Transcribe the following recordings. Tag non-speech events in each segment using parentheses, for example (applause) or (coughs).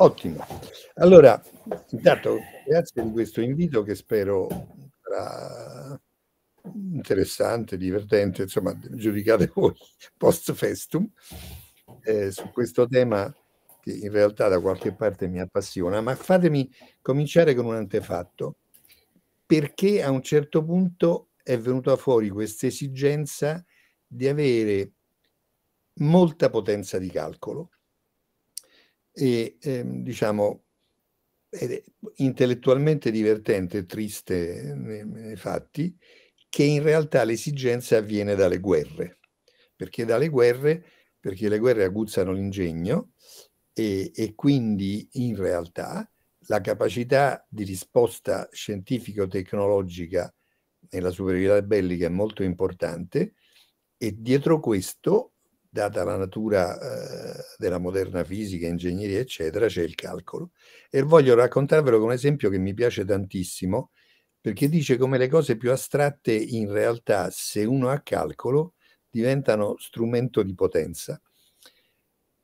Ottimo. Allora, intanto grazie di questo invito che spero sarà interessante, divertente, insomma, giudicate (laughs) voi post festum eh, su questo tema che in realtà da qualche parte mi appassiona, ma fatemi cominciare con un antefatto, perché a un certo punto è venuta fuori questa esigenza di avere molta potenza di calcolo e ehm, diciamo intellettualmente divertente e triste nei, nei fatti che in realtà l'esigenza avviene dalle guerre perché dalle guerre perché le guerre aguzzano l'ingegno e, e quindi in realtà la capacità di risposta scientifico-tecnologica nella superiorità bellica è molto importante e dietro questo data la natura eh, della moderna fisica, ingegneria, eccetera, c'è il calcolo. E voglio raccontarvelo con un esempio che mi piace tantissimo, perché dice come le cose più astratte in realtà, se uno ha calcolo, diventano strumento di potenza.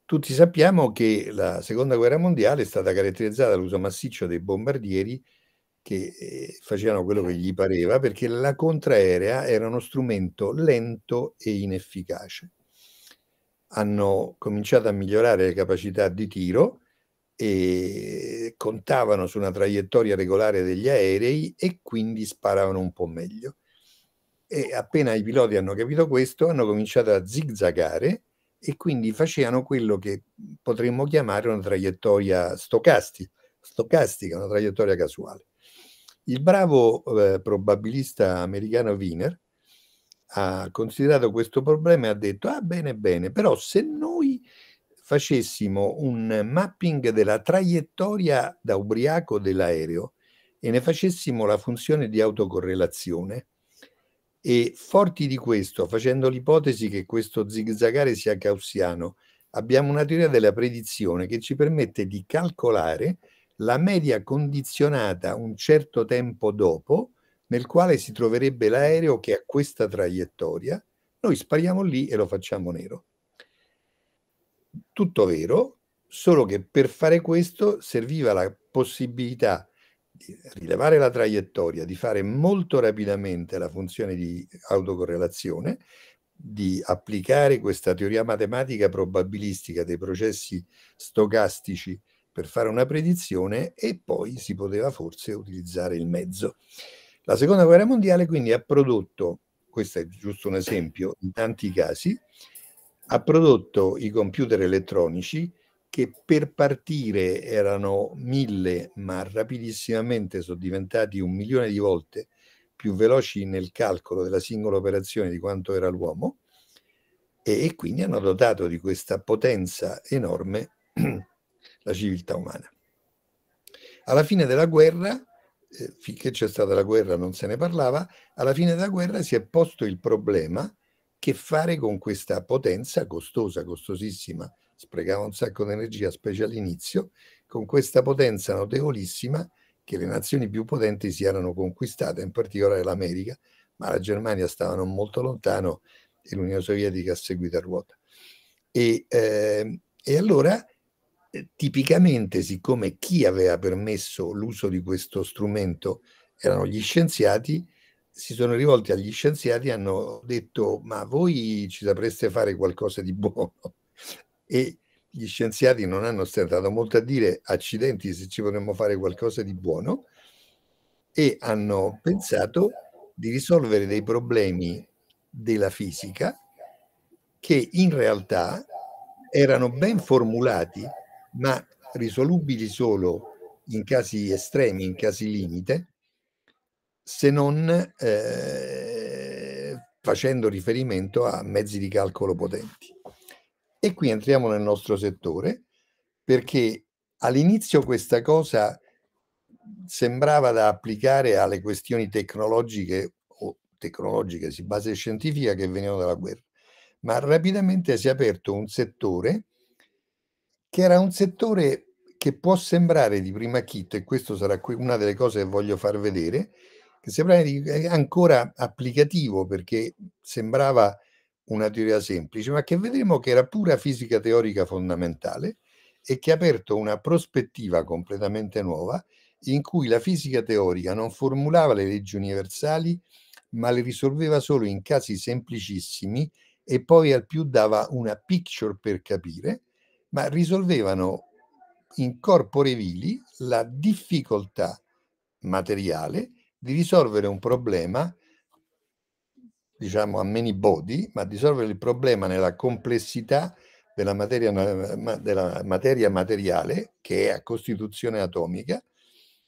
Tutti sappiamo che la seconda guerra mondiale è stata caratterizzata dall'uso massiccio dei bombardieri che eh, facevano quello che gli pareva, perché la contraerea era uno strumento lento e inefficace hanno cominciato a migliorare le capacità di tiro e contavano su una traiettoria regolare degli aerei e quindi sparavano un po' meglio. E appena i piloti hanno capito questo, hanno cominciato a zigzagare e quindi facevano quello che potremmo chiamare una traiettoria stocastica, stocastica una traiettoria casuale. Il bravo eh, probabilista americano Wiener ha considerato questo problema e ha detto, ah bene, bene, però se noi facessimo un mapping della traiettoria da ubriaco dell'aereo e ne facessimo la funzione di autocorrelazione, e forti di questo, facendo l'ipotesi che questo zigzagare sia gaussiano, abbiamo una teoria della predizione che ci permette di calcolare la media condizionata un certo tempo dopo nel quale si troverebbe l'aereo che ha questa traiettoria, noi spariamo lì e lo facciamo nero. Tutto vero, solo che per fare questo serviva la possibilità di rilevare la traiettoria, di fare molto rapidamente la funzione di autocorrelazione, di applicare questa teoria matematica probabilistica dei processi stocastici per fare una predizione e poi si poteva forse utilizzare il mezzo. La seconda guerra mondiale quindi ha prodotto, questo è giusto un esempio, in tanti casi, ha prodotto i computer elettronici che per partire erano mille, ma rapidissimamente sono diventati un milione di volte più veloci nel calcolo della singola operazione di quanto era l'uomo, e, e quindi hanno dotato di questa potenza enorme (clears throat) la civiltà umana. Alla fine della guerra eh, finché c'è stata la guerra non se ne parlava, alla fine della guerra si è posto il problema che fare con questa potenza costosa, costosissima, sprecava un sacco di energia, specie all'inizio, con questa potenza notevolissima che le nazioni più potenti si erano conquistate, in particolare l'America, ma la Germania stava non molto lontano e l'Unione Sovietica ha seguito a ruota. E, eh, e allora eh, tipicamente, siccome chi aveva permesso l'uso di questo strumento erano gli scienziati, si sono rivolti agli scienziati e hanno detto ma voi ci sapreste fare qualcosa di buono? E gli scienziati non hanno stentato molto a dire accidenti se ci vorremmo fare qualcosa di buono e hanno pensato di risolvere dei problemi della fisica che in realtà erano ben formulati ma risolubili solo in casi estremi, in casi limite, se non eh, facendo riferimento a mezzi di calcolo potenti. E qui entriamo nel nostro settore perché all'inizio questa cosa sembrava da applicare alle questioni tecnologiche o tecnologiche su base scientifica che venivano dalla guerra, ma rapidamente si è aperto un settore che era un settore che può sembrare di prima chitto, e questa sarà una delle cose che voglio far vedere, che sembra eh, ancora applicativo perché sembrava una teoria semplice, ma che vedremo che era pura fisica teorica fondamentale e che ha aperto una prospettiva completamente nuova in cui la fisica teorica non formulava le leggi universali, ma le risolveva solo in casi semplicissimi e poi al più dava una picture per capire ma risolvevano in corpore vili la difficoltà materiale di risolvere un problema, diciamo a many body, ma di risolvere il problema nella complessità della materia, della materia materiale che è a costituzione atomica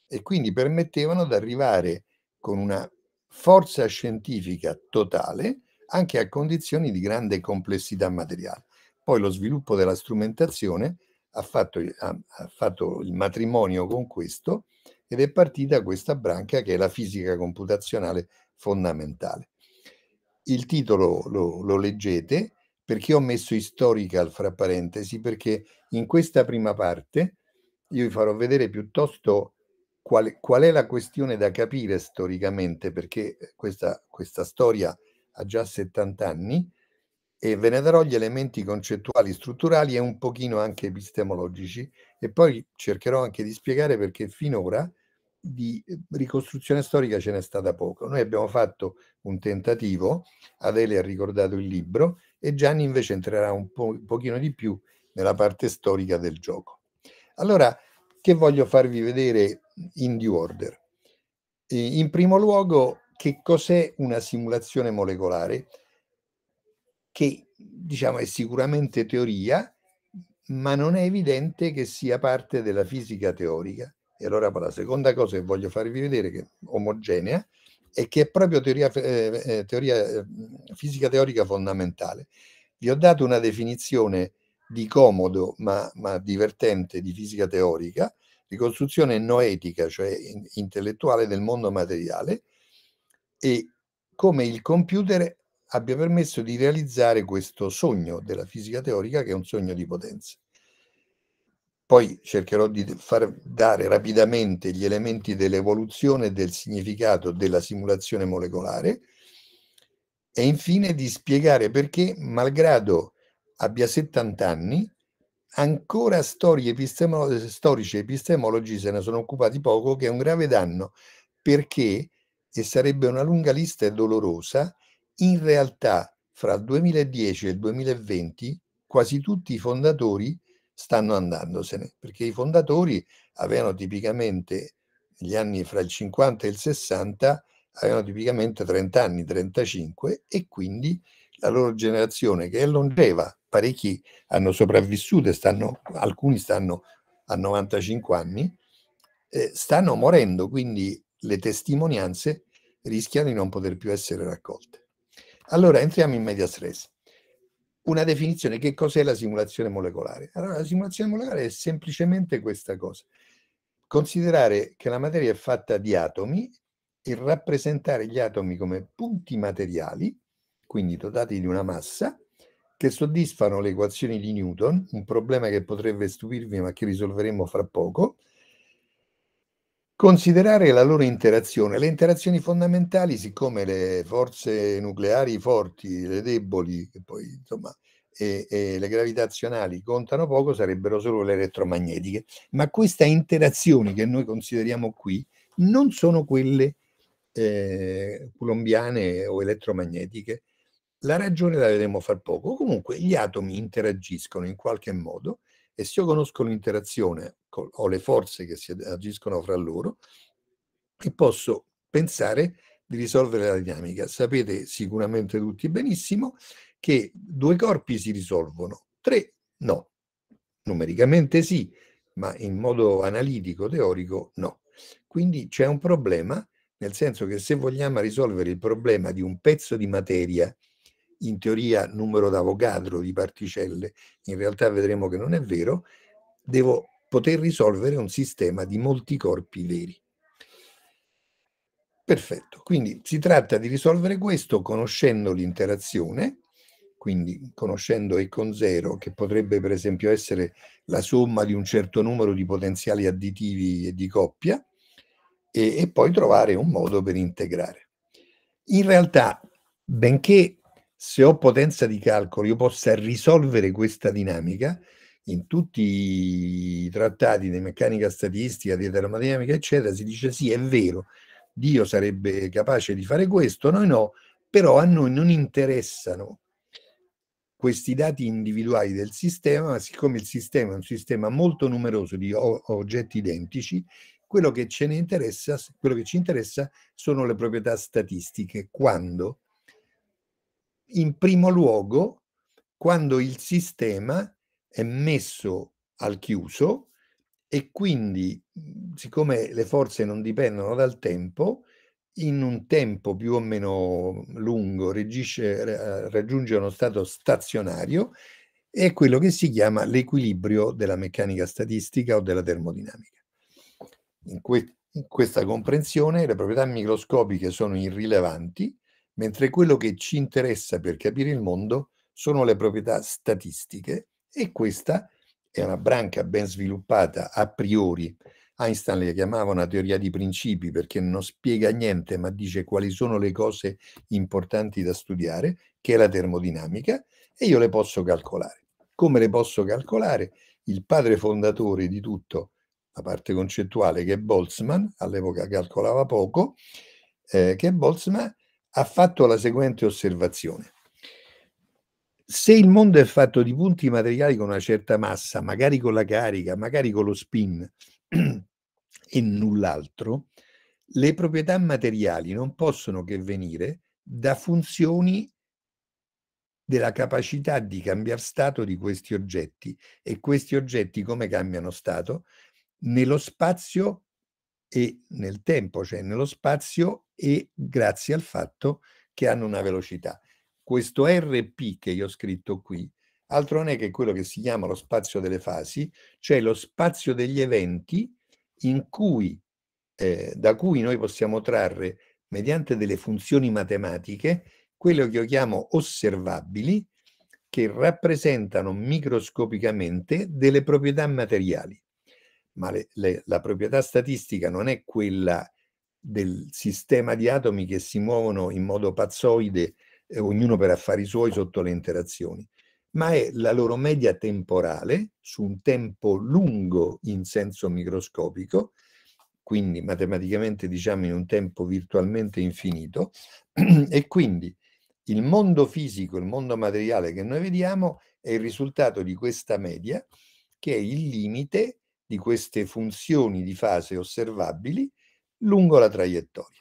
e quindi permettevano di arrivare con una forza scientifica totale anche a condizioni di grande complessità materiale. Poi lo sviluppo della strumentazione ha fatto, ha, ha fatto il matrimonio con questo ed è partita questa branca che è la fisica computazionale fondamentale. Il titolo lo, lo leggete perché ho messo historical fra parentesi, perché in questa prima parte io vi farò vedere piuttosto qual, qual è la questione da capire storicamente, perché questa, questa storia ha già 70 anni e ve ne darò gli elementi concettuali, strutturali e un pochino anche epistemologici e poi cercherò anche di spiegare perché finora di eh, ricostruzione storica ce n'è stata poco. Noi abbiamo fatto un tentativo, Adele ha ricordato il libro e Gianni invece entrerà un, po', un pochino di più nella parte storica del gioco. Allora, che voglio farvi vedere in due order? Eh, in primo luogo, che cos'è una simulazione molecolare? che diciamo, è sicuramente teoria, ma non è evidente che sia parte della fisica teorica. E allora la seconda cosa che voglio farvi vedere, che è omogenea, è che è proprio teoria, eh, eh teoria eh, fisica teorica fondamentale. Vi ho dato una definizione di comodo ma, ma divertente di fisica teorica, di costruzione noetica, cioè intellettuale del mondo materiale, e come il computer abbia permesso di realizzare questo sogno della fisica teorica che è un sogno di potenza. Poi cercherò di far dare rapidamente gli elementi dell'evoluzione e del significato della simulazione molecolare e infine di spiegare perché, malgrado abbia 70 anni, ancora epistemolo- storici e epistemologi se ne sono occupati poco, che è un grave danno, perché, e sarebbe una lunga lista e dolorosa, in realtà, fra il 2010 e il 2020, quasi tutti i fondatori stanno andandosene, perché i fondatori avevano tipicamente, negli anni fra il 50 e il 60, avevano tipicamente 30 anni, 35, e quindi la loro generazione, che è longeva, parecchi hanno sopravvissuto, stanno, alcuni stanno a 95 anni, eh, stanno morendo, quindi le testimonianze rischiano di non poter più essere raccolte. Allora entriamo in media stress. Una definizione, che cos'è la simulazione molecolare? Allora, la simulazione molecolare è semplicemente questa cosa. Considerare che la materia è fatta di atomi e rappresentare gli atomi come punti materiali, quindi dotati di una massa, che soddisfano le equazioni di Newton, un problema che potrebbe stupirvi ma che risolveremo fra poco, Considerare la loro interazione, le interazioni fondamentali, siccome le forze nucleari forti, le deboli, che poi insomma e, e, le gravitazionali contano poco, sarebbero solo le elettromagnetiche. Ma queste interazioni che noi consideriamo qui non sono quelle eh, colombiane o elettromagnetiche. La ragione la vedremo fra poco. Comunque gli atomi interagiscono in qualche modo e se io conosco l'interazione con, ho le forze che si agiscono fra loro e posso pensare di risolvere la dinamica. Sapete sicuramente tutti benissimo che due corpi si risolvono, tre no. Numericamente sì, ma in modo analitico, teorico no. Quindi c'è un problema, nel senso che se vogliamo risolvere il problema di un pezzo di materia in teoria numero d'Avogadro di particelle, in realtà vedremo che non è vero, devo poter risolvere un sistema di molti corpi veri. Perfetto, quindi si tratta di risolvere questo conoscendo l'interazione, quindi conoscendo E con zero, che potrebbe per esempio essere la somma di un certo numero di potenziali additivi e di coppia, e, e poi trovare un modo per integrare. In realtà, benché se ho potenza di calcolo, io possa risolvere questa dinamica in tutti i trattati di meccanica statistica, di termodinamica, eccetera, si dice sì, è vero, Dio sarebbe capace di fare questo, noi no, però a noi non interessano questi dati individuali del sistema, ma siccome il sistema è un sistema molto numeroso di oggetti identici, quello che, ce ne interessa, quello che ci interessa sono le proprietà statistiche, quando in primo luogo quando il sistema è messo al chiuso e quindi, mhmm, siccome le forze non dipendono dal tempo, in un tempo più o meno mhmm, lungo regisce, eh, raggiunge uno stato stazionario, è quello che si chiama l'equilibrio della meccanica statistica o della termodinamica. In, que in questa comprensione le proprietà microscopiche sono irrilevanti, mentre quello che ci interessa per capire il mondo sono le proprietà statistiche e questa è una branca ben sviluppata a priori. Einstein le chiamava una teoria di principi perché non spiega niente ma dice quali sono le cose importanti da studiare, che è la termodinamica, e io le posso calcolare. Come le posso calcolare? Il padre fondatore di tutto, la parte concettuale, che è Boltzmann, all'epoca calcolava poco, eh, che Boltzmann ha fatto la seguente osservazione. Se il mondo è fatto di punti materiali con una certa massa, magari con la carica, magari con lo spin (clears throat) e null'altro, le proprietà materiali non possono che venire da funzioni della capacità di cambiare stato di questi oggetti e questi oggetti come cambiano stato nello spazio e nel tempo, cioè nello spazio e grazie al fatto che hanno una velocità. Questo RP che io ho scritto qui, altro non è che quello che si chiama lo spazio delle fasi, cioè lo spazio degli eventi in cui, eh, da cui noi possiamo trarre, mediante delle funzioni matematiche, quello che io chiamo osservabili, che rappresentano microscopicamente delle proprietà materiali ma le, le, la proprietà statistica non è quella del sistema di atomi che si muovono in modo pazzoide, eh, ognuno per affari suoi sotto le interazioni, ma è la loro media temporale su un tempo lungo in senso microscopico, quindi matematicamente diciamo in un tempo virtualmente infinito, (clears throat) e quindi il mondo fisico, il mondo materiale che noi vediamo è il risultato di questa media, che è il limite di queste funzioni di fase osservabili lungo la traiettoria.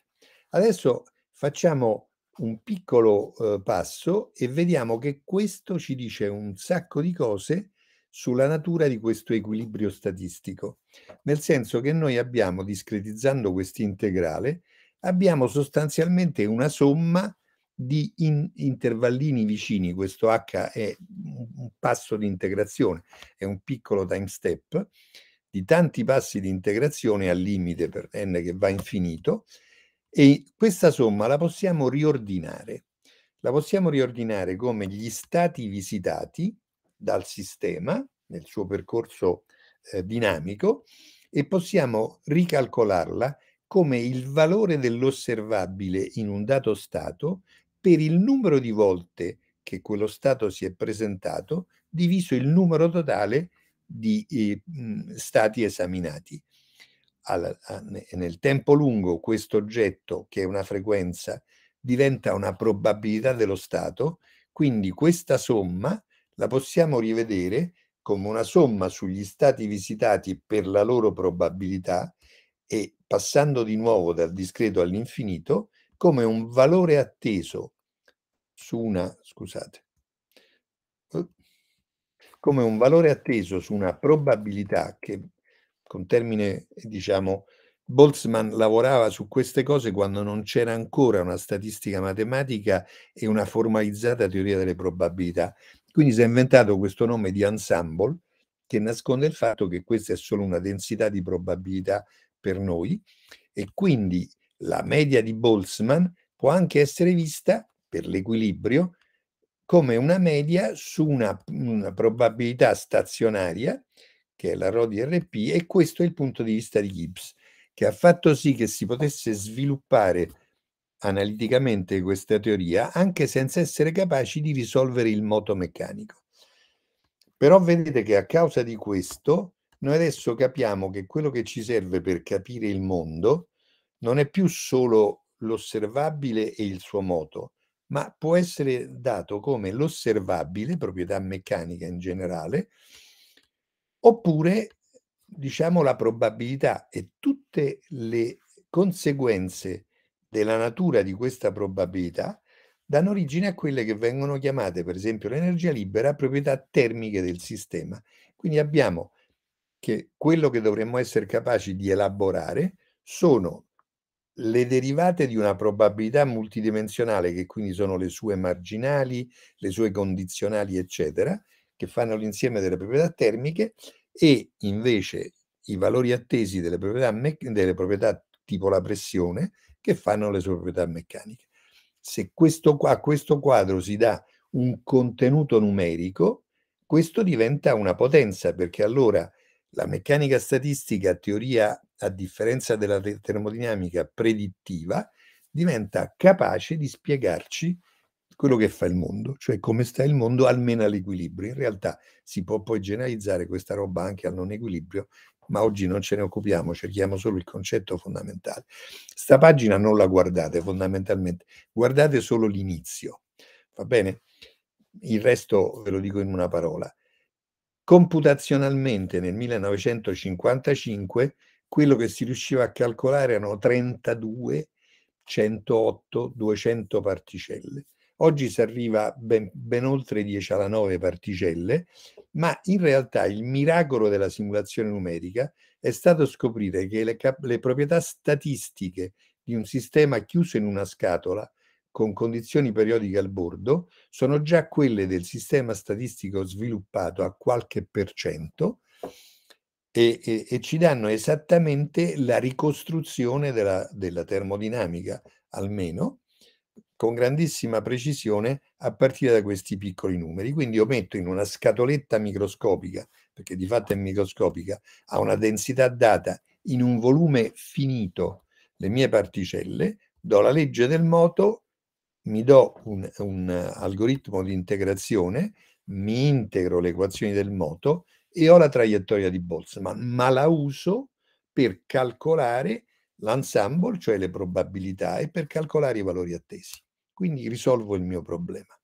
Adesso facciamo un piccolo eh, passo e vediamo che questo ci dice un sacco di cose sulla natura di questo equilibrio statistico, nel senso che noi abbiamo, discretizzando quest'integrale, abbiamo sostanzialmente una somma di in intervallini vicini, questo H è un passo di integrazione, è un piccolo time step, di tanti passi di integrazione al limite per n che va infinito e questa somma la possiamo riordinare. La possiamo riordinare come gli stati visitati dal sistema nel suo percorso eh, dinamico e possiamo ricalcolarla come il valore dell'osservabile in un dato stato per il numero di volte che quello stato si è presentato diviso il numero totale di eh, mhmm, stati esaminati. Alla, nel tempo lungo questo oggetto, che è una frequenza, diventa una probabilità dello stato, quindi questa somma la possiamo rivedere come una somma sugli stati visitati per la loro probabilità e passando di nuovo dal discreto all'infinito come un valore atteso su una, scusate, come un valore atteso su una probabilità che, con termine, diciamo, Boltzmann lavorava su queste cose quando non c'era ancora una statistica matematica e una formalizzata teoria delle probabilità. Quindi si è inventato questo nome di ensemble che nasconde il fatto che questa è solo una densità di probabilità per noi e quindi la media di Boltzmann può anche essere vista per l'equilibrio come una media su una, una probabilità stazionaria, che è la Rho di Rp, e questo è il punto di vista di Gibbs, che ha fatto sì che si potesse sviluppare analiticamente questa teoria, anche senza essere capaci di risolvere il moto meccanico. Però vedete che a causa di questo, noi adesso capiamo che quello che ci serve per capire il mondo non è più solo l'osservabile e il suo moto, ma può essere dato come l'osservabile, proprietà meccanica in generale, oppure diciamo la probabilità e tutte le conseguenze della natura di questa probabilità danno origine a quelle che vengono chiamate, per esempio, l'energia libera, proprietà termiche del sistema. Quindi abbiamo che quello che dovremmo essere capaci di elaborare sono le derivate di una probabilità multidimensionale, che quindi sono le sue marginali, le sue condizionali, eccetera, che fanno l'insieme delle proprietà termiche, e invece i valori attesi delle proprietà, delle proprietà tipo la pressione, che fanno le sue proprietà meccaniche. Se questo qua, a questo quadro si dà un contenuto numerico, questo diventa una potenza, perché allora la meccanica statistica, teoria a differenza della termodinamica predittiva, diventa capace di spiegarci quello che fa il mondo, cioè come sta il mondo almeno all'equilibrio. In realtà si può poi generalizzare questa roba anche al non equilibrio, ma oggi non ce ne occupiamo, cerchiamo solo il concetto fondamentale. Sta pagina non la guardate fondamentalmente, guardate solo l'inizio, va bene? Il resto ve lo dico in una parola. Computazionalmente nel 1955 quello che si riusciva a calcolare erano 32, 108, 200 particelle. Oggi si arriva ben, ben, oltre 10 alla 9 particelle, ma in realtà il miracolo della simulazione numerica è stato scoprire che le, le proprietà statistiche di un sistema chiuso in una scatola con condizioni periodiche al bordo sono già quelle del sistema statistico sviluppato a qualche per cento e, e, e ci danno esattamente la ricostruzione della, della termodinamica, almeno con grandissima precisione a partire da questi piccoli numeri. Quindi io metto in una scatoletta microscopica, perché di fatto è microscopica, a una densità data in un volume finito le mie particelle, do la legge del moto mi do un, un algoritmo di integrazione, mi integro le equazioni del moto e ho la traiettoria di Boltzmann, ma la uso per calcolare l'ensemble, cioè le probabilità, e per calcolare i valori attesi. Quindi risolvo il mio problema.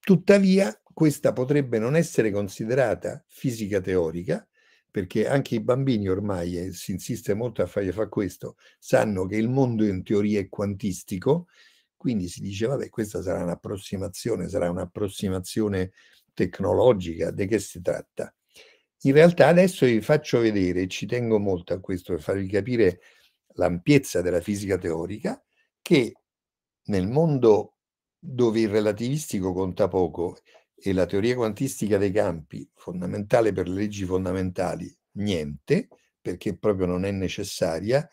Tuttavia, questa potrebbe non essere considerata fisica teorica, perché anche i bambini ormai, e eh, si insiste molto a fargli fare questo, sanno che il mondo in teoria è quantistico, quindi si dice, vabbè, questa sarà un'approssimazione, sarà un'approssimazione tecnologica, di che si tratta? In realtà adesso vi faccio vedere, ci tengo molto a questo per farvi capire l'ampiezza della fisica teorica, che nel mondo dove il relativistico conta poco e la teoria quantistica dei campi, fondamentale per le leggi fondamentali, niente, perché proprio non è necessaria,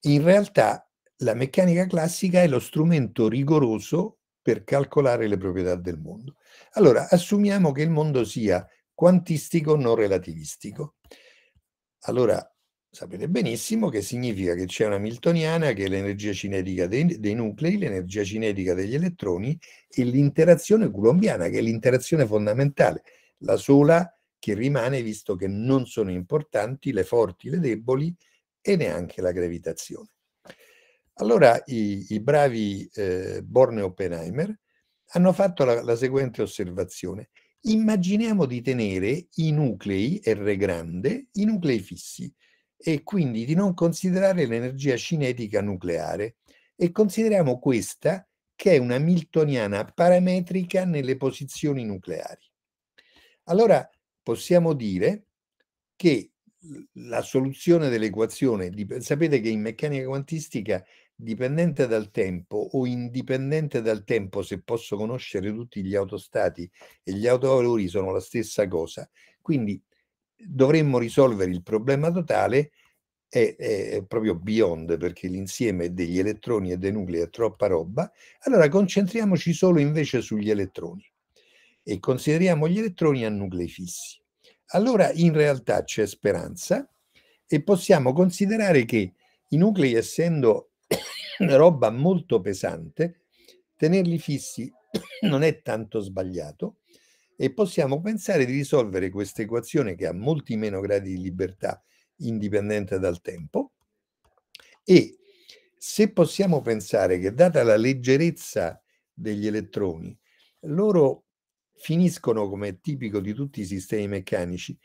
in realtà la meccanica classica è lo strumento rigoroso per calcolare le proprietà del mondo. Allora, assumiamo che il mondo sia quantistico non relativistico. Allora, sapete benissimo che significa che c'è una Miltoniana che è l'energia cinetica dei, dei nuclei, l'energia cinetica degli elettroni e l'interazione coulombiana, che è l'interazione fondamentale, la sola che rimane visto che non sono importanti le forti, le deboli e neanche la gravitazione. Allora i, i bravi eh, Born e Oppenheimer hanno fatto la, la seguente osservazione. Immaginiamo di tenere i nuclei R grande, i nuclei fissi, e quindi di non considerare l'energia cinetica nucleare e consideriamo questa che è una miltoniana parametrica nelle posizioni nucleari. Allora possiamo dire che la soluzione dell'equazione, sapete che in meccanica quantistica dipendente dal tempo o indipendente dal tempo, se posso conoscere tutti gli autostati e gli autovalori sono la stessa cosa. Quindi dovremmo risolvere il problema totale è, è, proprio beyond perché l'insieme degli elettroni e dei nuclei è troppa roba, allora concentriamoci solo invece sugli elettroni e consideriamo gli elettroni a nuclei fissi. Allora in realtà c'è speranza e possiamo considerare che i nuclei essendo una (coughs) roba molto pesante, tenerli fissi (coughs) non è tanto sbagliato e possiamo pensare di risolvere questa equazione che ha molti meno gradi di libertà indipendente dal tempo e se possiamo pensare che data la leggerezza degli elettroni, loro finiscono come è tipico di tutti i sistemi meccanici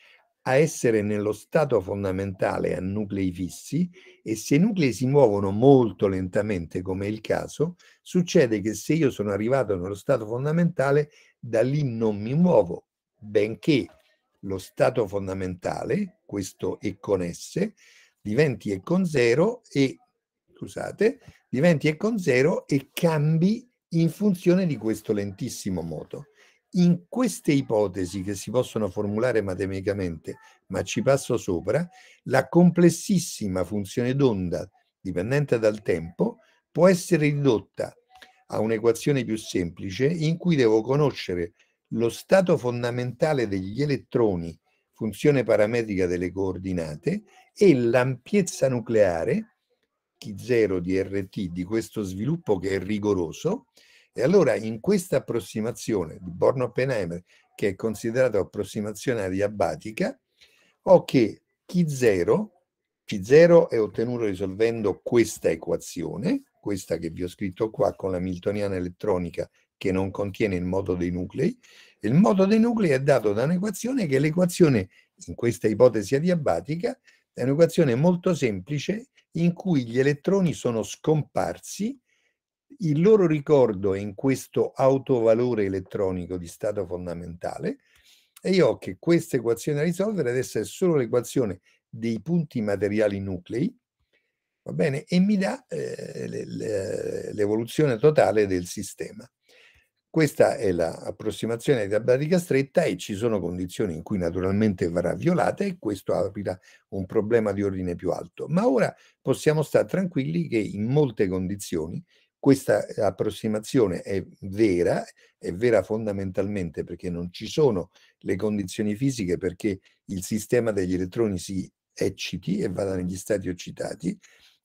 a essere nello stato fondamentale a nuclei fissi e se i nuclei si muovono molto lentamente come è il caso, succede che se io sono arrivato nello stato fondamentale da lì non mi muovo, benché lo stato fondamentale, questo E con S, diventi E con zero e, scusate, diventi E con 0 e cambi in funzione di questo lentissimo moto. In queste ipotesi che si possono formulare matematicamente, ma ci passo sopra, la complessissima funzione d'onda dipendente dal tempo può essere ridotta a un'equazione più semplice in cui devo conoscere lo stato fondamentale degli elettroni, funzione parametrica delle coordinate, e l'ampiezza nucleare, chi 0 di RT, di questo sviluppo che è rigoroso. E allora in questa approssimazione di Born-Oppenheimer, che è considerata approssimazione adiabatica, ho che chi 0 chi 0 è ottenuto risolvendo questa equazione, questa che vi ho scritto qua con la miltoniana elettronica che non contiene il modo dei nuclei. Il modo dei nuclei è dato da un'equazione che l'equazione, in questa ipotesi adiabatica, è un'equazione molto semplice in cui gli elettroni sono scomparsi, il loro ricordo è in questo autovalore elettronico di stato fondamentale e io ho che questa equazione da risolvere adesso è solo l'equazione dei punti materiali nuclei va bene? E mi dà eh, l'evoluzione totale del sistema. Questa è l'approssimazione di adiabatica stretta e ci sono condizioni in cui naturalmente verrà violata e questo aprirà un problema di ordine più alto. Ma ora possiamo stare tranquilli che in molte condizioni questa eh, approssimazione è vera, è vera fondamentalmente perché non ci sono le condizioni fisiche perché il sistema degli elettroni si ecciti e vada negli stati eccitati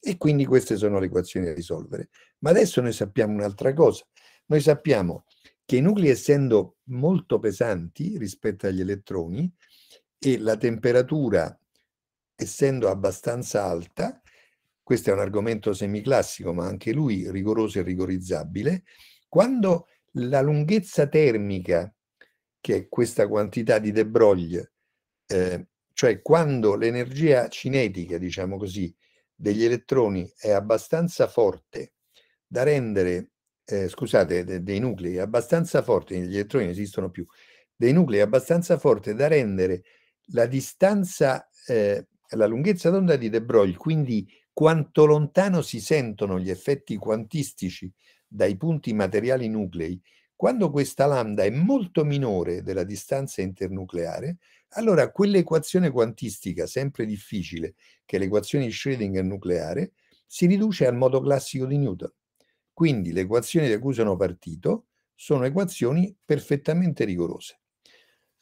e quindi queste sono le equazioni da risolvere. Ma adesso noi sappiamo un'altra cosa. Noi sappiamo che i nuclei, essendo molto pesanti rispetto agli elettroni, e la temperatura, essendo abbastanza alta, questo è un argomento semiclassico, ma anche lui rigoroso e rigorizzabile, quando la lunghezza termica, che è questa quantità di De Broglie, eh, cioè quando l'energia cinetica, diciamo così, degli elettroni è abbastanza forte da rendere, eh, scusate, de, dei nuclei abbastanza forti, gli elettroni non esistono più, dei nuclei abbastanza forti da rendere la distanza, eh, la lunghezza d'onda di De Broglie, quindi quanto lontano si sentono gli effetti quantistici dai punti materiali nuclei, quando questa lambda è molto minore della distanza internucleare, allora quell'equazione quantistica, sempre difficile, che è l'equazione di Schrödinger nucleare, si riduce al modo classico di Newton. Quindi le equazioni da cui sono partito sono equazioni perfettamente rigorose.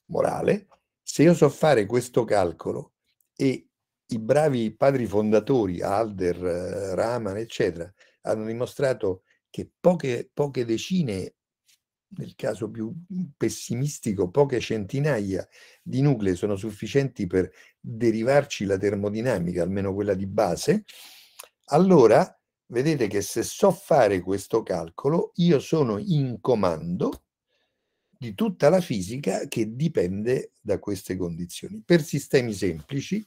Morale, se io so fare questo calcolo e i bravi padri fondatori, Alder, eh, Raman, eccetera, hanno dimostrato che poche, poche decine nel caso più pessimistico, poche centinaia di nuclei sono sufficienti per derivarci la termodinamica, almeno quella di base, allora vedete che se so fare questo calcolo, io sono in comando di tutta la fisica che dipende da queste condizioni. Per sistemi semplici,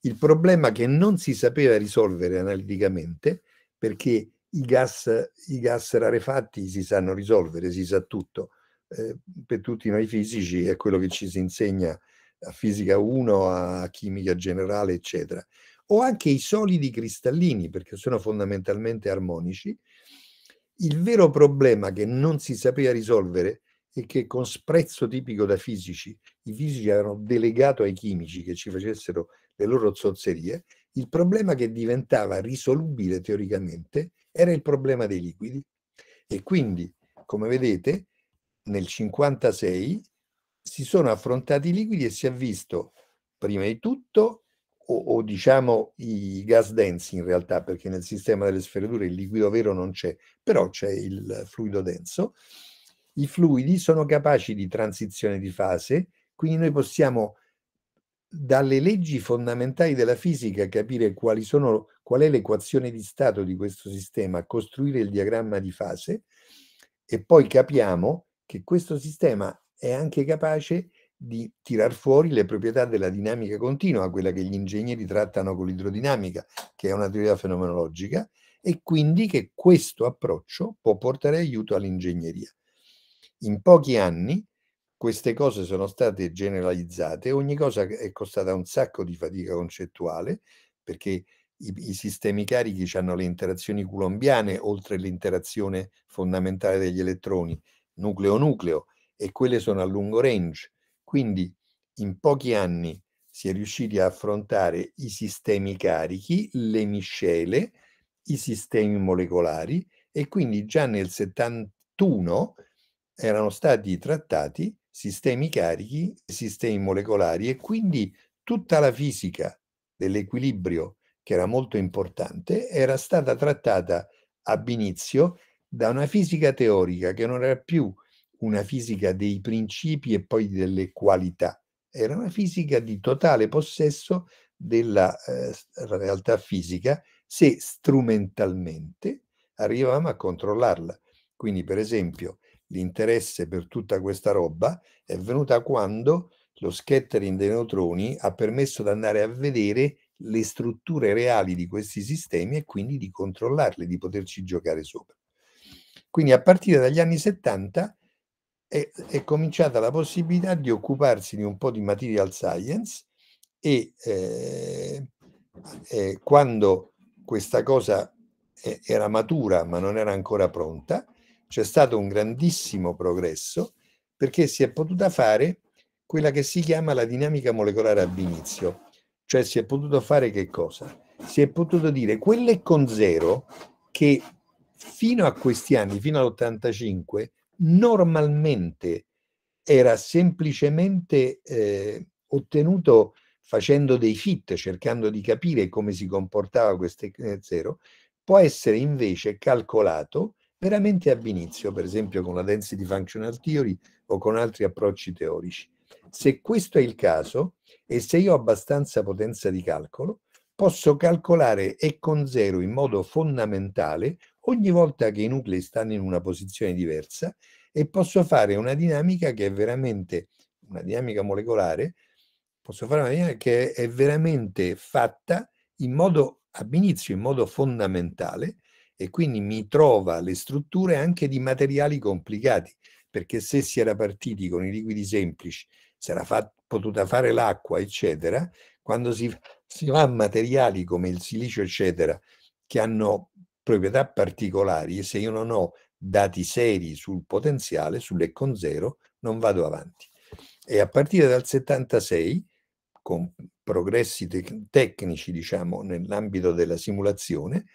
il problema che non si sapeva risolvere analiticamente, perché i gas, i gas rarefatti si sanno risolvere, si sa tutto. Eh, per tutti noi fisici è quello che ci si insegna a fisica 1, a chimica generale, eccetera. O anche i solidi cristallini, perché sono fondamentalmente armonici. Il vero problema che non si sapeva risolvere e che con sprezzo tipico da fisici, i fisici avevano delegato ai chimici che ci facessero le loro zozzerie, il problema che diventava risolubile teoricamente era il problema dei liquidi e quindi, come vedete, nel 1956 si sono affrontati i liquidi e si è visto prima di tutto o, o diciamo i gas densi in realtà perché nel sistema delle sfere dure il liquido vero non c'è però c'è il fluido denso i fluidi sono capaci di transizione di fase quindi noi possiamo dalle leggi fondamentali della fisica capire quali sono, qual è l'equazione di stato di questo sistema, costruire il diagramma di fase e poi capiamo che questo sistema è anche capace di tirar fuori le proprietà della dinamica continua, quella che gli ingegneri trattano con l'idrodinamica, che è una teoria fenomenologica, e quindi che questo approccio può portare aiuto all'ingegneria. In pochi anni queste cose sono state generalizzate, ogni cosa è costata un sacco di fatica concettuale, perché i, i sistemi carichi hanno le interazioni coulombiane, oltre l'interazione fondamentale degli elettroni, nucleo-nucleo, e quelle sono a lungo range. Quindi in pochi anni si è riusciti a affrontare i sistemi carichi, le miscele, i sistemi molecolari e quindi già nel 71 erano stati trattati sistemi carichi, sistemi molecolari e quindi tutta la fisica dell'equilibrio, che era molto importante, era stata trattata ab inizio da una fisica teorica che non era più una fisica dei principi e poi delle qualità, era una fisica di totale possesso della eh, realtà fisica se strumentalmente arrivavamo a controllarla. Quindi, per esempio, l'interesse per tutta questa roba è venuta quando lo scattering dei neutroni ha permesso di andare a vedere le strutture reali di questi sistemi e quindi di controllarle, di poterci giocare sopra. Quindi a partire dagli anni 70 è, è cominciata la possibilità di occuparsi di un po' di material science e eh, eh, quando questa cosa era matura ma non era ancora pronta, c'è stato un grandissimo progresso perché si è potuta fare quella che si chiama la dinamica molecolare ab inizio, cioè si è potuto fare che cosa? Si è potuto dire quelle con zero che fino a questi anni, fino all'85, normalmente era semplicemente eh, ottenuto facendo dei fit, cercando di capire come si comportava questo eh, zero, può essere invece calcolato veramente ab inizio, per esempio con la density functional theory o con altri approcci teorici. Se questo è il caso e se io ho abbastanza potenza di calcolo, posso calcolare e con zero in modo fondamentale ogni volta che i nuclei stanno in una posizione diversa e posso fare una dinamica che è veramente una dinamica molecolare, posso fare una dinamica che è veramente fatta in modo ab inizio, in modo fondamentale, e quindi mi trova le strutture anche di materiali complicati, perché se si era partiti con i liquidi semplici, si era fat- potuta fare l'acqua, eccetera, quando si, si va a materiali come il silicio, eccetera, che hanno proprietà particolari, se io non ho dati seri sul potenziale, sull'Econ Zero, non vado avanti. E a partire dal 76, con progressi tec- tecnici, diciamo, nell'ambito della simulazione,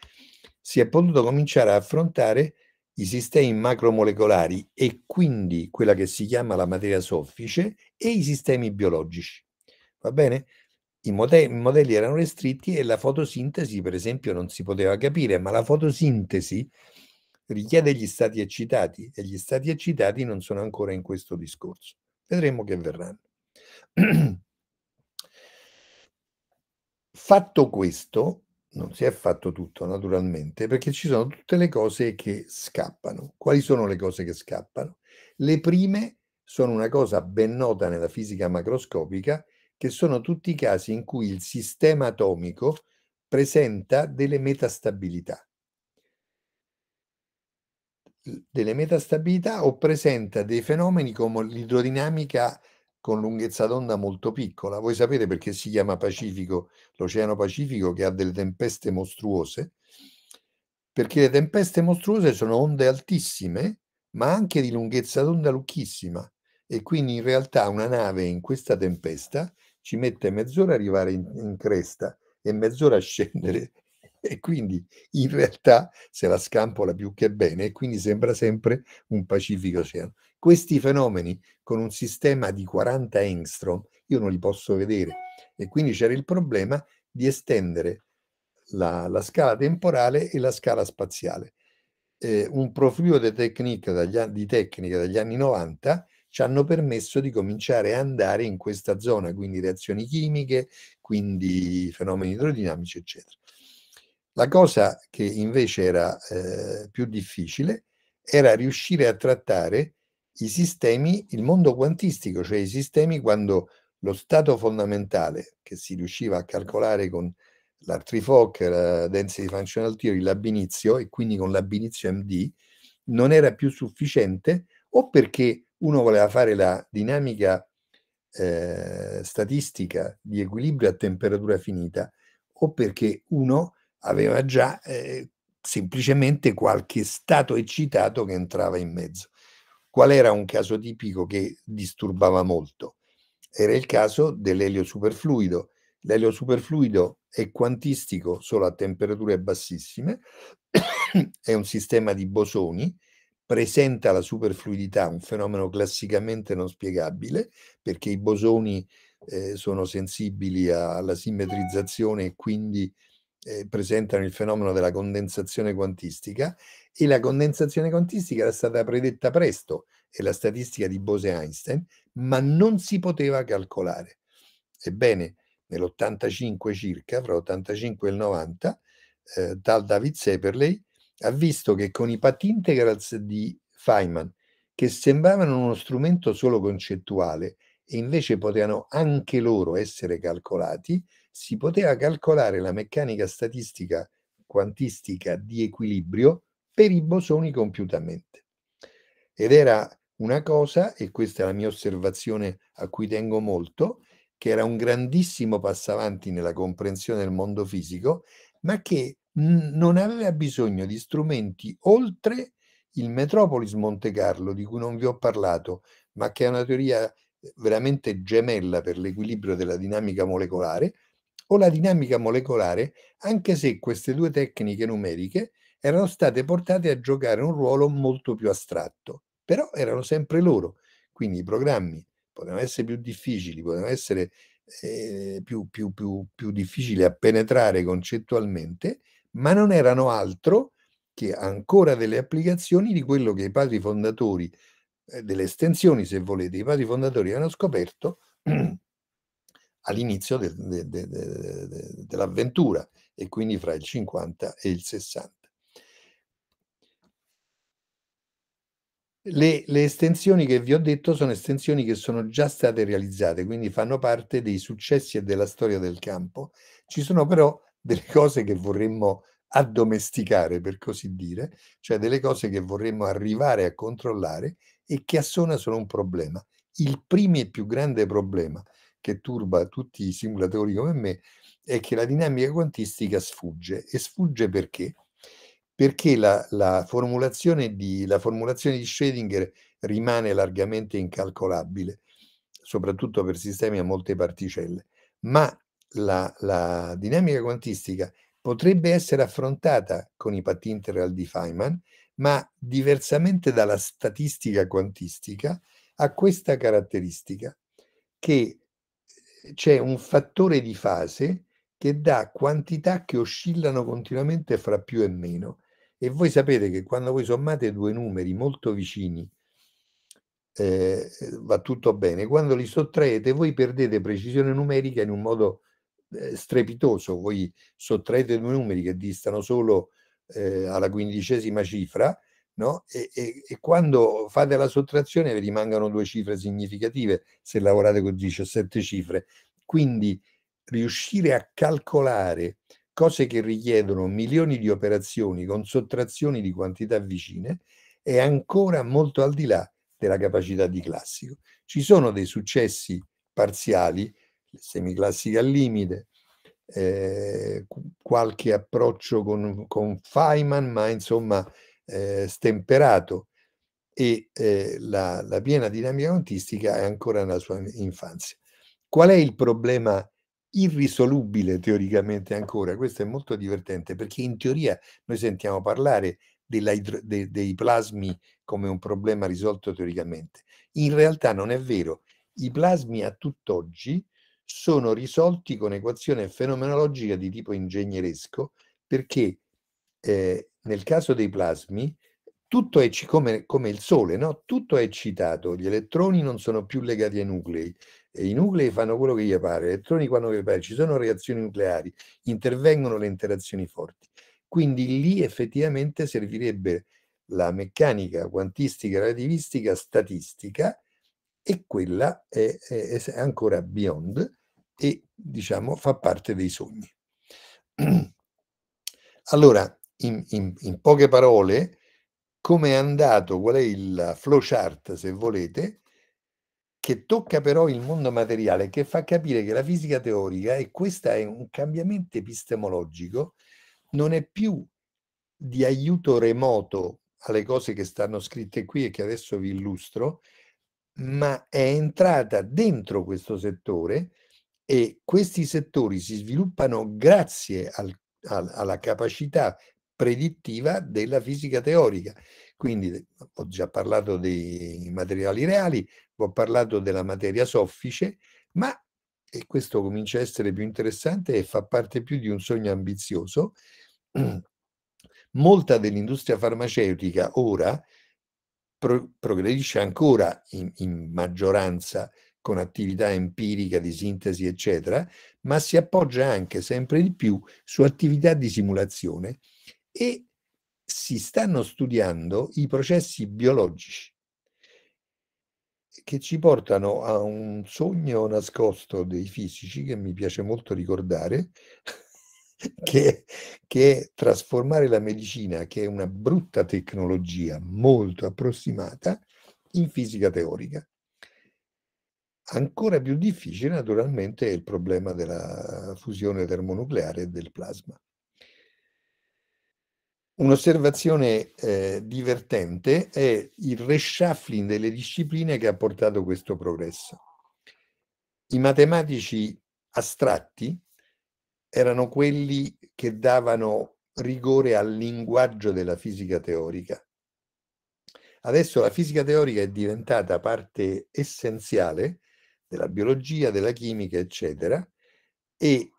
si è potuto cominciare a affrontare i sistemi macromolecolari e quindi quella che si chiama la materia soffice e i sistemi biologici. Va bene? I modelli, erano restritti e la fotosintesi, per esempio, non si poteva capire, ma la fotosintesi richiede gli stati eccitati e gli stati eccitati non sono ancora in questo discorso. Vedremo che verranno. (clears throat) Fatto questo, non si è fatto tutto naturalmente, perché ci sono tutte le cose che scappano. Quali sono le cose che scappano? Le prime sono una cosa ben nota nella fisica macroscopica, che sono tutti i casi in cui il sistema atomico presenta delle metastabilità. Delle metastabilità o presenta dei fenomeni come l'idrodinamica con lunghezza d'onda molto piccola. Voi sapete perché si chiama Pacifico, l'Oceano Pacifico che ha delle tempeste mostruose? Perché le tempeste mostruose sono onde altissime, ma anche di lunghezza d'onda lucchissima. E quindi in realtà una nave in questa tempesta ci mette mezz'ora a arrivare in, in cresta e mezz'ora a scendere e quindi in realtà se la scampola più che bene e quindi sembra sempre un pacifico oceano. Questi fenomeni con un sistema di 40 engstrom io non li posso vedere e quindi c'era il problema di estendere la, la scala temporale e la scala spaziale. Eh, un profilo di tecnica dagli, di tecnica dagli anni 90 ci hanno permesso di cominciare a andare in questa zona, quindi reazioni chimiche, quindi fenomeni idrodinamici, eccetera. La cosa che invece era eh, più difficile era riuscire a trattare i sistemi, il mondo quantistico, cioè i sistemi quando lo stato fondamentale che si riusciva a calcolare con l'Artrifoc, la density functional theory, l'abinizio e quindi con l'abinizio MD non era più sufficiente o perché uno voleva fare la dinamica eh, statistica di equilibrio a temperatura finita o perché uno aveva già eh, semplicemente qualche stato eccitato che entrava in mezzo. Qual era un caso tipico che disturbava molto? Era il caso dell'elio superfluido. L'elio superfluido è quantistico solo a temperature bassissime, (coughs) è un sistema di bosoni, presenta la superfluidità, un fenomeno classicamente non spiegabile, perché i bosoni eh, sono sensibili alla simmetrizzazione e quindi eh, presentano il fenomeno della condensazione quantistica e la condensazione quantistica era stata predetta presto e la statistica di Bose-Einstein, ma non si poteva calcolare. Ebbene, nell'85 circa, fra l'85 e il 90, eh, tal David Seperley ha visto che con i path integrals di Feynman, che sembravano uno strumento solo concettuale e invece potevano anche loro essere calcolati, si poteva calcolare la meccanica statistica quantistica di equilibrio per i bosoni compiutamente. Ed era una cosa, e questa è la mia osservazione a cui tengo molto, che era un grandissimo passo avanti nella comprensione del mondo fisico, ma che non aveva bisogno di strumenti oltre il Metropolis Monte Carlo, di cui non vi ho parlato, ma che è una teoria eh, veramente gemella per l'equilibrio della dinamica molecolare, o la dinamica molecolare, anche se queste due tecniche numeriche erano state portate a giocare un ruolo molto più astratto, però erano sempre loro, quindi i programmi potevano essere più difficili, potevano essere eh, più, più, più, più difficili a penetrare concettualmente, ma non erano altro che ancora delle applicazioni di quello che i padri fondatori, eh, delle estensioni se volete, i padri fondatori hanno scoperto (clears throat) all'inizio de, de, de, dell'avventura e quindi fra il 50 e il 60. Le, le, estensioni che vi ho detto sono estensioni che sono già state realizzate, quindi fanno parte dei successi e della storia del campo. Ci sono però delle cose che vorremmo addomesticare, per così dire, cioè delle cose che vorremmo arrivare a controllare e che a Sona sono un problema. Il primo e più grande problema che turba tutti i simulatori come me è che la dinamica quantistica sfugge. E sfugge perché? Perché la, la, formulazione, di, la formulazione di Schrödinger rimane largamente incalcolabile, soprattutto per sistemi a molte particelle, ma la, la dinamica quantistica potrebbe essere affrontata con i patti integral di Feynman, ma diversamente dalla statistica quantistica ha questa caratteristica che c'è un fattore di fase che dà quantità che oscillano continuamente fra più e meno. E voi sapete che quando voi sommate due numeri molto vicini eh, va tutto bene, quando li sottraete voi perdete precisione numerica in un modo eh, strepitoso, voi sottraete due numeri che distano solo eh, alla quindicesima cifra no? E, e, e, quando fate la sottrazione vi rimangono due cifre significative se lavorate con 17 cifre. Quindi riuscire a calcolare cose che richiedono milioni di operazioni con sottrazioni di quantità vicine è ancora molto al di là della capacità di classico. Ci sono dei successi parziali, semiclassica al limite, eh, qualche approccio con, con Feynman, ma insomma eh, stemperato e eh, la, la, piena dinamica quantistica è ancora nella sua infanzia. Qual è il problema irrisolubile teoricamente ancora? Questo è molto divertente perché in teoria noi sentiamo parlare de, dei plasmi come un problema risolto teoricamente. In realtà non è vero. I plasmi a tutt'oggi sono risolti con equazione fenomenologica di tipo ingegneresco perché eh, nel caso dei plasmi, tutto è come, come il Sole, no? tutto è eccitato, gli elettroni non sono più legati ai nuclei, e i nuclei fanno quello che gli pare, gli elettroni quando gli pare, ci sono reazioni nucleari, intervengono le interazioni forti. Quindi lì effettivamente servirebbe la meccanica quantistica, relativistica, statistica e quella è, è, è ancora beyond e diciamo fa parte dei sogni. (clears throat) Allora, in, in, in poche parole come è andato, qual è il flowchart, se volete, che tocca però il mondo materiale, che fa capire che la fisica teorica, e questo è un cambiamento epistemologico, non è più di aiuto remoto alle cose che stanno scritte qui e che adesso vi illustro, ma è entrata dentro questo settore e questi settori si sviluppano grazie al, al, alla capacità predittiva della fisica teorica. Quindi ho già parlato dei materiali reali, ho parlato della materia soffice, ma e questo comincia a essere più interessante e fa parte più di un sogno ambizioso, (clears throat) molta dell'industria farmaceutica ora pro progredisce ancora in, in maggioranza con attività empirica di sintesi, eccetera, ma si appoggia anche sempre di più su attività di simulazione e si stanno studiando i processi biologici che ci portano a un sogno nascosto dei fisici che mi piace molto ricordare, (laughs) che, è trasformare la medicina, che è una brutta tecnologia molto approssimata, in fisica teorica. Ancora più difficile naturalmente è il problema della fusione termonucleare e del plasma. Un'osservazione eh, divertente è il reshuffling delle discipline che ha portato questo progresso. I matematici astratti erano quelli che davano rigore al linguaggio della fisica teorica. Adesso la fisica teorica è diventata parte essenziale della biologia, della chimica, eccetera, e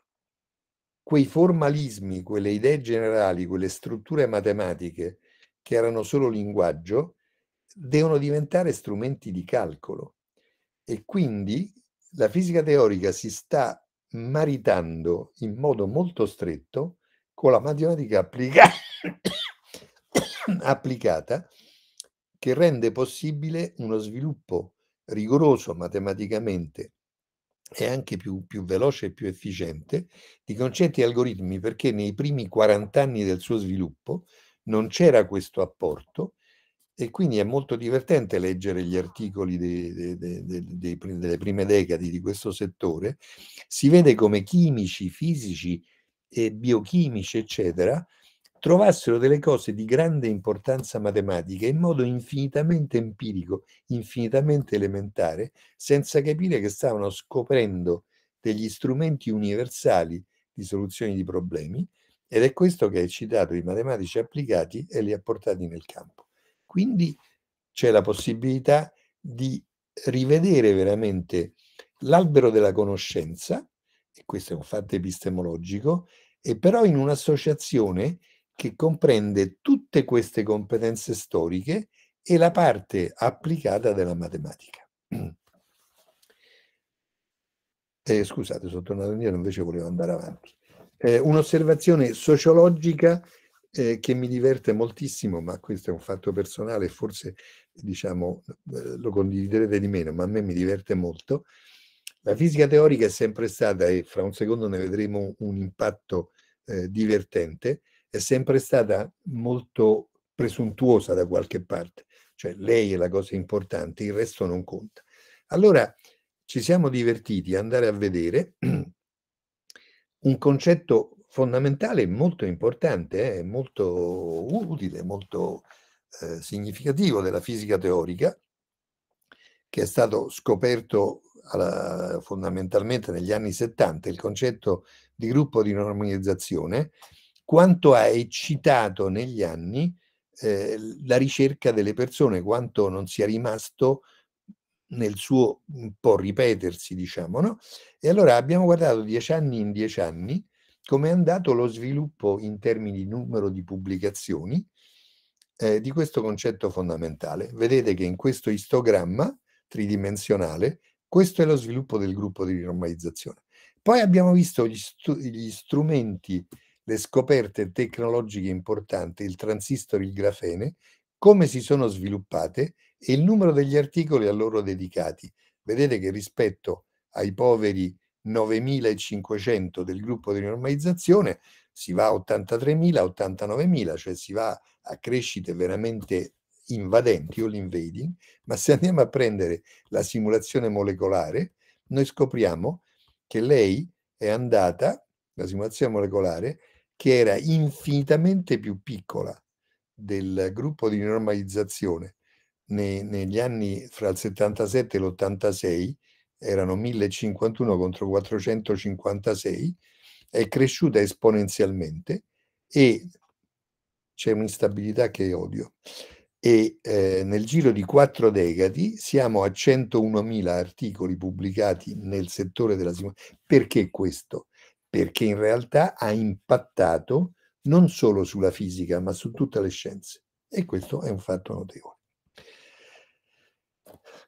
quei formalismi, quelle idee generali, quelle strutture matematiche che erano solo linguaggio, devono diventare strumenti di calcolo. E quindi la fisica teorica si sta maritando in modo molto stretto con la matematica applica (coughs) applicata che rende possibile uno sviluppo rigoroso matematicamente è anche più, più veloce e più efficiente di concetti e algoritmi perché nei primi 40 anni del suo sviluppo non c'era questo apporto e quindi è molto divertente leggere gli articoli dei, dei, dei, delle prime decadi di questo settore. Si vede come chimici, fisici e biochimici, eccetera, trovassero delle cose di grande importanza matematica in modo infinitamente empirico, infinitamente elementare, senza capire che stavano scoprendo degli strumenti universali di soluzioni di problemi ed è questo che ha eccitato i matematici applicati e li ha portati nel campo. Quindi c'è la possibilità di rivedere veramente l'albero della conoscenza, e questo è un fatto epistemologico, e però in un'associazione che comprende tutte queste competenze storiche e la parte applicata della matematica. (clears throat) Eh, scusate, sono tornato indietro, invece volevo andare avanti. Eh, un'osservazione sociologica eh, che mi diverte moltissimo, ma questo è un fatto personale, forse diciamo, eh, lo condividerete di meno, ma a me mi diverte molto. La fisica teorica è sempre stata, e fra un secondo ne vedremo un impatto eh, divertente, è sempre stata molto presuntuosa da qualche parte, cioè lei è la cosa importante, il resto non conta. Allora ci siamo divertiti ad andare a vedere (clears throat) un concetto fondamentale molto importante, eh, molto utile, molto eh, significativo della fisica teorica, che è stato scoperto alla, fondamentalmente negli anni 70, il concetto di gruppo di normalizzazione, quanto ha eccitato negli anni eh, la ricerca delle persone, quanto non sia rimasto nel suo un po' ripetersi, diciamo, no? E allora abbiamo guardato dieci anni in dieci anni come è andato lo sviluppo in termini di numero di pubblicazioni eh, di questo concetto fondamentale. Vedete che in questo istogramma tridimensionale questo è lo sviluppo del gruppo di rinormalizzazione. Poi abbiamo visto gli, stu- gli strumenti le scoperte tecnologiche importanti, il transistor, il grafene, come si sono sviluppate e il numero degli articoli a loro dedicati. Vedete che rispetto ai poveri 9.500 del gruppo di normalizzazione si va a 83.000, 89.000, cioè si va a crescite veramente invadenti, all invading, ma se andiamo a prendere la simulazione molecolare, noi scopriamo che lei è andata, la simulazione molecolare, che era infinitamente più piccola del gruppo di normalizzazione ne, negli anni fra il 77 e l'86, erano 1051 contro 456, è cresciuta esponenzialmente e c'è un'instabilità che odio. E eh, nel giro di quattro decadi siamo a 101.000 articoli pubblicati nel settore della sicurezza. Perché questo? perché in realtà ha impattato non solo sulla fisica, ma su tutte le scienze. E questo è un fatto notevole.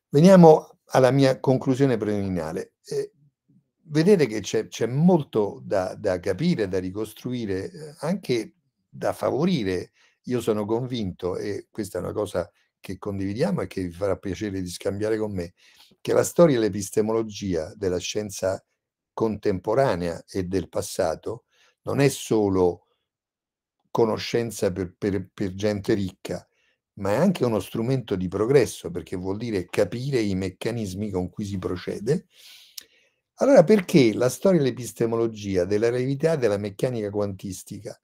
Veniamo alla mia conclusione preliminare. Eh, vedete che c'è, c'è molto da, da, capire, da ricostruire, eh, anche da favorire. Io sono convinto, e questa è una cosa che condividiamo e che vi farà piacere di scambiare con me, che la storia e l'epistemologia della scienza contemporanea e del passato non è solo conoscenza per, per, per gente ricca, ma è anche uno strumento di progresso perché vuol dire capire i meccanismi con cui si procede. Allora perché la storia dell'epistemologia, della realità della meccanica quantistica,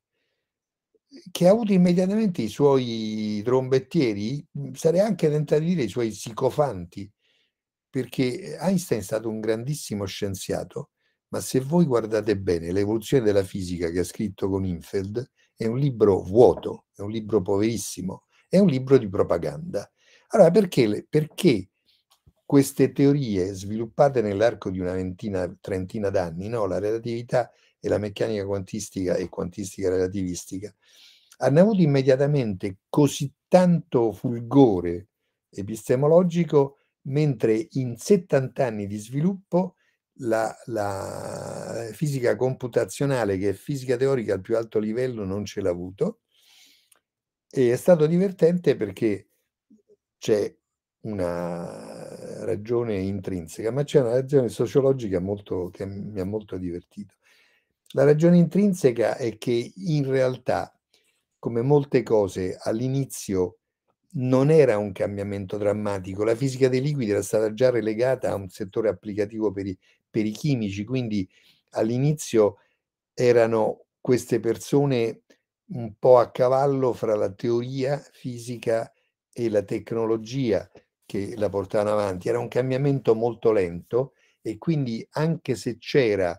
che ha avuto immediatamente i suoi trombettieri, sarei anche tentato di dire i suoi psicofanti, perché Einstein è stato un grandissimo scienziato, ma se voi guardate bene l'evoluzione della fisica che ha scritto con Coninfeld, è un libro vuoto, è un libro poverissimo, è un libro di propaganda. Allora, perché, perché queste teorie sviluppate nell'arco di una ventina, trentina d'anni, no? la relatività e la meccanica quantistica e quantistica relativistica, hanno avuto immediatamente così tanto fulgore epistemologico, mentre in 70 anni di sviluppo la, la, fisica computazionale, che è fisica teorica al più alto livello, non ce l'ha avuto. E è stato divertente perché c'è una ragione intrinseca, ma c'è una ragione sociologica molto, che mi ha molto divertito. La ragione intrinseca è che in realtà, come molte cose, all'inizio non era un cambiamento drammatico. La fisica dei liquidi era stata già relegata a un settore applicativo per i, per i chimici, quindi all'inizio erano queste persone un po' a cavallo fra la teoria fisica e la tecnologia che la portavano avanti. Era un cambiamento molto lento e quindi anche se c'era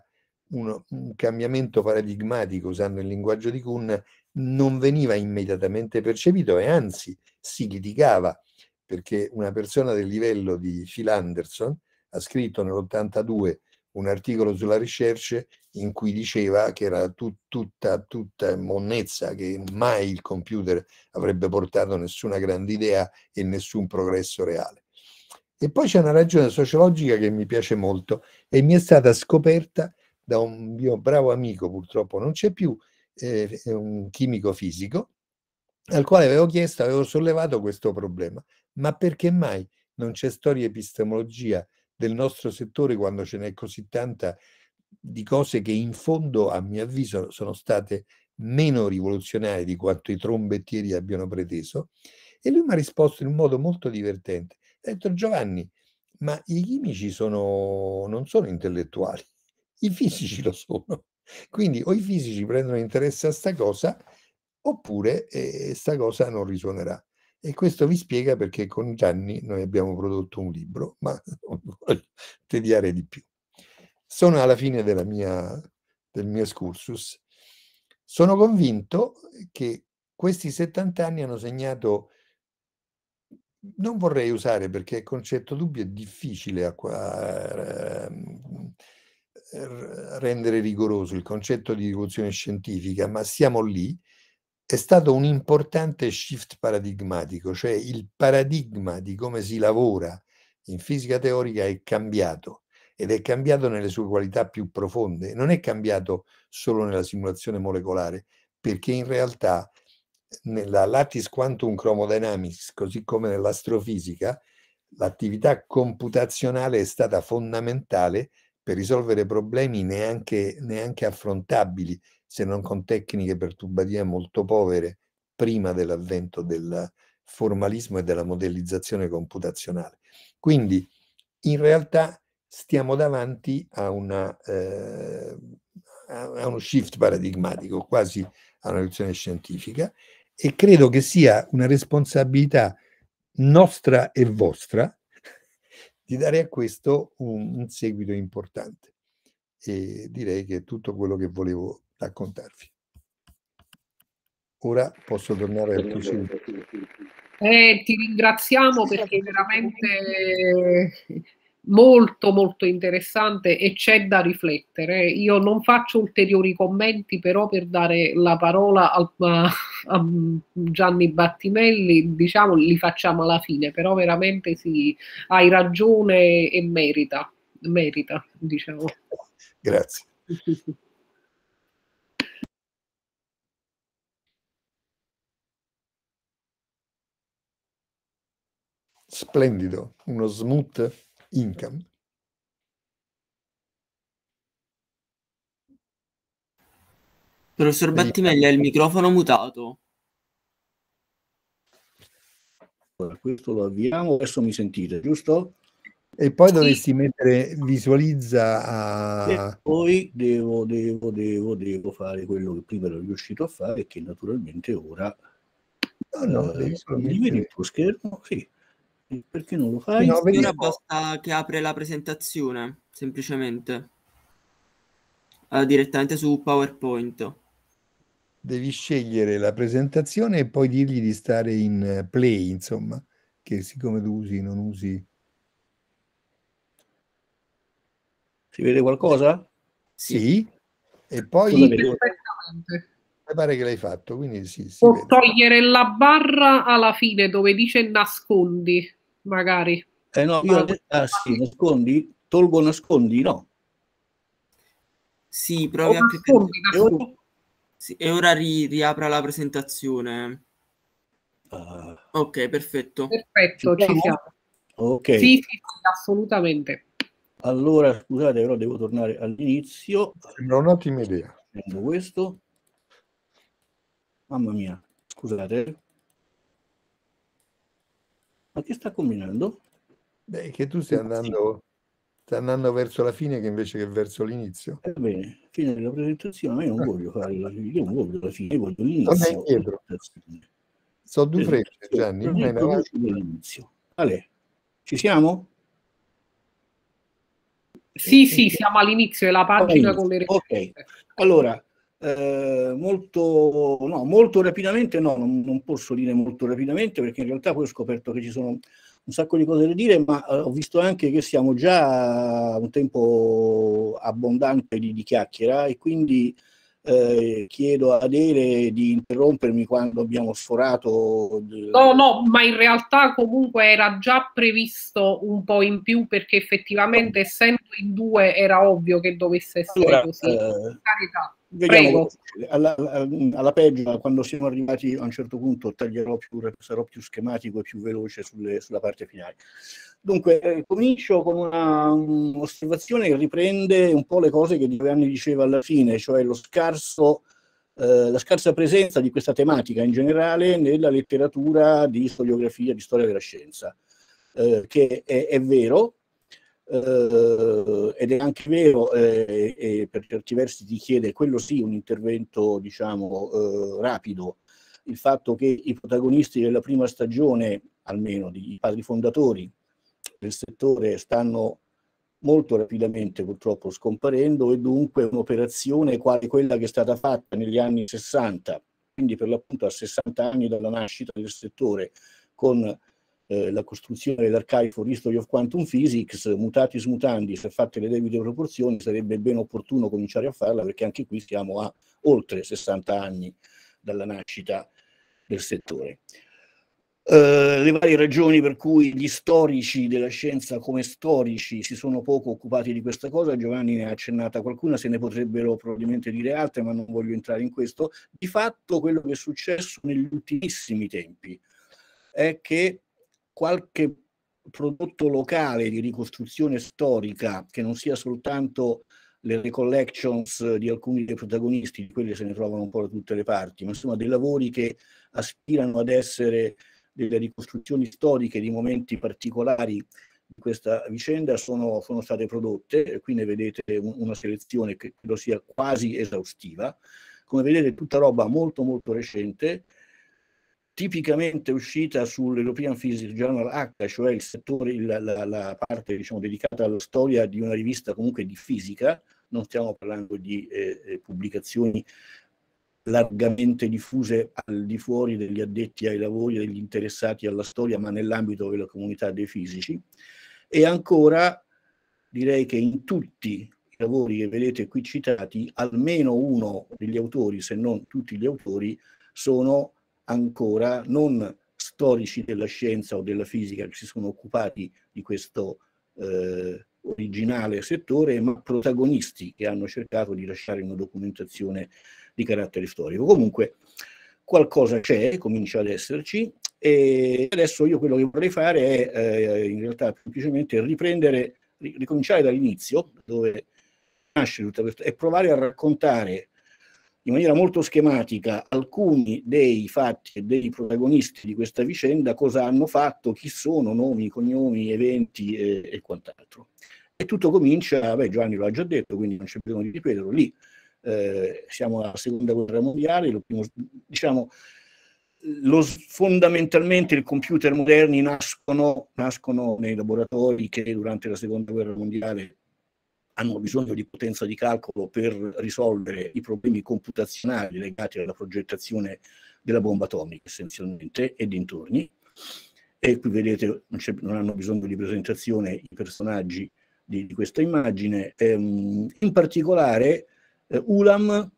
un, un cambiamento paradigmatico, usando il linguaggio di Kuhn, non veniva immediatamente percepito e anzi si litigava perché una persona del livello di Phil Anderson ha scritto nell'82 un articolo sulla ricerca in cui diceva che era tut, tutta, tutta monnezza, che mai il computer avrebbe portato nessuna grande idea e nessun progresso reale. E poi c'è una ragione sociologica che mi piace molto e mi è stata scoperta da un mio bravo amico, purtroppo non c'è più, eh, un chimico fisico, al quale avevo chiesto, avevo sollevato questo problema, ma perché mai non c'è storia e epistemologia del nostro settore quando ce n'è così tanta di cose che in fondo, a mio avviso, sono state meno rivoluzionarie di quanto i trombettieri abbiano preteso. E lui mi ha risposto in modo molto divertente. Ha detto Giovanni, ma i chimici sono, non sono intellettuali, i fisici lo sono. Quindi o i fisici prendono interesse a sta cosa oppure eh, sta cosa non risuonerà. E questo vi spiega perché con Gianni noi abbiamo prodotto un libro, ma non (laughs) voglio tediare di più. Sono alla fine mia, del mio excursus. Sono convinto che questi 70 anni hanno segnato, non vorrei usare perché il concetto dubbio è difficile a, a, a, rendere rigoroso, il concetto di rivoluzione scientifica, ma siamo lì, è stato un importante shift paradigmatico, cioè il paradigma di come si lavora in fisica teorica è cambiato ed è cambiato nelle sue qualità più profonde, non è cambiato solo nella simulazione molecolare, perché in realtà eh, nella lattice quantum chromodynamics, così come nell'astrofisica, l'attività computazionale è stata fondamentale per risolvere problemi neanche, neanche affrontabili se non con tecniche per tubadia molto povere, prima dell'avvento del formalismo e della modellizzazione computazionale. Quindi in realtà stiamo davanti a, una, eh, a uno shift paradigmatico, quasi a una lezione scientifica, e credo che sia una responsabilità nostra e vostra (laughs) di dare a questo un, un seguito importante. E direi che è tutto quello che volevo raccontarvi. Ora posso tornare al piacere. Eh, ti ringraziamo perché è veramente molto molto interessante e c'è da riflettere. Io non faccio ulteriori commenti però per dare la parola al, a, Gianni Battimelli, diciamo li facciamo alla fine, però veramente sì, hai ragione e merita, merita diciamo. Grazie. splendido, uno smooth income. Professor Battimelli ha il microfono mutato. questo lo avviamo, adesso mi sentite, giusto? E poi sì. dovresti mettere visualizza a... E poi devo, devo, devo, devo fare quello che prima ero riuscito a fare e che naturalmente ora... No, ah, no, eh, devi mettere... lo schermo, sì. Perché non lo fai? No, Ora basta che apre la presentazione, semplicemente. Uh, direttamente su PowerPoint. Devi scegliere la presentazione e poi dirgli di stare in eh, play, insomma, che siccome tu usi, non usi... Si vede qualcosa? Sì. sì. E poi... Sì, mi pare che l'hai fatto, quindi sì. Si Può togliere la barra alla fine dove dice nascondi, magari. Eh no, io ah, ah sì, nascondi, tolgo nascondi, no. Sì, provi anche nascondi, E ora, ri, riapra la presentazione. Uh, ok, perfetto. Perfetto, ci siamo. Ci siamo. Ok. Sì, sì, assolutamente. Allora, scusate, però devo tornare all'inizio. Sembra un'ottima idea. questo. Mamma mia, scusate. Ma che sta combinando? Beh, che tu stai andando, stai andando verso la fine che invece che verso l'inizio. Va eh, bene, fine della presentazione, ma io non eh. voglio fare la fine, io non voglio la fine, io voglio l'inizio. Non indietro. Sono due esatto. frecce, Gianni. Non Ale, ci siamo? Sì, sì, siamo all'inizio della pagina okay. con le referenze. Ok, allora eh, molto, no, molto, rapidamente, no, non, non, posso dire molto rapidamente perché in realtà poi ho scoperto che ci sono un sacco di cose da dire, ma eh, ho visto anche che siamo già a un tempo abbondante di, di chiacchiera e quindi eh, chiedo a Ele di interrompermi quando abbiamo sforato. No, no, ma in realtà comunque era già previsto un po' in più perché effettivamente essendo in due era ovvio che dovesse essere allora, così. Eh, vediamo alla, alla, peggio quando siamo arrivati a un certo punto taglierò più, sarò più schematico e più veloce sulle, sulla parte finale dunque eh, comincio con una, un'osservazione che riprende un po' le cose che Giovanni diceva alla fine cioè lo scarso eh, la scarsa presenza di questa tematica in generale nella letteratura di storiografia, di storia della scienza, eh, che è, è vero, eh, ed è anche vero, eh, e per certi versi ti chiede, quello sì, un intervento diciamo eh, rapido, il fatto che i protagonisti della prima stagione, almeno di padri fondatori del settore, stanno molto rapidamente purtroppo scomparendo e dunque un'operazione quale quella che è stata fatta negli anni 60, quindi per l'appunto a 60 anni dalla nascita del settore, con eh, la costruzione dell'archive for history of quantum physics, mutatis mutandis, se fatte le debite proporzioni, sarebbe ben opportuno cominciare a farla perché anche qui siamo a oltre 60 anni dalla nascita del settore. Uh, le varie ragioni per cui gli storici della scienza come storici si sono poco occupati di questa cosa, Giovanni ne ha accennata qualcuna, se ne potrebbero probabilmente dire altre, ma non voglio entrare in questo. Di fatto quello che è successo negli ultimissimi tempi è che qualche prodotto locale di ricostruzione storica che non sia soltanto le recollections di alcuni dei protagonisti, quelle se ne trovano un po' da tutte le parti, ma insomma dei lavori che aspirano ad essere delle ricostruzioni storiche di momenti particolari di questa vicenda sono, sono state prodotte, qui ne vedete un, una selezione che credo sia quasi esaustiva, come vedete tutta roba molto molto recente, tipicamente uscita sull'European Physics Journal H, cioè il settore, la, la, la parte diciamo, dedicata alla storia di una rivista comunque di fisica, non stiamo parlando di eh, eh, pubblicazioni largamente diffuse al di fuori degli addetti ai lavori, degli interessati alla storia, ma nell'ambito della comunità dei fisici. E ancora direi che in tutti i lavori che vedete qui citati, almeno uno degli autori, se non tutti gli autori, sono ancora non storici della scienza o della fisica che si sono occupati di questo eh, originale settore, ma protagonisti che hanno cercato di lasciare una documentazione di carattere storico. Comunque qualcosa c'è, comincia ad esserci e adesso io quello che vorrei fare è eh, in realtà semplicemente riprendere, ricominciare dall'inizio dove nasce tutta questa e provare a raccontare in maniera molto schematica alcuni dei fatti e dei protagonisti di questa vicenda, cosa hanno fatto, chi sono, nomi, cognomi, eventi e, e quant'altro. E tutto comincia, beh, Giovanni lo ha già detto, quindi non c'è bisogno di ripeterlo, lì eh, siamo alla seconda guerra mondiale, lo primo, diciamo, lo, fondamentalmente i computer moderni nascono, nascono nei laboratori che durante la seconda guerra mondiale hanno bisogno di potenza di calcolo per risolvere i problemi computazionali legati alla progettazione della bomba atomica essenzialmente e dintorni. E qui vedete, non, non hanno bisogno di presentazione i personaggi di, di questa immagine. Ehm, in particolare eh, Ulam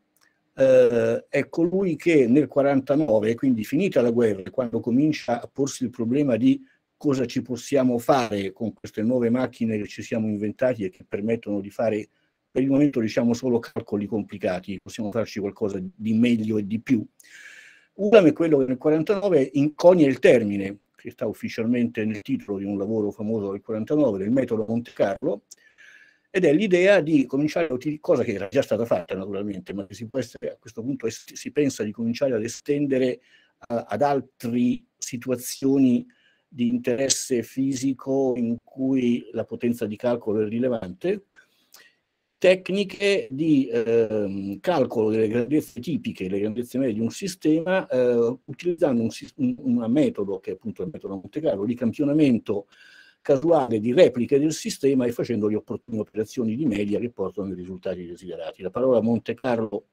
eh, è colui che nel 49, quindi finita la guerra, quando comincia a porsi il problema di cosa ci possiamo fare con queste nuove macchine che ci siamo inventati e che permettono di fare per il momento diciamo solo calcoli complicati, possiamo farci qualcosa di meglio e di più. ULAM è quello che nel 49 inconia il termine, che sta ufficialmente nel titolo di un lavoro famoso del 49, del metodo Monte Carlo, ed è l'idea di cominciare a utilizzare, cosa che era già stata fatta naturalmente, ma che si può essere, a questo punto si pensa di cominciare ad estendere a, ad altre situazioni di interesse fisico in cui la potenza di calcolo è rilevante, tecniche di eh, calcolo delle grandezze tipiche, le grandezze medie di un sistema, eh, utilizzando un, un, metodo, che è appunto il metodo Monte Carlo, di campionamento casuale di repliche del sistema e facendo le opportune operazioni di media che portano i risultati desiderati. La parola Monte Carlo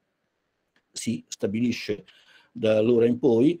si stabilisce da allora in poi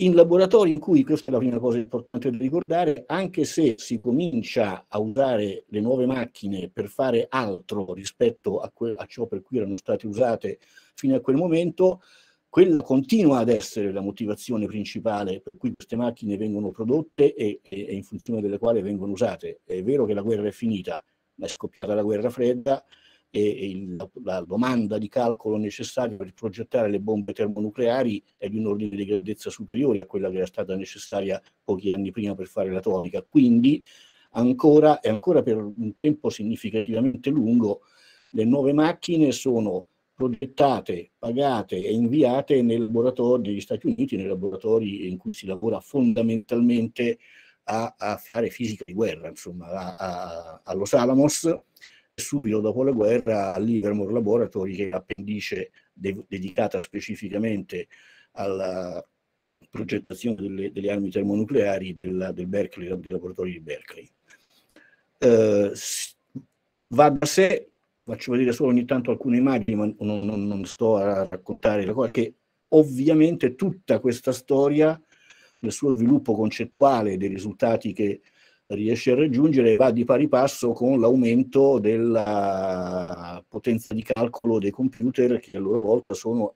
in laboratori in cui, questa è la prima cosa importante da ricordare, anche se si comincia a usare le nuove macchine per fare altro rispetto a, que- a ciò per cui erano state usate fino a quel momento, quella continua ad essere la motivazione principale per cui queste macchine vengono prodotte e, e, e in funzione delle quali vengono usate. È vero che la guerra è finita, ma è scoppiata la guerra fredda, e il, la domanda di calcolo necessaria per progettare le bombe termonucleari è di un ordine di grandezza superiore a quella che era stata necessaria pochi anni prima per fare l'atomica. Quindi ancora, e ancora per un tempo significativamente lungo, le nuove macchine sono progettate, pagate e inviate nei laboratori degli Stati Uniti, nei laboratori in cui si lavora fondamentalmente a, a fare fisica di guerra, insomma, a, a, a Los Alamos subito dopo la guerra Livermore Laboratory, che è l'appendice de- dedicata specificamente alla progettazione delle, delle armi termonucleari della, del, Berkeley, del laboratorio di Berkeley. Eh, va da sé, faccio vedere solo ogni tanto alcune immagini, ma non, non, non sto a raccontare la cosa, che ovviamente tutta questa storia, nel suo sviluppo concettuale, dei risultati che riesce a raggiungere va di pari passo con l'aumento della potenza di calcolo dei computer che a loro volta sono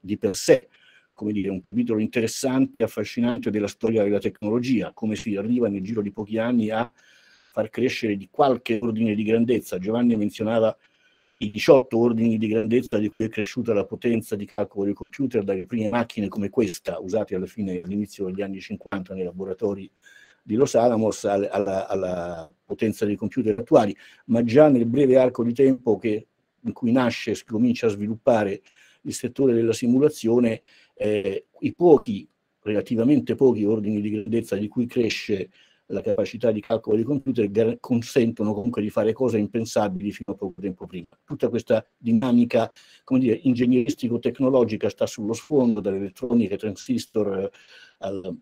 di per sé come dire, un capitolo interessante e affascinante della storia della tecnologia, come si arriva nel giro di pochi anni a far crescere di qualche ordine di grandezza. Giovanni menzionava i 18 ordini di grandezza di cui è cresciuta la potenza di calcolo del computer dalle prime macchine come questa, usate alla fine all'inizio degli anni 50 nei laboratori di Los Alamos alla, alla, potenza dei computer attuali, ma già nel breve arco di tempo che, in cui nasce e comincia a sviluppare il settore della simulazione, eh, i pochi, relativamente pochi ordini di grandezza di cui cresce la capacità di calcolo dei computer consentono comunque di fare cose impensabili fino a poco tempo prima. Tutta questa dinamica, come dire, ingegneristico-tecnologica sta sullo sfondo, dall'elettronica, transistor eh, al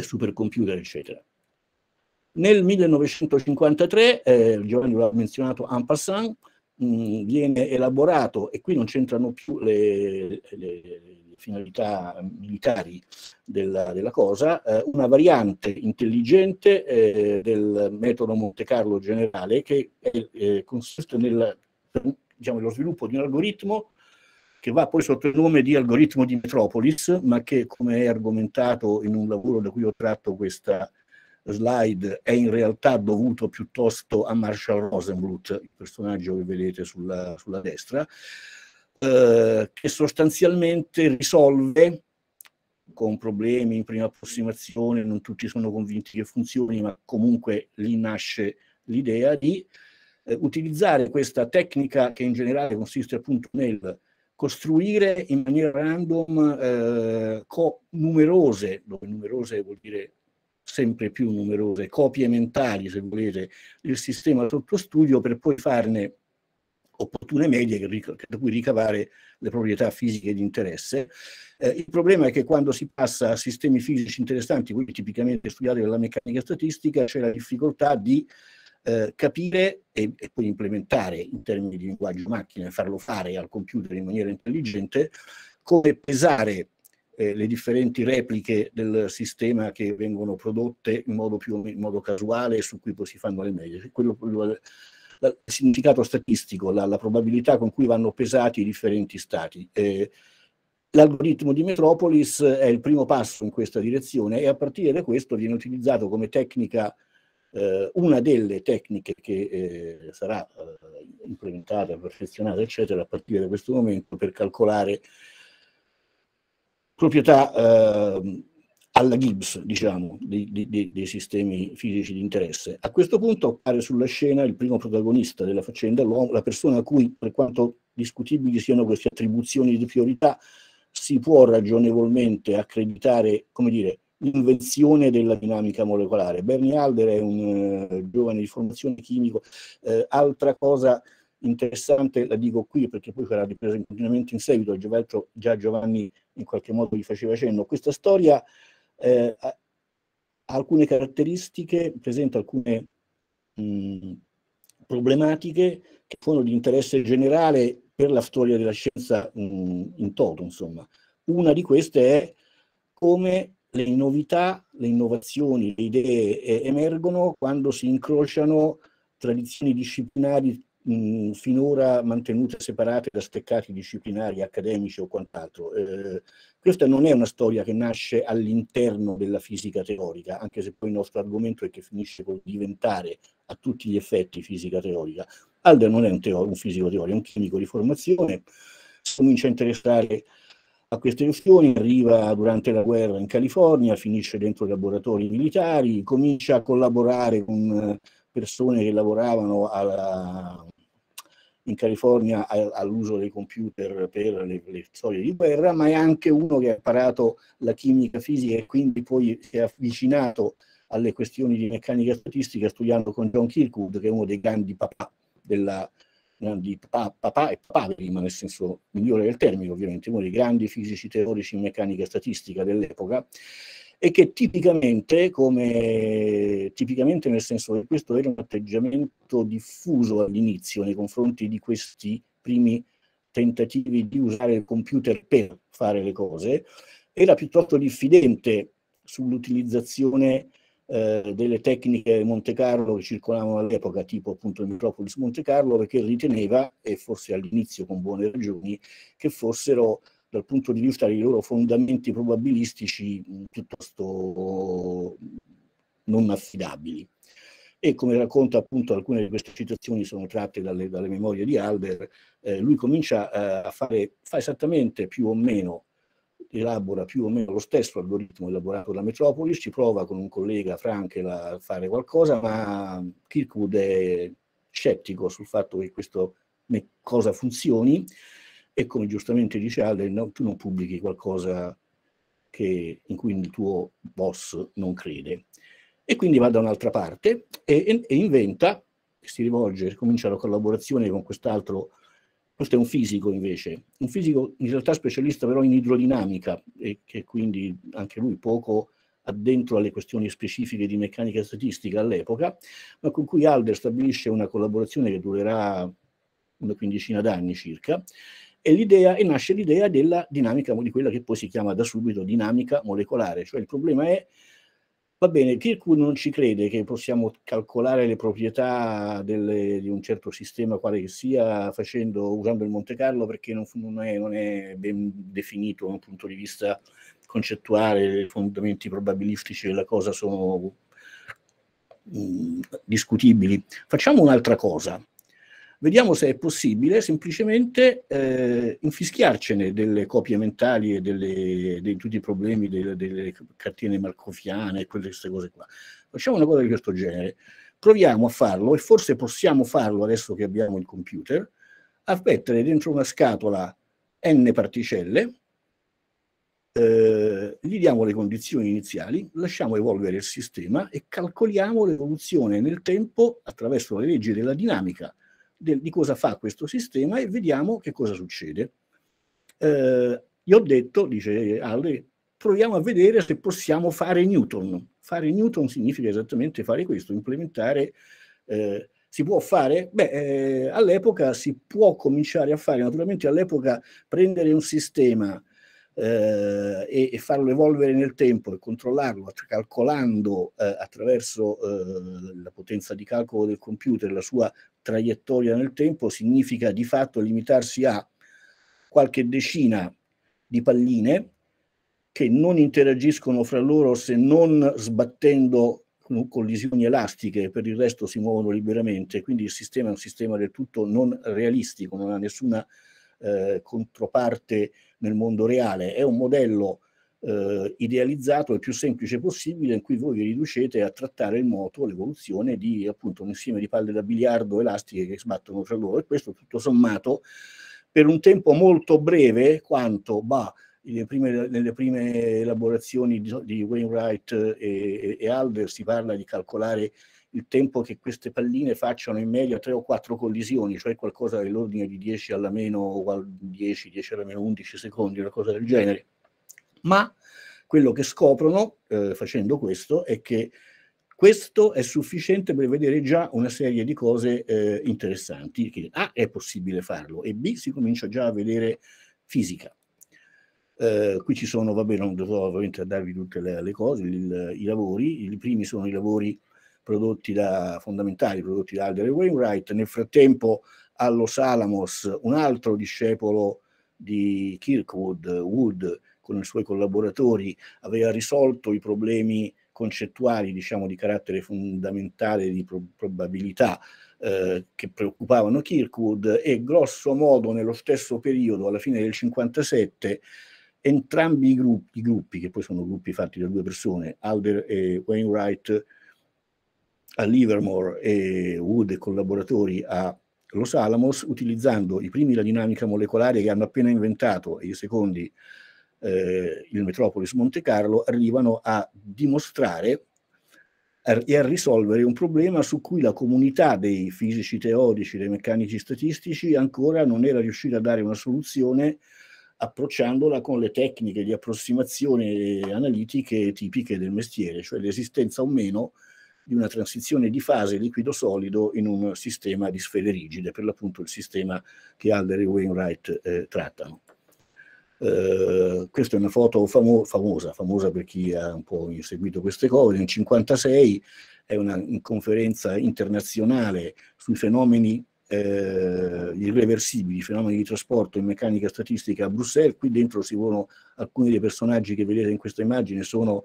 supercomputer, eccetera. Nel 1953, eh, Giovanni l'ha menzionato en passant, mh, viene elaborato, e qui non c'entrano più le, le, finalità militari della, della cosa, eh, una variante intelligente eh, del metodo Monte Carlo generale che eh, consiste nel, diciamo, lo sviluppo di un algoritmo che va poi sotto il nome di algoritmo di Metropolis, ma che come è argomentato in un lavoro da cui ho tratto questa slide è in realtà dovuto piuttosto a Marshall Rosenbluth, il personaggio che vedete sulla, sulla destra, eh, che sostanzialmente risolve con problemi in prima approssimazione, non tutti sono convinti che funzioni, ma comunque lì nasce l'idea di eh, utilizzare questa tecnica che in generale consiste appunto nel costruire in maniera random eh, numerose, dove numerose vuol dire sempre più numerose, copie mentali, se volete, del sistema sottostudio per poi farne opportune medie da cui ricavare le proprietà fisiche di interesse. Eh, il problema è che quando si passa a sistemi fisici interessanti, quelli tipicamente studiati dalla meccanica statistica, c'è la difficoltà di eh, capire e, e, poi implementare in termini di linguaggio macchina e farlo fare al computer in maniera intelligente, come pesare eh, le differenti repliche del sistema che vengono prodotte in modo più in modo casuale e su cui poi si fanno le medie. Quello, quello, il significato statistico, la, la, probabilità con cui vanno pesati i differenti stati. Eh, L'algoritmo di Metropolis è il primo passo in questa direzione e a partire da questo viene utilizzato come tecnica eh, una delle tecniche che eh, sarà eh, implementata, perfezionata, eccetera, a partire da questo momento per calcolare proprietà ehm, alla Gibbs, diciamo, dei, dei, dei, sistemi fisici di interesse. A questo punto appare sulla scena il primo protagonista della faccenda, la persona a cui, per quanto discutibili siano queste attribuzioni di priorità, si può ragionevolmente accreditare, come dire, invenzione della dinamica molecolare. Bernie Alder è un uh, giovane di formazione chimico. Uh, altra cosa interessante, la dico qui perché poi verrà ripresa continuamente in seguito, già Giovanni in qualche modo gli faceva cenno, questa storia eh, ha alcune caratteristiche, presenta alcune mh, problematiche che sono di interesse generale per la storia della scienza mh, in toto, insomma. Una di queste è come le novità, le innovazioni, le idee eh, emergono quando si incrociano tradizioni disciplinari mh, finora mantenute separate da steccati disciplinari, accademici o quant'altro. Eh, questa non è una storia che nasce all'interno della fisica teorica, anche se poi il nostro argomento è che finisce col diventare a tutti gli effetti fisica teorica. Alder non è un, teorico, un fisico teorico, è un chimico di formazione, si comincia a interessare a queste questioni, arriva durante la guerra in California, finisce dentro i laboratori militari, comincia a collaborare con eh, persone che lavoravano alla, in California all'uso dei computer per le, le, storie di guerra, ma è anche uno che ha imparato la chimica fisica e quindi poi si è avvicinato alle questioni di meccanica statistica studiando con John Kirkwood, che è uno dei grandi papà della, grandi papà, papà e papabili, ma nel senso migliore del termine, ovviamente, uno dei grandi fisici teorici in meccanica statistica dell'epoca, e che tipicamente, come, tipicamente nel senso che questo era un atteggiamento diffuso all'inizio nei confronti di questi primi tentativi di usare il computer per fare le cose, era piuttosto diffidente sull'utilizzazione eh, delle tecniche Monte Carlo che circolavano all'epoca, tipo appunto Metropolis Monte Carlo, perché riteneva, e forse all'inizio con buone ragioni, che fossero dal punto di vista dei loro fondamenti probabilistici piuttosto non affidabili. E come racconta appunto alcune di queste citazioni sono tratte dalle, dalle memorie di Albert, eh, lui comincia eh, a fare, fa esattamente più o meno elabora più o meno lo stesso algoritmo elaborato da Metropolis, ci prova con un collega Frankel a fare qualcosa, ma Kirkwood è scettico sul fatto che questa cosa funzioni e come giustamente dice Ale, no, tu non pubblichi qualcosa che, in cui il tuo boss non crede. E quindi va da un'altra parte e, e, e inventa, si rivolge, comincia la collaborazione con quest'altro questo è un fisico invece, un fisico in realtà specialista però in idrodinamica e che quindi anche lui poco addentro alle questioni specifiche di meccanica statistica all'epoca, ma con cui Alder stabilisce una collaborazione che durerà una quindicina d'anni circa, e, e nasce l'idea della dinamica, di quella che poi si chiama da subito dinamica molecolare, cioè il problema è Va bene, Kirkwood non ci crede che possiamo calcolare le proprietà delle, di un certo sistema, quale che sia, facendo, usando il Monte Carlo perché non, non, è, non, è, ben definito da un punto di vista concettuale, i fondamenti probabilistici della cosa sono mh, mm, discutibili. Facciamo un'altra cosa vediamo se è possibile semplicemente eh, infischiarcene delle copie mentali e delle, di tutti i problemi delle, delle cartine marcofiane e queste cose qua. Facciamo una cosa di questo genere, proviamo a farlo e forse possiamo farlo adesso che abbiamo il computer, a mettere dentro una scatola n particelle, eh, gli diamo le condizioni iniziali, lasciamo evolvere il sistema e calcoliamo l'evoluzione nel tempo attraverso le leggi della dinamica del, di cosa fa questo sistema e vediamo che cosa succede. Eh, gli ho detto, dice Alde, proviamo a vedere se possiamo fare Newton. Fare Newton significa esattamente fare questo, implementare. Eh, si può fare? Beh, eh, all'epoca si può cominciare a fare, naturalmente all'epoca prendere un sistema eh, e, e, farlo evolvere nel tempo e controllarlo calcolando eh, attraverso eh, la potenza di calcolo del computer la sua traiettoria nel tempo significa di fatto limitarsi a qualche decina di palline che non interagiscono fra loro se non sbattendo collisioni elastiche, per il resto si muovono liberamente, quindi il sistema è un sistema del tutto non realistico, non ha nessuna eh, controparte nel mondo reale, è un modello eh, idealizzato e più semplice possibile in cui voi vi riducete a trattare il moto, l'evoluzione di appunto un insieme di palle da biliardo elastiche che sbattono tra loro e questo tutto sommato per un tempo molto breve quanto va nelle prime, nelle prime elaborazioni di, di Wainwright e, e, e Alder si parla di calcolare il tempo che queste palline facciano in media 3 o 4 collisioni, cioè qualcosa dell'ordine di 10 alla meno 10, 10 alla meno 11 secondi, una cosa del genere ma quello che scoprono eh, facendo questo è che questo è sufficiente per vedere già una serie di cose eh, interessanti, che A è possibile farlo e B si comincia già a vedere fisica. Eh, qui ci sono, vabbè, non dovrò ovviamente a darvi tutte le, le cose, il, i lavori, i primi sono i lavori prodotti da, fondamentali, prodotti da Alder e Wainwright, nel frattempo allo Salamos un altro discepolo di Kirkwood, Wood, con i suoi collaboratori, aveva risolto i problemi concettuali, diciamo, di carattere fondamentale di pro probabilità eh, che preoccupavano Kirkwood e grosso modo nello stesso periodo, alla fine del 57, entrambi i gruppi, i gruppi che poi sono gruppi fatti da due persone, Alder e Wainwright a Livermore e Wood e collaboratori a Los Alamos, utilizzando i primi la dinamica molecolare che hanno appena inventato e i secondi eh, il Metropolis Monte Carlo arrivano a dimostrare e a risolvere un problema su cui la comunità dei fisici teorici, dei meccanici statistici ancora non era riuscita a dare una soluzione approcciandola con le tecniche di approssimazione analitiche tipiche del mestiere, cioè l'esistenza o meno di una transizione di fase liquido-solido in un sistema di sfere rigide, per l'appunto il sistema che Alder e Wainwright eh, trattano. Eh, questa è una foto famo famosa, famosa per chi ha un po' inseguito queste cose. Nel 1956 è una in conferenza internazionale sui fenomeni eh, irreversibili, fenomeni di trasporto in meccanica statistica a Bruxelles. Qui dentro si vedono alcuni dei personaggi che vedete in questa immagine, sono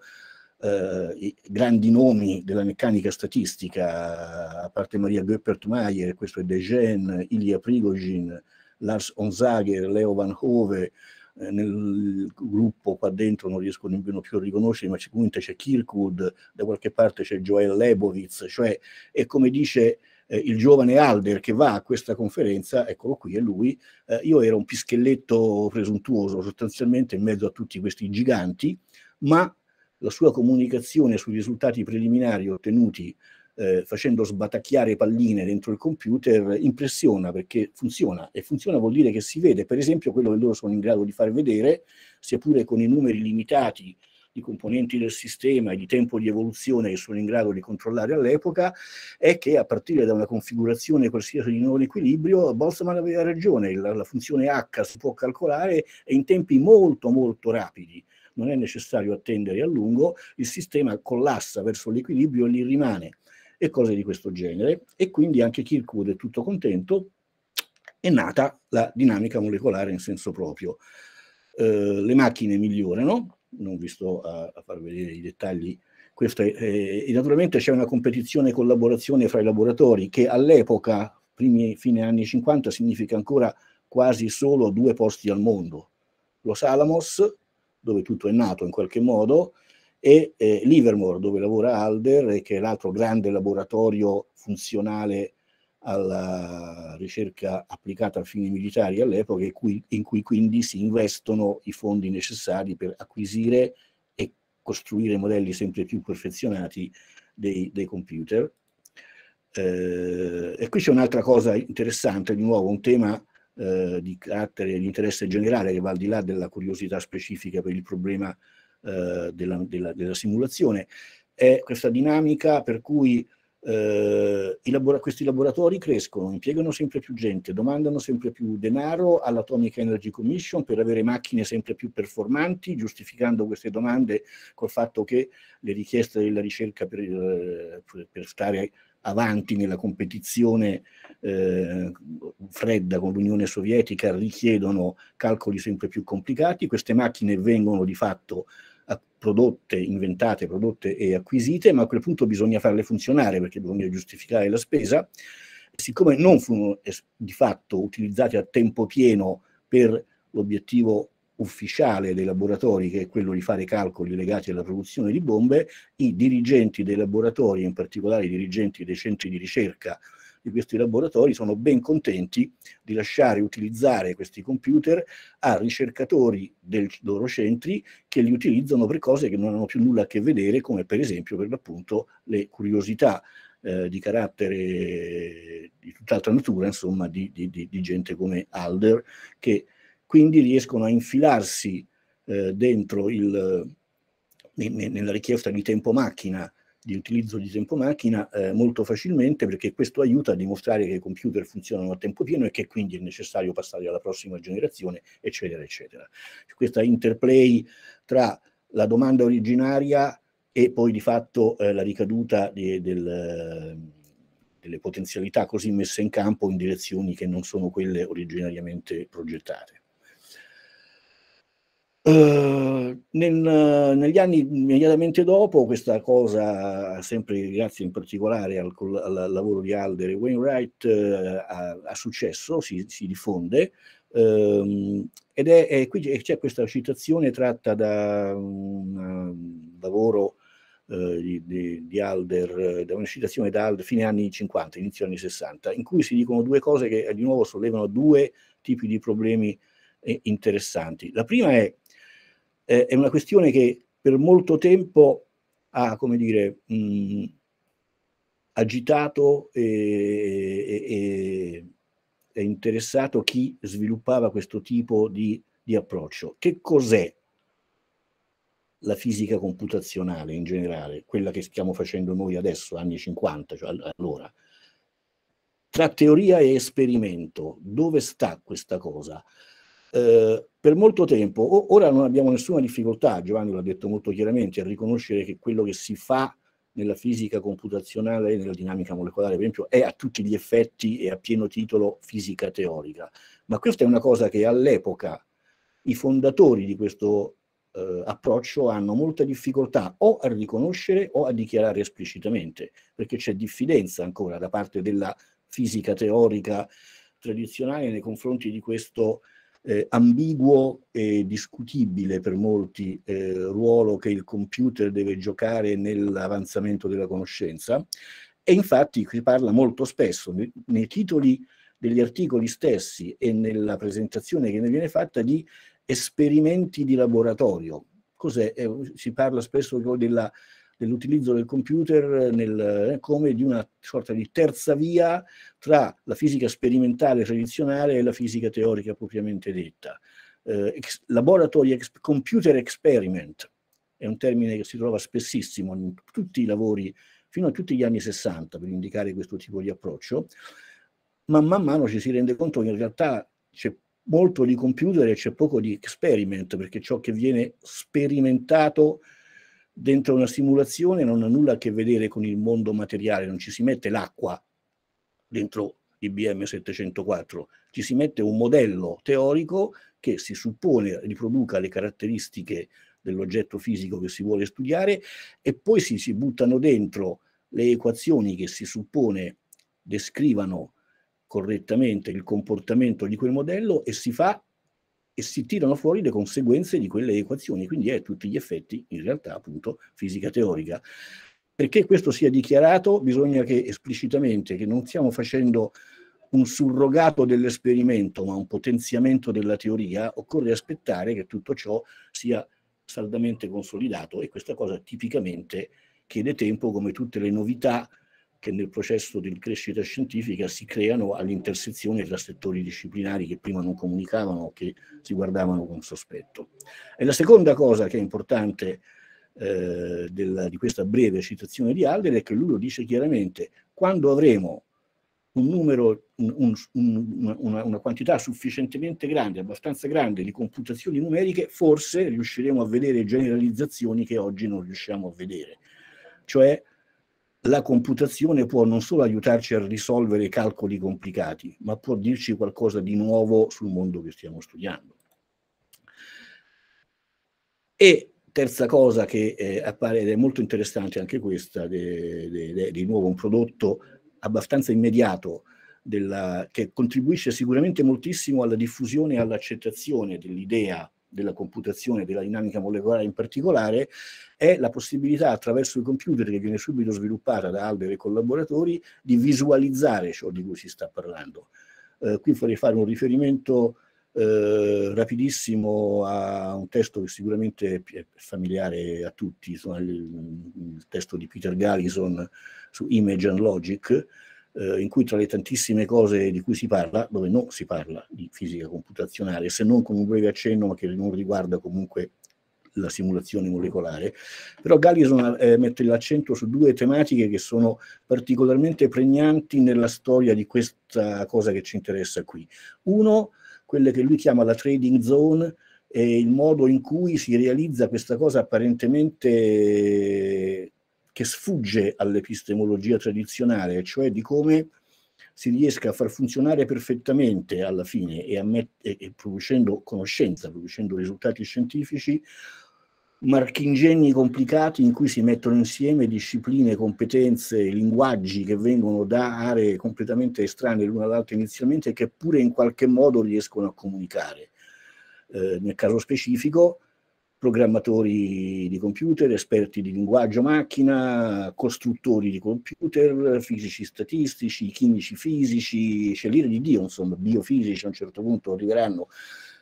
eh, i grandi nomi della meccanica statistica, a parte Maria Goeppert-Mayer, questo è Degen, Ilya Prigogine, Lars Onzager, Leo Van Hove, eh, nel gruppo qua dentro non riesco nemmeno più a riconoscere, ma sicuramente c'è Kirkwood, da qualche parte c'è Joel Lebowitz, cioè è come dice eh, il giovane Alder che va a questa conferenza, eccolo qui, è lui, eh, io ero un pischelletto presuntuoso sostanzialmente in mezzo a tutti questi giganti, ma la sua comunicazione sui risultati preliminari ottenuti eh, facendo sbatacchiare palline dentro il computer impressiona perché funziona e funziona vuol dire che si vede, per esempio quello che loro sono in grado di far vedere, sia pure con i numeri limitati di componenti del sistema e di tempo di evoluzione che sono in grado di controllare all'epoca, è che a partire da una configurazione qualsiasi di nuovo equilibrio, Boltzmann aveva ragione, la, la funzione H si può calcolare e in tempi molto molto rapidi non è necessario attendere a lungo, il sistema collassa verso l'equilibrio e lì rimane e cose di questo genere. E quindi anche Kirkwood è tutto contento, è nata la dinamica molecolare in senso proprio. Eh, le macchine migliorano, non vi sto a, a far vedere i dettagli. Questo è, eh, e naturalmente c'è una competizione e collaborazione fra i laboratori che all'epoca, primi fine anni 50, significa ancora quasi solo due posti al mondo, Los Alamos, dove tutto è nato in qualche modo, e eh, Livermore dove lavora Alder, eh, che è l'altro grande laboratorio funzionale alla ricerca applicata a fini militari all'epoca, in cui, quindi si investono i fondi necessari per acquisire e costruire modelli sempre più perfezionati dei, dei computer. Eh, e qui c'è un'altra cosa interessante, di nuovo un tema eh, di carattere di interesse generale che va al di là della curiosità specifica per il problema eh, della, della, della, simulazione. È questa dinamica per cui eh, labora- questi laboratori crescono, impiegano sempre più gente, domandano sempre più denaro all'Atomic Energy Commission per avere macchine sempre più performanti, giustificando queste domande col fatto che le richieste della ricerca per, eh, per stare avanti nella competizione eh, fredda con l'Unione Sovietica richiedono calcoli sempre più complicati, queste macchine vengono di fatto prodotte, inventate, prodotte e acquisite, ma a quel punto bisogna farle funzionare perché bisogna giustificare la spesa. Siccome non furono di fatto utilizzate a tempo pieno per l'obiettivo ufficiale dei laboratori, che è quello di fare calcoli legati alla produzione di bombe, i dirigenti dei laboratori, in particolare i dirigenti dei centri di ricerca di questi laboratori sono ben contenti di lasciare utilizzare questi computer a ricercatori dei loro centri che li utilizzano per cose che non hanno più nulla a che vedere, come per esempio per l'appunto le curiosità eh, di carattere eh, di tutt'altra natura, insomma, di, di, di, gente come Alder, che quindi riescono a infilarsi eh, dentro il, nella richiesta di tempo macchina di utilizzo di tempo macchina eh, molto facilmente perché questo aiuta a dimostrare che i computer funzionano a tempo pieno e che quindi è necessario passare alla prossima generazione, eccetera, eccetera. Questa interplay tra la domanda originaria e poi di fatto eh, la ricaduta di, del delle potenzialità così messe in campo in direzioni che non sono quelle originariamente progettate. Eh, nel, negli anni immediatamente dopo, questa cosa, sempre grazie in particolare al, al, lavoro di Alder e Wainwright, uh, ha, ha, successo, si, si diffonde. Um, ed è, è, qui c'è questa citazione tratta da un, um, lavoro uh, di, di, di, Alder, da una citazione da Alder, fine anni 50, inizio anni 60, in cui si dicono due cose che di nuovo sollevano due tipi di problemi eh, interessanti. La prima è eh, è una questione che per molto tempo ha, come dire, mh, mm, agitato e, e, e, interessato chi sviluppava questo tipo di, di approccio. Che cos'è la fisica computazionale in generale, quella che stiamo facendo noi adesso, anni 50, cioè allora? Tra teoria e esperimento, dove sta questa cosa? eh, per molto tempo, ora non abbiamo nessuna difficoltà, Giovanni l'ha detto molto chiaramente, a riconoscere che quello che si fa nella fisica computazionale e nella dinamica molecolare, per esempio, è a tutti gli effetti e a pieno titolo fisica teorica. Ma questa è una cosa che all'epoca i fondatori di questo eh, approccio hanno molta difficoltà o a riconoscere o a dichiarare esplicitamente, perché c'è diffidenza ancora da parte della fisica teorica tradizionale nei confronti di questo eh, ambiguo e discutibile per molti eh, ruolo che il computer deve giocare nell'avanzamento della conoscenza e infatti si parla molto spesso nei, nei titoli degli articoli stessi e nella presentazione che ne viene fatta di esperimenti di laboratorio. Cos'è? Eh, si parla spesso della dell'utilizzo del computer nel, eh, come di una sorta di terza via tra la fisica sperimentale tradizionale e la fisica teorica propriamente detta. Eh, ex, laboratory ex, computer experiment è un termine che si trova spessissimo in tutti i lavori, fino a tutti gli anni 60 per indicare questo tipo di approccio, ma man mano ci si rende conto che in realtà c'è molto di computer e c'è poco di experiment, perché ciò che viene sperimentato dentro una simulazione non ha nulla a che vedere con il mondo materiale, non ci si mette l'acqua dentro IBM 704, ci si mette un modello teorico che si suppone riproduca le caratteristiche dell'oggetto fisico che si vuole studiare e poi si, si buttano dentro le equazioni che si suppone descrivano correttamente il comportamento di quel modello e si fa e si tirano fuori le conseguenze di quelle equazioni, quindi è tutti gli effetti in realtà appunto fisica teorica. Perché questo sia dichiarato bisogna che esplicitamente che non stiamo facendo un surrogato dell'esperimento ma un potenziamento della teoria, occorre aspettare che tutto ciò sia saldamente consolidato e questa cosa tipicamente chiede tempo come tutte le novità che nel processo di crescita scientifica si creano all'intersezione tra settori disciplinari che prima non comunicavano, o che si guardavano con sospetto. E la seconda cosa che è importante eh, della, di questa breve citazione di Alder è che lui lo dice chiaramente, quando avremo un numero, un, un, una, una, quantità sufficientemente grande, abbastanza grande di computazioni numeriche, forse riusciremo a vedere generalizzazioni che oggi non riusciamo a vedere. Cioè la computazione può non solo aiutarci a risolvere calcoli complicati, ma può dirci qualcosa di nuovo sul mondo che stiamo studiando. E terza cosa che eh, appare, ed è molto interessante anche questa, ed è di nuovo un prodotto abbastanza immediato, della, che contribuisce sicuramente moltissimo alla diffusione e all'accettazione dell'idea della computazione, della dinamica molecolare in particolare, è la possibilità attraverso i computer che viene subito sviluppata da Alder e collaboratori di visualizzare ciò di cui si sta parlando. Eh, qui vorrei fare un riferimento eh, rapidissimo a un testo che sicuramente è familiare a tutti, insomma, il, il testo di Peter Gallison su Image and Logic, eh, in cui tra le tantissime cose di cui si parla, dove non si parla di fisica computazionale, se non con un breve accenno, ma che non riguarda comunque la simulazione molecolare, però Gallison eh, mette l'accento su due tematiche che sono particolarmente pregnanti nella storia di questa cosa che ci interessa qui. Uno, quella che lui chiama la trading zone, e il modo in cui si realizza questa cosa apparentemente che sfugge all'epistemologia tradizionale, cioè di come si riesca a far funzionare perfettamente alla fine e, met- e producendo conoscenza, producendo risultati scientifici, marchingegni complicati in cui si mettono insieme discipline, competenze, linguaggi che vengono da aree completamente estranee l'una all'altra inizialmente e che pure in qualche modo riescono a comunicare. Eh, nel caso specifico, programmatori di computer, esperti di linguaggio macchina, costruttori di computer, fisici statistici, chimici fisici, c'è scegliere di Dio, insomma, biofisici a un certo punto arriveranno.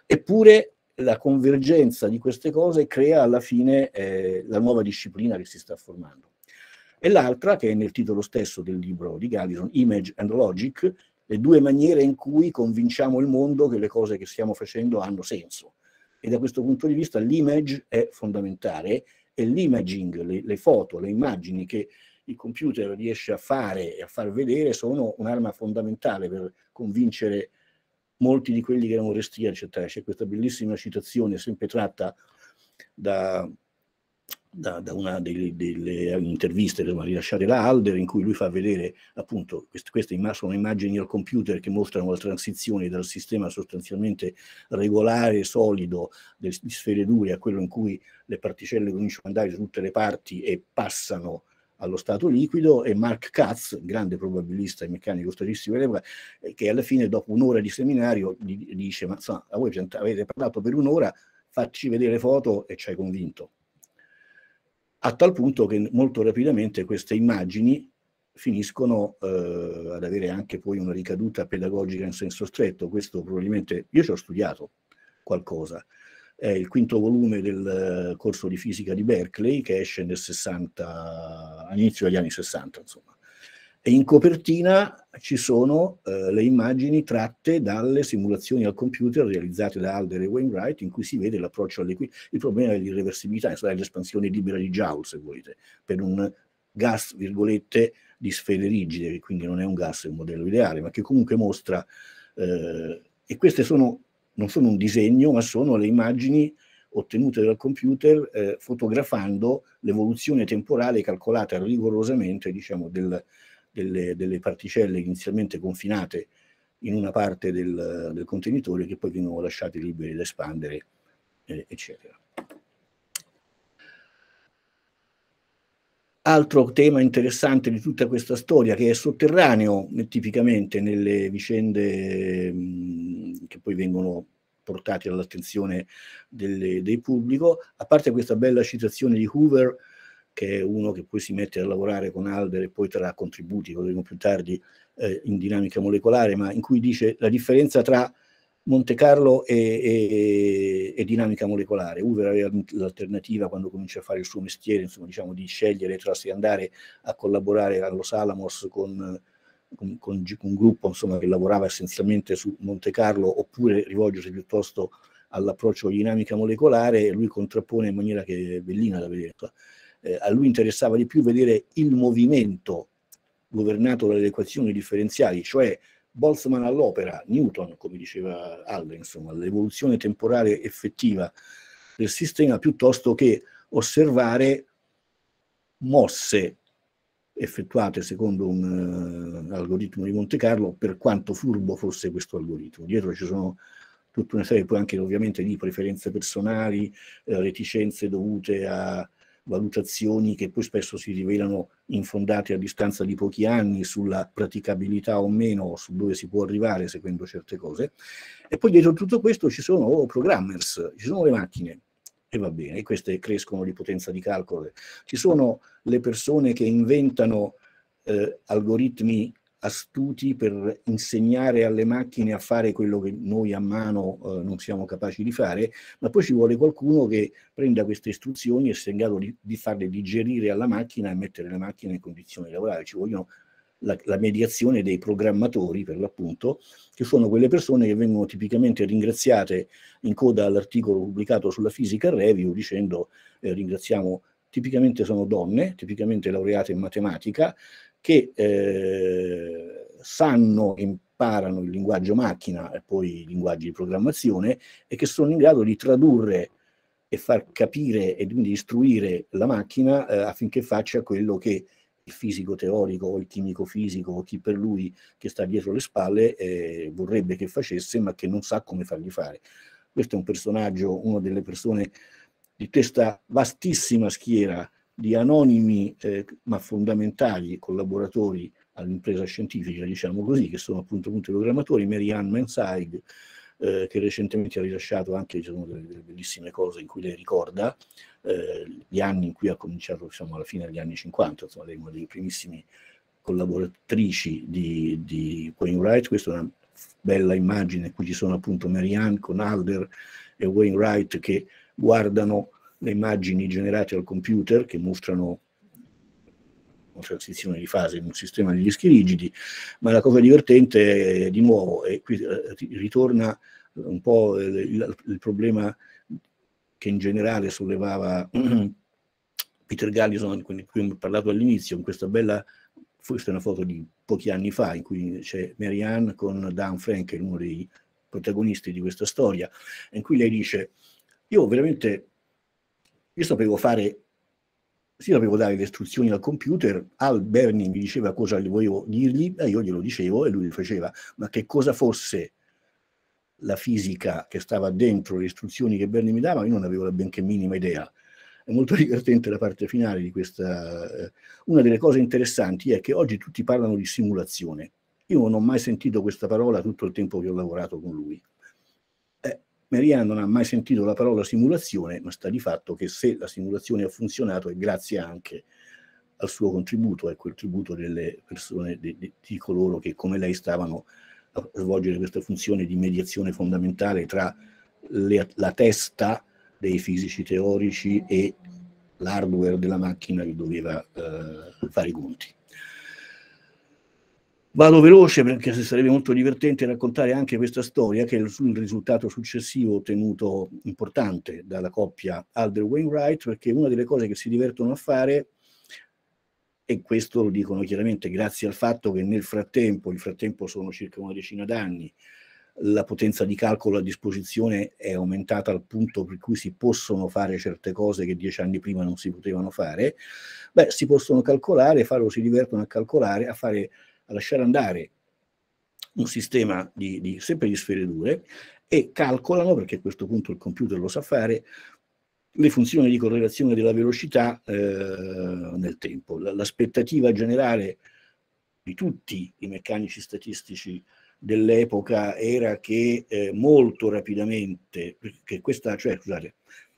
Eppure la convergenza di queste cose crea alla fine eh, la nuova disciplina che si sta formando. E l'altra, che è nel titolo stesso del libro di Gallison, Image and Logic, le due maniere in cui convinciamo il mondo che le cose che stiamo facendo hanno senso e da questo punto di vista l'image è fondamentale e l'imaging, le, le foto, le immagini che il computer riesce a fare e a far vedere sono un'arma fondamentale per convincere molti di quelli che erano resti a accettare. C'è questa bellissima citazione sempre tratta da da, da una delle, delle, eh, interviste rilasciate da Alder in cui lui fa vedere appunto quest, queste sono immagini al computer che mostrano la transizione dal sistema sostanzialmente regolare, solido del, di sfere dure a quello in cui le particelle cominciano ad andare su tutte le parti e passano allo stato liquido e Mark Katz, grande probabilista e meccanico statistico dell'epoca, eh, che alla fine dopo un'ora di seminario gli dice ma insomma, voi avete parlato per un'ora, facci vedere foto e ci hai convinto a tal punto che molto rapidamente queste immagini finiscono eh, ad avere anche poi una ricaduta pedagogica in senso stretto. Questo probabilmente, io ci ho studiato qualcosa, è il quinto volume del eh, corso di fisica di Berkeley che esce nel 60, all'inizio degli anni 60, insomma. E in copertina ci sono eh, le immagini tratte dalle simulazioni al computer realizzate da Alder e Wainwright, in cui si vede l'approccio all'equilibrio, il problema dell'irreversibilità, insomma, l'espansione libera di Joule, se volete, per un gas, virgolette, di sfere rigide, che quindi non è un gas, è un modello ideale, ma che comunque mostra... Eh, e queste sono, non sono un disegno, ma sono le immagini ottenute dal computer eh, fotografando l'evoluzione temporale calcolata rigorosamente diciamo, del, delle, delle particelle inizialmente confinate in una parte del, del, contenitore che poi vengono lasciate libere da espandere, eh, eccetera. Altro tema interessante di tutta questa storia, che è sotterraneo eh, tipicamente nelle vicende mh, che poi vengono portate all'attenzione del pubblico, a parte questa bella citazione di Hoover che è uno che poi si mette a lavorare con Albert e poi tra contributi, lo vedremo più tardi, eh, in dinamica molecolare, ma in cui dice la differenza tra Monte Carlo e, e, e dinamica molecolare. Uber aveva l'alternativa quando comincia a fare il suo mestiere, insomma, diciamo, di scegliere tra se andare a collaborare a Los Alamos con, con, con un gruppo insomma, che lavorava essenzialmente su Monte Carlo oppure rivolgersi piuttosto all'approccio dinamica molecolare e lui contrappone in maniera che è bellina da vedere eh, a lui interessava di più vedere il movimento governato dalle equazioni differenziali, cioè Boltzmann all'opera, Newton, come diceva Allen, insomma, l'evoluzione temporale effettiva del sistema, piuttosto che osservare mosse effettuate secondo un uh, algoritmo di Monte Carlo, per quanto furbo fosse questo algoritmo. Dietro ci sono tutta una serie poi anche ovviamente di preferenze personali, eh, reticenze dovute a valutazioni che poi spesso si rivelano infondate a distanza di pochi anni sulla praticabilità o meno, su dove si può arrivare seguendo certe cose. E poi dietro tutto questo ci sono programmers, ci sono le macchine, e va bene, queste crescono di potenza di calcolo. Ci sono le persone che inventano eh, algoritmi astuti per insegnare alle macchine a fare quello che noi a mano eh, non siamo capaci di fare, ma poi ci vuole qualcuno che prenda queste istruzioni e sia in grado di, di farle digerire alla macchina e mettere le macchine in condizioni di lavorare. Ci vogliono la, la, mediazione dei programmatori, per l'appunto, che sono quelle persone che vengono tipicamente ringraziate in coda all'articolo pubblicato sulla fisica review dicendo eh, ringraziamo tipicamente sono donne, tipicamente laureate in matematica, che eh, sanno e imparano il linguaggio macchina e poi i linguaggi di programmazione e che sono in grado di tradurre e far capire e quindi istruire la macchina eh, affinché faccia quello che il fisico teorico o il chimico fisico o chi per lui che sta dietro le spalle eh, vorrebbe che facesse ma che non sa come fargli fare. Questo è un personaggio, una delle persone di questa vastissima schiera di anonimi eh, ma fondamentali collaboratori all'impresa scientifica, diciamo così, che sono appunto, appunto i programmatori, Marianne Menside, eh, che recentemente ha rilasciato anche diciamo, delle, delle, bellissime cose in cui lei ricorda eh, gli anni in cui ha cominciato, diciamo, alla fine degli anni 50, insomma, lei è una delle primissime collaboratrici di, di Wainwright, questa è una bella immagine, qui ci sono appunto Marianne con Alder e Wainwright che guardano le immagini generate al computer che mostrano una transizione di fase in un sistema di dischi rigidi, ma la cosa divertente è di nuovo, e qui eh, ritorna un po' il, il, il problema che in generale sollevava (clears throat) Peter Gallison, di cui ho parlato all'inizio, in questa bella, questa è una foto di pochi anni fa, in cui c'è Marianne con Dan Frank, uno dei protagonisti di questa storia, in cui lei dice, io veramente io sapevo fare, sì, sapevo dare le istruzioni al computer, Al Bernie mi diceva cosa volevo dirgli, e io glielo dicevo e lui lo faceva, ma che cosa fosse la fisica che stava dentro le istruzioni che Bernie mi dava, io non avevo la benché minima idea. È molto (laughs) divertente la parte finale di questa. Eh, una delle cose interessanti è che oggi tutti parlano di simulazione. Io non ho mai sentito questa parola tutto il tempo che ho lavorato con lui. Maria non ha mai sentito la parola simulazione, ma sta di fatto che se la simulazione ha funzionato è grazie anche al suo contributo, ecco il tributo delle persone, di, di, di coloro che come lei stavano a svolgere questa funzione di mediazione fondamentale tra le, la testa dei fisici teorici e l'hardware della macchina che doveva eh, fare i conti. Vado veloce perché sarebbe molto divertente raccontare anche questa storia, che è un risultato successivo ottenuto importante dalla coppia Alder Wainwright, perché una delle cose che si divertono a fare, e questo lo dicono chiaramente grazie al fatto che nel frattempo, il frattempo sono circa una decina d'anni, la potenza di calcolo a disposizione è aumentata al punto per cui si possono fare certe cose che dieci anni prima non si potevano fare, beh, si possono calcolare, farlo si divertono a calcolare, a fare a lasciare andare un sistema di, di, sempre di sfere dure e calcolano, perché a questo punto il computer lo sa fare, le funzioni di correlazione della velocità eh, nel tempo. L'aspettativa generale di tutti i meccanici statistici dell'epoca era che eh, molto rapidamente, che, questa, cioè, scusate,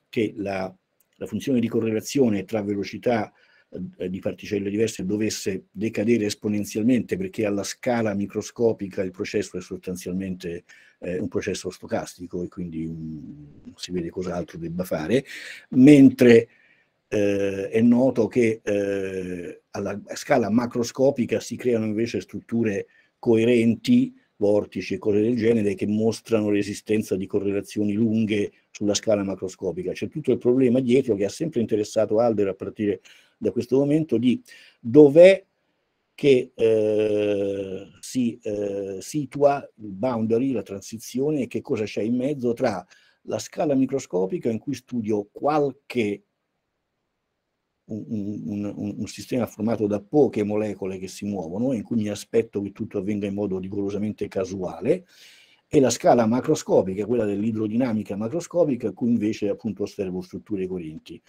che la, la funzione di correlazione tra velocità e eh, di particelle diverse dovesse decadere esponenzialmente perché alla scala microscopica il processo è sostanzialmente eh, un processo stocastico e quindi um, si vede cos'altro debba fare, mentre eh, è noto che eh, alla scala macroscopica si creano invece strutture coerenti vortici e cose del genere che mostrano l'esistenza di correlazioni lunghe sulla scala macroscopica. C'è tutto il problema dietro che ha sempre interessato Alder a partire da questo momento di dov'è che eh, si eh, situa il boundary, la transizione, e che cosa c'è in mezzo tra la scala microscopica in cui studio qualche un, un, un, un, sistema formato da poche molecole che si muovono, in cui mi aspetto che tutto avvenga in modo rigorosamente casuale, e la scala macroscopica, quella dell'idrodinamica macroscopica, in cui invece appunto osservo strutture coerenti.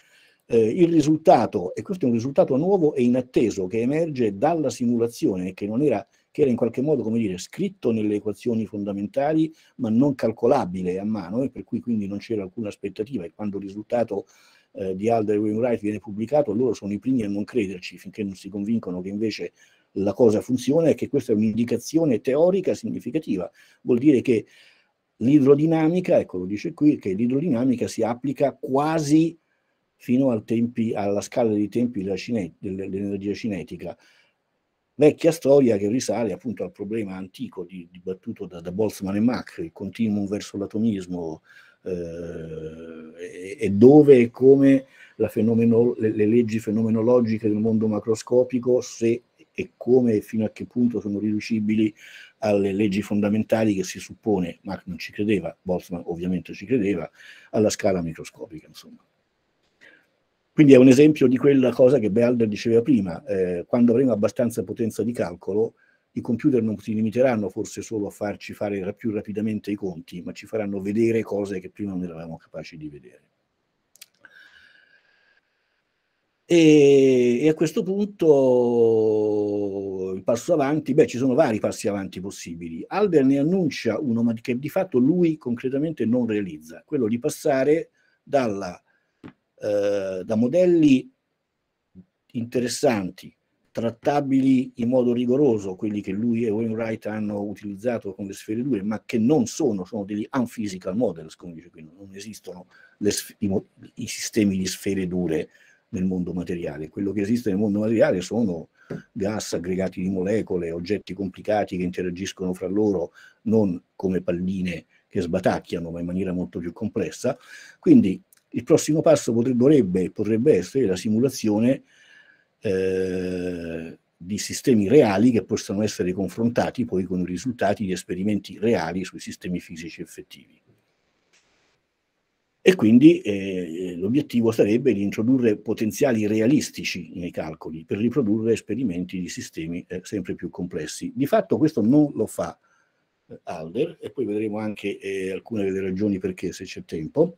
Eh, il risultato, e questo è un risultato nuovo e inatteso che emerge dalla simulazione, che non era che era in qualche modo come dire, scritto nelle equazioni fondamentali ma non calcolabile a mano e per cui quindi non c'era alcuna aspettativa e quando il risultato eh, di Alder e Wainwright viene pubblicato loro sono i primi a non crederci finché non si convincono che invece la cosa funziona e che questa è un'indicazione teorica significativa. Vuol dire che l'idrodinamica, ecco lo dice qui, che l'idrodinamica si applica quasi fino al tempi, alla scala dei tempi cine, dell'energia cinetica. Vecchia storia che risale appunto al problema antico dibattuto da, da Boltzmann e Mach, il continuum verso l'atomismo, eh, e dove e come fenomeno, le, le, leggi fenomenologiche del mondo macroscopico, se e come e fino a che punto sono riducibili alle leggi fondamentali che si suppone, Mach non ci credeva, Boltzmann ovviamente ci credeva, alla scala microscopica, insomma. Quindi è un esempio di quella cosa che Bealder diceva prima, eh, quando avremo abbastanza potenza di calcolo, i computer non si limiteranno forse solo a farci fare più rapidamente i conti, ma ci faranno vedere cose che prima non eravamo capaci di vedere. E, e, a questo punto il passo avanti, beh ci sono vari passi avanti possibili. Albert ne annuncia uno ma che di fatto lui concretamente non realizza, quello di passare dalla eh, da modelli interessanti, trattabili in modo rigoroso, quelli che lui e Wainwright hanno utilizzato con le sfere 2, ma che non sono, sono degli unphysical models, come dice, quindi non esistono sf- i, i, sistemi di sfere dure nel mondo materiale. Quello che esiste nel mondo materiale sono gas, aggregati di molecole, oggetti complicati che interagiscono fra loro, non come palline che sbatacchiano, ma in maniera molto più complessa. Quindi il prossimo passo potrebbe, potrebbe essere la simulazione eh, di sistemi reali che possano essere confrontati poi con i risultati di esperimenti reali sui sistemi fisici effettivi. E quindi eh, l'obiettivo sarebbe di introdurre potenziali realistici nei calcoli per riprodurre esperimenti di sistemi eh, sempre più complessi. Di fatto questo non lo fa Alder e poi vedremo anche eh, alcune delle ragioni perché se c'è tempo.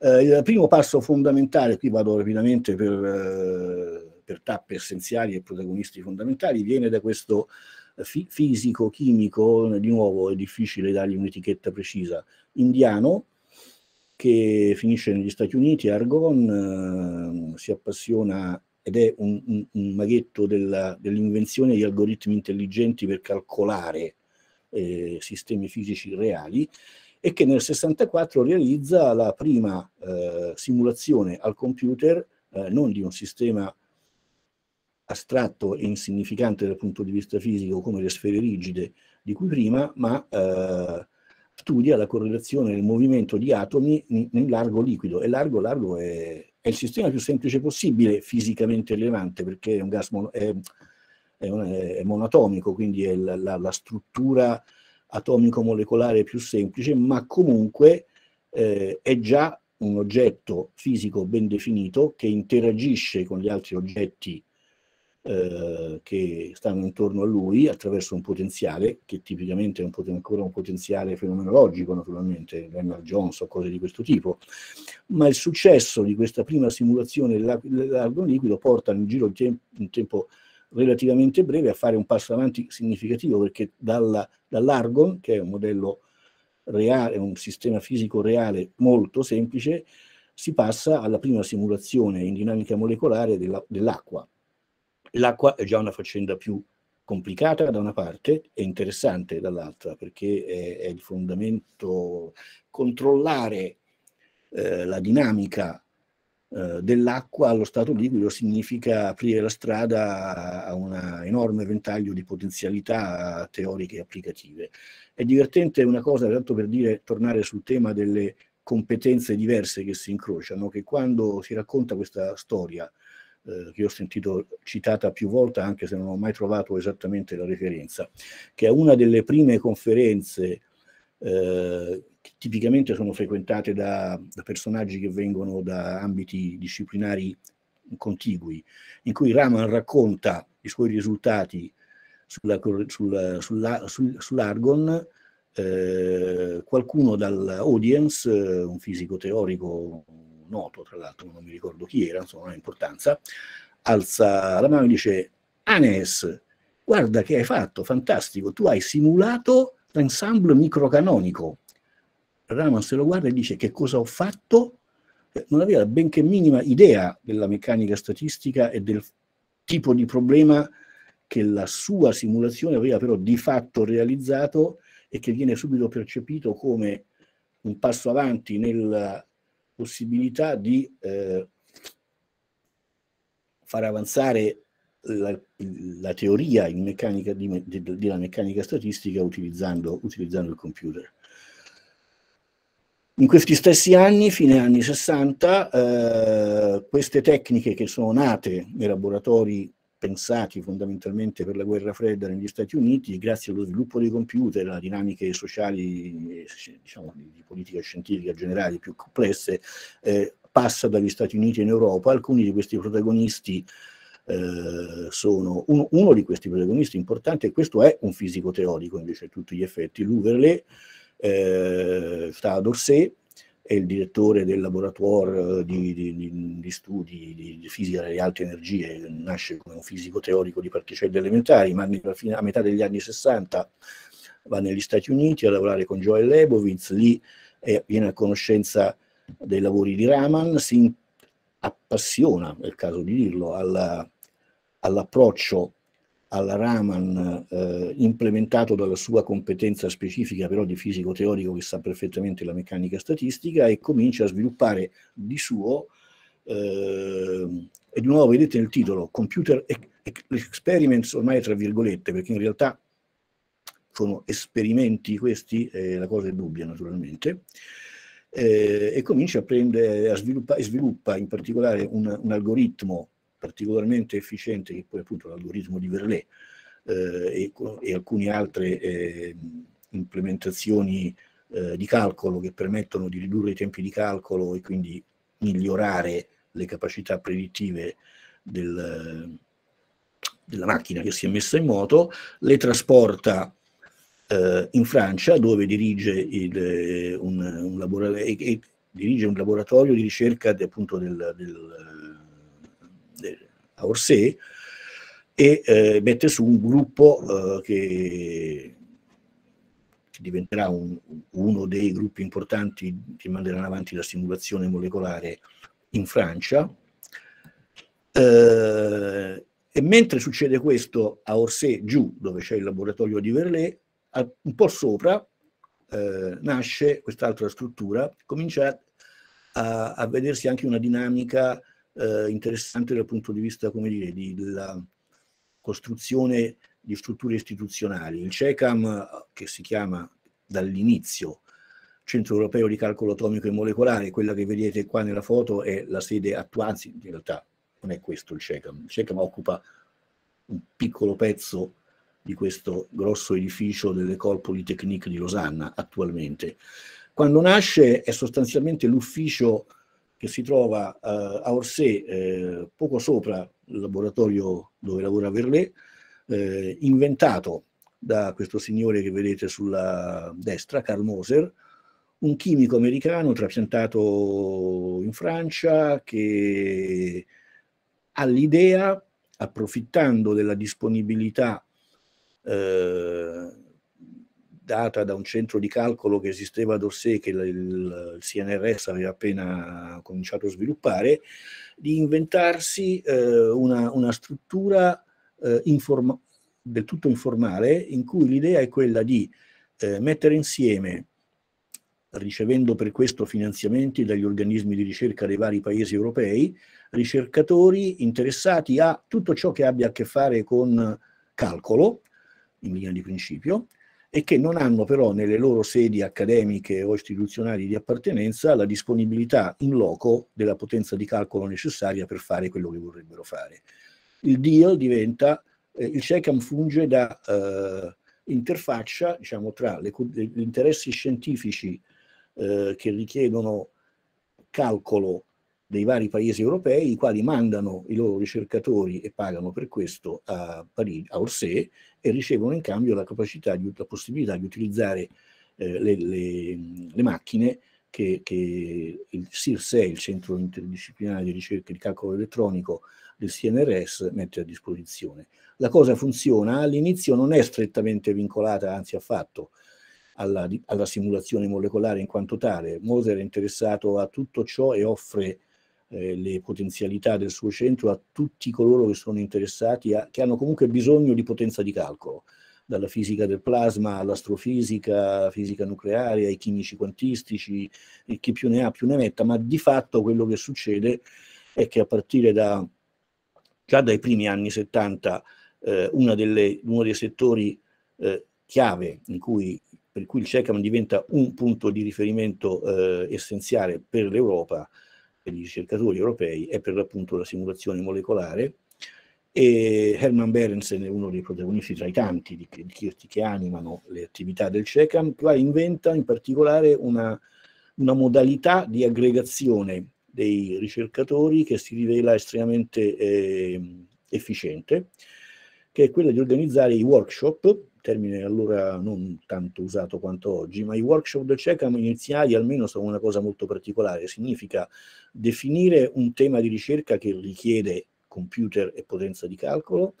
Eh, il primo passo fondamentale, qui vado rapidamente per, eh, per tappe essenziali e protagonisti fondamentali, viene da questo eh, fi- fisico, chimico, di nuovo è difficile dargli un'etichetta precisa, indiano, che finisce negli Stati Uniti, Argon, ehm, si appassiona ed è un, un, un maghetto della, dell'invenzione di algoritmi intelligenti per calcolare eh, sistemi fisici reali e che nel 64 realizza la prima eh, simulazione al computer eh, non di un sistema astratto e insignificante dal punto di vista fisico come le sfere rigide di cui prima, ma eh, studia la correlazione del movimento di atomi nel largo liquido e largo, largo è, è, il sistema più semplice possibile fisicamente rilevante perché è un gas, mono, è è, un, è monatomico, quindi è la, la, la struttura atomico-molecolare più semplice, ma comunque eh, è già un oggetto fisico ben definito che interagisce con gli altri oggetti eh, che stanno intorno a lui attraverso un potenziale, che tipicamente è un poten- ancora un potenziale fenomenologico, naturalmente, Leonard Jones o cose di questo tipo. Ma il successo di questa prima simulazione dell'argon liquido porta in giro di tem- un tempo relativamente breve a fare un passo avanti significativo perché dalla, dall'Argon, che è un modello reale, un sistema fisico reale molto semplice, si passa alla prima simulazione in dinamica molecolare della, dell'acqua. L'acqua è già una faccenda più complicata da una parte e interessante dall'altra perché è, è il fondamento controllare eh, la dinamica eh, dell'acqua allo stato liquido significa aprire la strada a un enorme ventaglio di potenzialità teoriche e applicative. È divertente una cosa, tanto per dire, tornare sul tema delle competenze diverse che si incrociano, che quando si racconta questa storia, eh, che ho sentito citata più volte, anche se non ho mai trovato esattamente la referenza, che a una delle prime conferenze eh, tipicamente sono frequentate da, da personaggi che vengono da ambiti disciplinari contigui, in cui Raman racconta i suoi risultati sulla, sulla, sulla, sull'Argon, eh, qualcuno dall'audience, un fisico teorico noto, tra l'altro non mi ricordo chi era, insomma non ha importanza, alza la mano e dice Anes, guarda che hai fatto, fantastico, tu hai simulato l'ensemble microcanonico Raman se lo guarda e dice che cosa ho fatto, eh, non aveva benché minima idea della meccanica statistica e del tipo di problema che la sua simulazione aveva però di fatto realizzato e che viene subito percepito come un passo avanti nella possibilità di eh, far avanzare la, la, teoria in meccanica di, di, della meccanica statistica utilizzando, utilizzando il computer. In questi stessi anni, fine anni 60, eh, queste tecniche che sono nate nei laboratori pensati fondamentalmente per la guerra fredda negli Stati Uniti, grazie allo sviluppo dei computer, a dinamiche sociali, diciamo, di politica scientifica generali più complesse, eh, passa dagli Stati Uniti in Europa. Alcuni di questi protagonisti eh, sono, uno, uno, di questi protagonisti importanti, e questo è un fisico teorico invece a tutti gli effetti, l'Uverley, eh, sta a Orsay, è il direttore del laboratorio eh, di, di, di studi di, fisica delle alte energie, nasce come un fisico teorico di particelle elementari, ma a metà degli anni 60 va negli Stati Uniti a lavorare con Joel Lebowitz, lì è, viene a conoscenza dei lavori di Raman, si appassiona, è il caso di dirlo, all'approccio alla Raman eh, implementato dalla sua competenza specifica però di fisico teorico che sa perfettamente la meccanica statistica e comincia a sviluppare di suo eh, e di nuovo vedete nel titolo computer experiments ormai tra virgolette perché in realtà sono esperimenti questi eh, la cosa è dubbia naturalmente eh, e comincia a prendere a sviluppa, sviluppa in particolare un, un algoritmo particolarmente efficiente, che poi appunto l'algoritmo di Verlet eh, e, e, alcune altre eh, implementazioni eh, di calcolo che permettono di ridurre i tempi di calcolo e quindi migliorare le capacità predittive del, della macchina che si è messa in moto, le trasporta eh, in Francia dove dirige, il, un, un e, e dirige, un, laboratorio di ricerca de, appunto del, del a Orsay e eh, mette su un gruppo eh, che, diventerà un, uno dei gruppi importanti che manderanno avanti la simulazione molecolare in Francia. Eh, e mentre succede questo a Orsay, giù dove c'è il laboratorio di Verlet, un po' sopra eh, nasce quest'altra struttura, comincia a, a vedersi anche una dinamica eh, interessante dal punto di vista, come dire, di, della costruzione di strutture istituzionali. Il CECAM, che si chiama dall'inizio Centro Europeo di Calcolo Atomico e Molecolare, quella che vedete qua nella foto è la sede attuale, anzi in realtà non è questo il CECAM, il CECAM occupa un piccolo pezzo di questo grosso edificio dell'École Polytechnique di Losanna attualmente. Quando nasce è sostanzialmente l'ufficio che si trova eh, a Orsay, eh, poco sopra il laboratorio dove lavora Verlet, eh, inventato da questo signore che vedete sulla destra, Karl Moser, un chimico americano trapiantato in Francia che ha l'idea, approfittando della disponibilità eh, data da un centro di calcolo che esisteva ad Orsay, che il, CNRS aveva appena cominciato a sviluppare, di inventarsi eh, una, una, struttura eh, informa- del tutto informale in cui l'idea è quella di eh, mettere insieme, ricevendo per questo finanziamenti dagli organismi di ricerca dei vari paesi europei, ricercatori interessati a tutto ciò che abbia a che fare con calcolo, in linea di principio, e che non hanno però nelle loro sedi accademiche o istituzionali di appartenenza la disponibilità in loco della potenza di calcolo necessaria per fare quello che vorrebbero fare. Il deal diventa, eh, il CECAM funge da eh, interfaccia diciamo, tra le, gli interessi scientifici eh, che richiedono calcolo dei vari paesi europei, i quali mandano i loro ricercatori e pagano per questo a, Parigi, a Orsay e ricevono in cambio la, capacità, la possibilità di utilizzare eh, le, le, le, macchine che, che il CIRSE, il Centro Interdisciplinare di Ricerca di Calcolo Elettronico del CNRS, mette a disposizione. La cosa funziona, all'inizio non è strettamente vincolata, anzi affatto, alla, alla simulazione molecolare in quanto tale. Moser è interessato a tutto ciò e offre eh, le potenzialità del suo centro a tutti coloro che sono interessati, a, che hanno comunque bisogno di potenza di calcolo, dalla fisica del plasma all'astrofisica, fisica nucleare, ai chimici quantistici e chi più ne ha più ne metta, ma di fatto quello che succede è che a partire da già dai primi anni 70 eh, delle, uno dei settori eh, chiave cui, per cui il CECAM diventa un punto di riferimento eh, essenziale per l'Europa degli ricercatori europei è per l'appunto la simulazione molecolare e Herman Berensen è uno dei protagonisti tra i tanti di, di, che animano le attività del CECAM, qua inventa in particolare una, una modalità di aggregazione dei ricercatori che si rivela estremamente eh, efficiente che è quella di organizzare i workshop, termine allora non tanto usato quanto oggi, ma i workshop del CECAM iniziali almeno sono una cosa molto particolare, significa definire un tema di ricerca che richiede computer e potenza di calcolo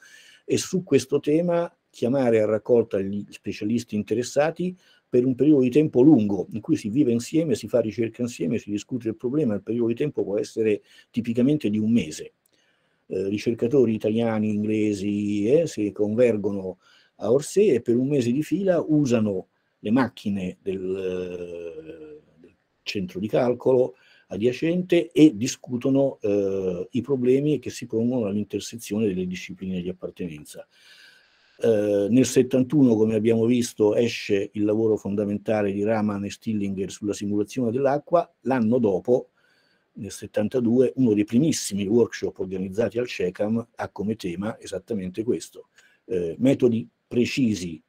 e su questo tema chiamare a raccolta gli specialisti interessati per un periodo di tempo lungo in cui si vive insieme, si fa ricerca insieme, si discute il problema, il periodo di tempo può essere tipicamente di un mese, eh, ricercatori italiani, inglesi eh, si convergono a Orsay e per un mese di fila usano le macchine del, eh, del centro di calcolo adiacente e discutono eh, i problemi che si pongono all'intersezione delle discipline di appartenenza. Eh, nel 71, come abbiamo visto, esce il lavoro fondamentale di Raman e Stillinger sulla simulazione dell'acqua, l'anno dopo nel 72 uno dei primissimi workshop organizzati al CECAM ha come tema esattamente questo, eh, metodi precisi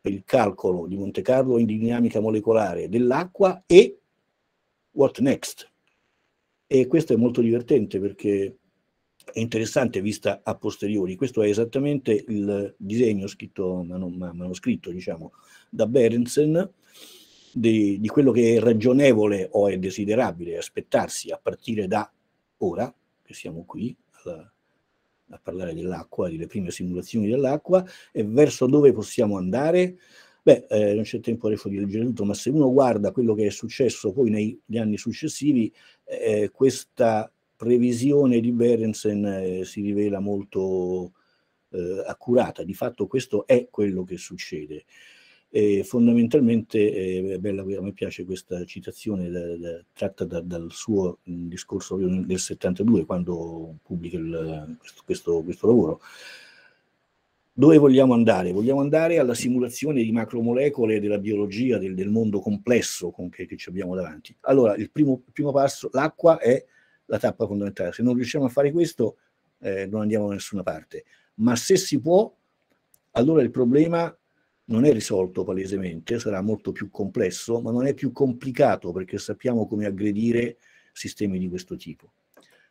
per il calcolo di Monte Carlo in dinamica molecolare dell'acqua e what next. E questo è molto divertente perché è interessante vista a posteriori. Questo è esattamente il disegno scritto, manoscritto, diciamo, da Berensen, di, di quello che è ragionevole o è desiderabile aspettarsi a partire da ora, che siamo qui, alla, a parlare dell'acqua, delle prime simulazioni dell'acqua, e verso dove possiamo andare? Beh, eh, non c'è tempo adesso di leggere tutto, ma se uno guarda quello che è successo poi negli anni successivi, eh, questa previsione di Berensen eh, si rivela molto eh, accurata. Di fatto questo è quello che succede. E fondamentalmente, eh, bella, a me piace questa citazione da, da, tratta da, dal suo discorso del 72, quando pubblica il, questo, questo, questo lavoro. Dove vogliamo andare? Vogliamo andare alla simulazione di macromolecole della biologia, del, del mondo complesso con che, che ci abbiamo davanti. Allora, il primo, primo, passo, l'acqua è la tappa fondamentale. Se non riusciamo a fare questo, eh, non andiamo da nessuna parte. Ma se si può, allora il problema non è risolto palesemente, sarà molto più complesso, ma non è più complicato perché sappiamo come aggredire sistemi di questo tipo.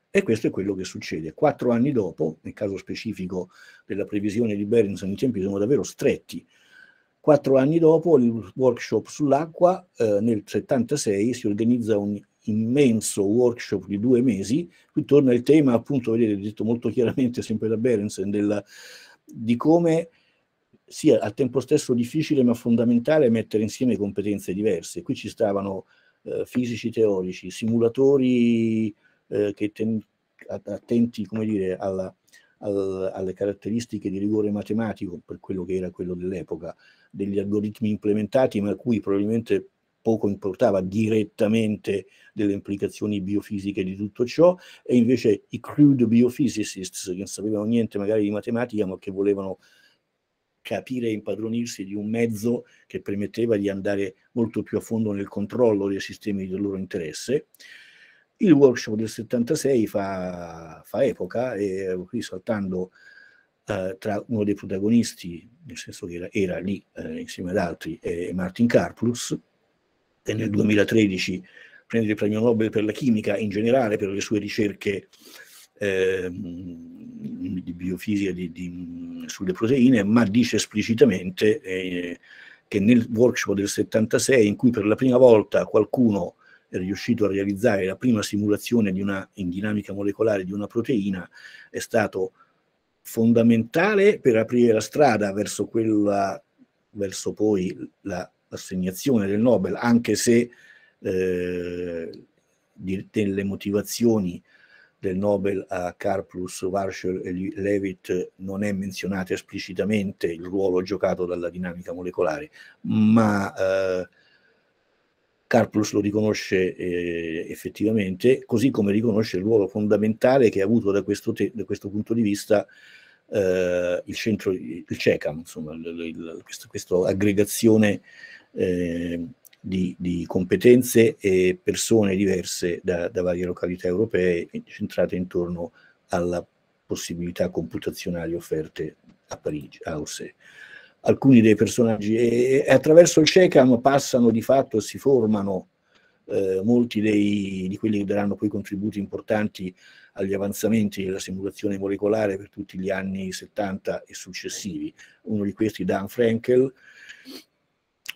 E questo è quello che succede. Quattro anni dopo, nel caso specifico della previsione di Berenson, i tempi sono davvero stretti. Quattro anni dopo il workshop sull'acqua, eh, nel 76 si organizza un immenso workshop di due mesi, qui torna il tema, appunto, vedete, detto molto chiaramente sempre da Berenson, della, di come sia al tempo stesso difficile ma fondamentale mettere insieme competenze diverse. Qui ci stavano eh, fisici teorici, simulatori eh, che ten, attenti come dire, alla, al, alle caratteristiche di rigore matematico, per quello che era quello dell'epoca, degli algoritmi implementati ma a cui probabilmente poco importava direttamente delle implicazioni biofisiche di tutto ciò, e invece i crude biophysicists, che non sapevano niente magari di matematica, ma che volevano capire e impadronirsi di un mezzo che permetteva di andare molto più a fondo nel controllo dei sistemi del loro interesse. Il workshop del 76 fa, fa epoca, e qui saltando Uh, tra uno dei protagonisti, nel senso che era, era lì eh, insieme ad altri, è Martin Karplus, e nel 2013 prende il premio Nobel per la chimica in generale per le sue ricerche eh, di biofisica di, di, sulle proteine, ma dice esplicitamente eh, che nel workshop del 76, in cui per la prima volta qualcuno è riuscito a realizzare la prima simulazione di una, in dinamica molecolare di una proteina, è stato fondamentale per aprire la strada verso, quella, verso poi l'assegnazione la, del Nobel, anche se eh, delle motivazioni del Nobel a Karplus, Warshall e Levitt non è menzionato esplicitamente il ruolo giocato dalla dinamica molecolare, ma eh, Karplus lo riconosce eh, effettivamente, così come riconosce il ruolo fondamentale che ha avuto da questo, te- da questo punto di vista eh, il centro, il CECAM, insomma, l- l- l- questa aggregazione eh, di, di competenze e persone diverse da, da, varie località europee, centrate intorno alla possibilità computazionali offerte a Parigi, a Orsay. Alcuni dei personaggi, e, e attraverso il CECAM passano di fatto, e si formano eh, molti dei, di quelli che daranno poi contributi importanti agli avanzamenti della simulazione molecolare per tutti gli anni 70 e successivi. Uno di questi, Dan Frankel,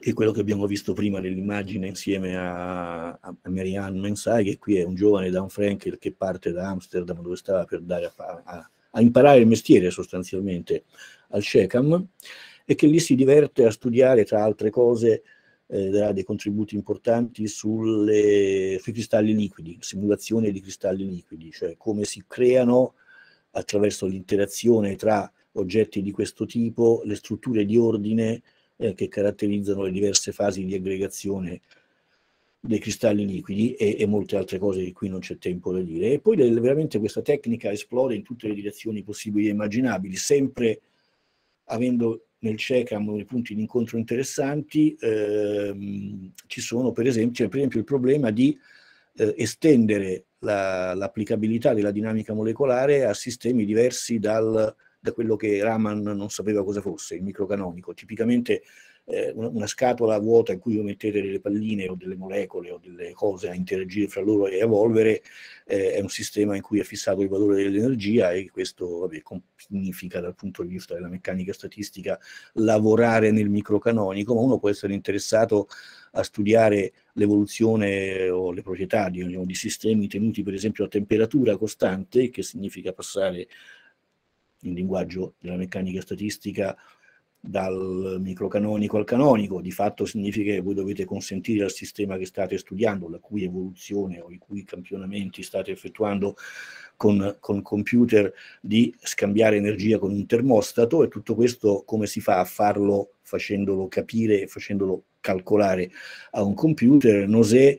e quello che abbiamo visto prima nell'immagine insieme a, a Marianne Mensai, che qui è un giovane Dan Frankel che parte da Amsterdam dove stava per dare a, a, a imparare il mestiere sostanzialmente al CECAM e che lì si diverte a studiare tra altre cose eh, darà dei contributi importanti sulle, sui cristalli liquidi, simulazione di cristalli liquidi, cioè come si creano attraverso l'interazione tra oggetti di questo tipo le strutture di ordine eh, che caratterizzano le diverse fasi di aggregazione dei cristalli liquidi e, e, molte altre cose di cui non c'è tempo da dire. E poi veramente questa tecnica esplode in tutte le direzioni possibili e immaginabili, sempre avendo nel CECAM dei punti di incontro interessanti, ehm, ci sono per esempio, per esempio, il problema di eh, estendere la, l'applicabilità della dinamica molecolare a sistemi diversi dal, da quello che Raman non sapeva cosa fosse, il microcanonico. Tipicamente eh, una scatola vuota in cui mettete delle palline o delle molecole o delle cose a interagire fra loro e evolvere eh, è un sistema in cui è fissato il valore dell'energia e questo vabbè, significa dal punto di vista della meccanica statistica lavorare nel microcanonico, ma uno può essere interessato a studiare l'evoluzione o le proprietà di, di sistemi tenuti per esempio a temperatura costante, che significa passare in linguaggio della meccanica statistica, dal microcanonico al canonico, di fatto significa che voi dovete consentire al sistema che state studiando, la cui evoluzione o i cui campionamenti state effettuando con, con computer, di scambiare energia con un termostato e tutto questo come si fa a farlo facendolo capire e facendolo calcolare a un computer? Nosè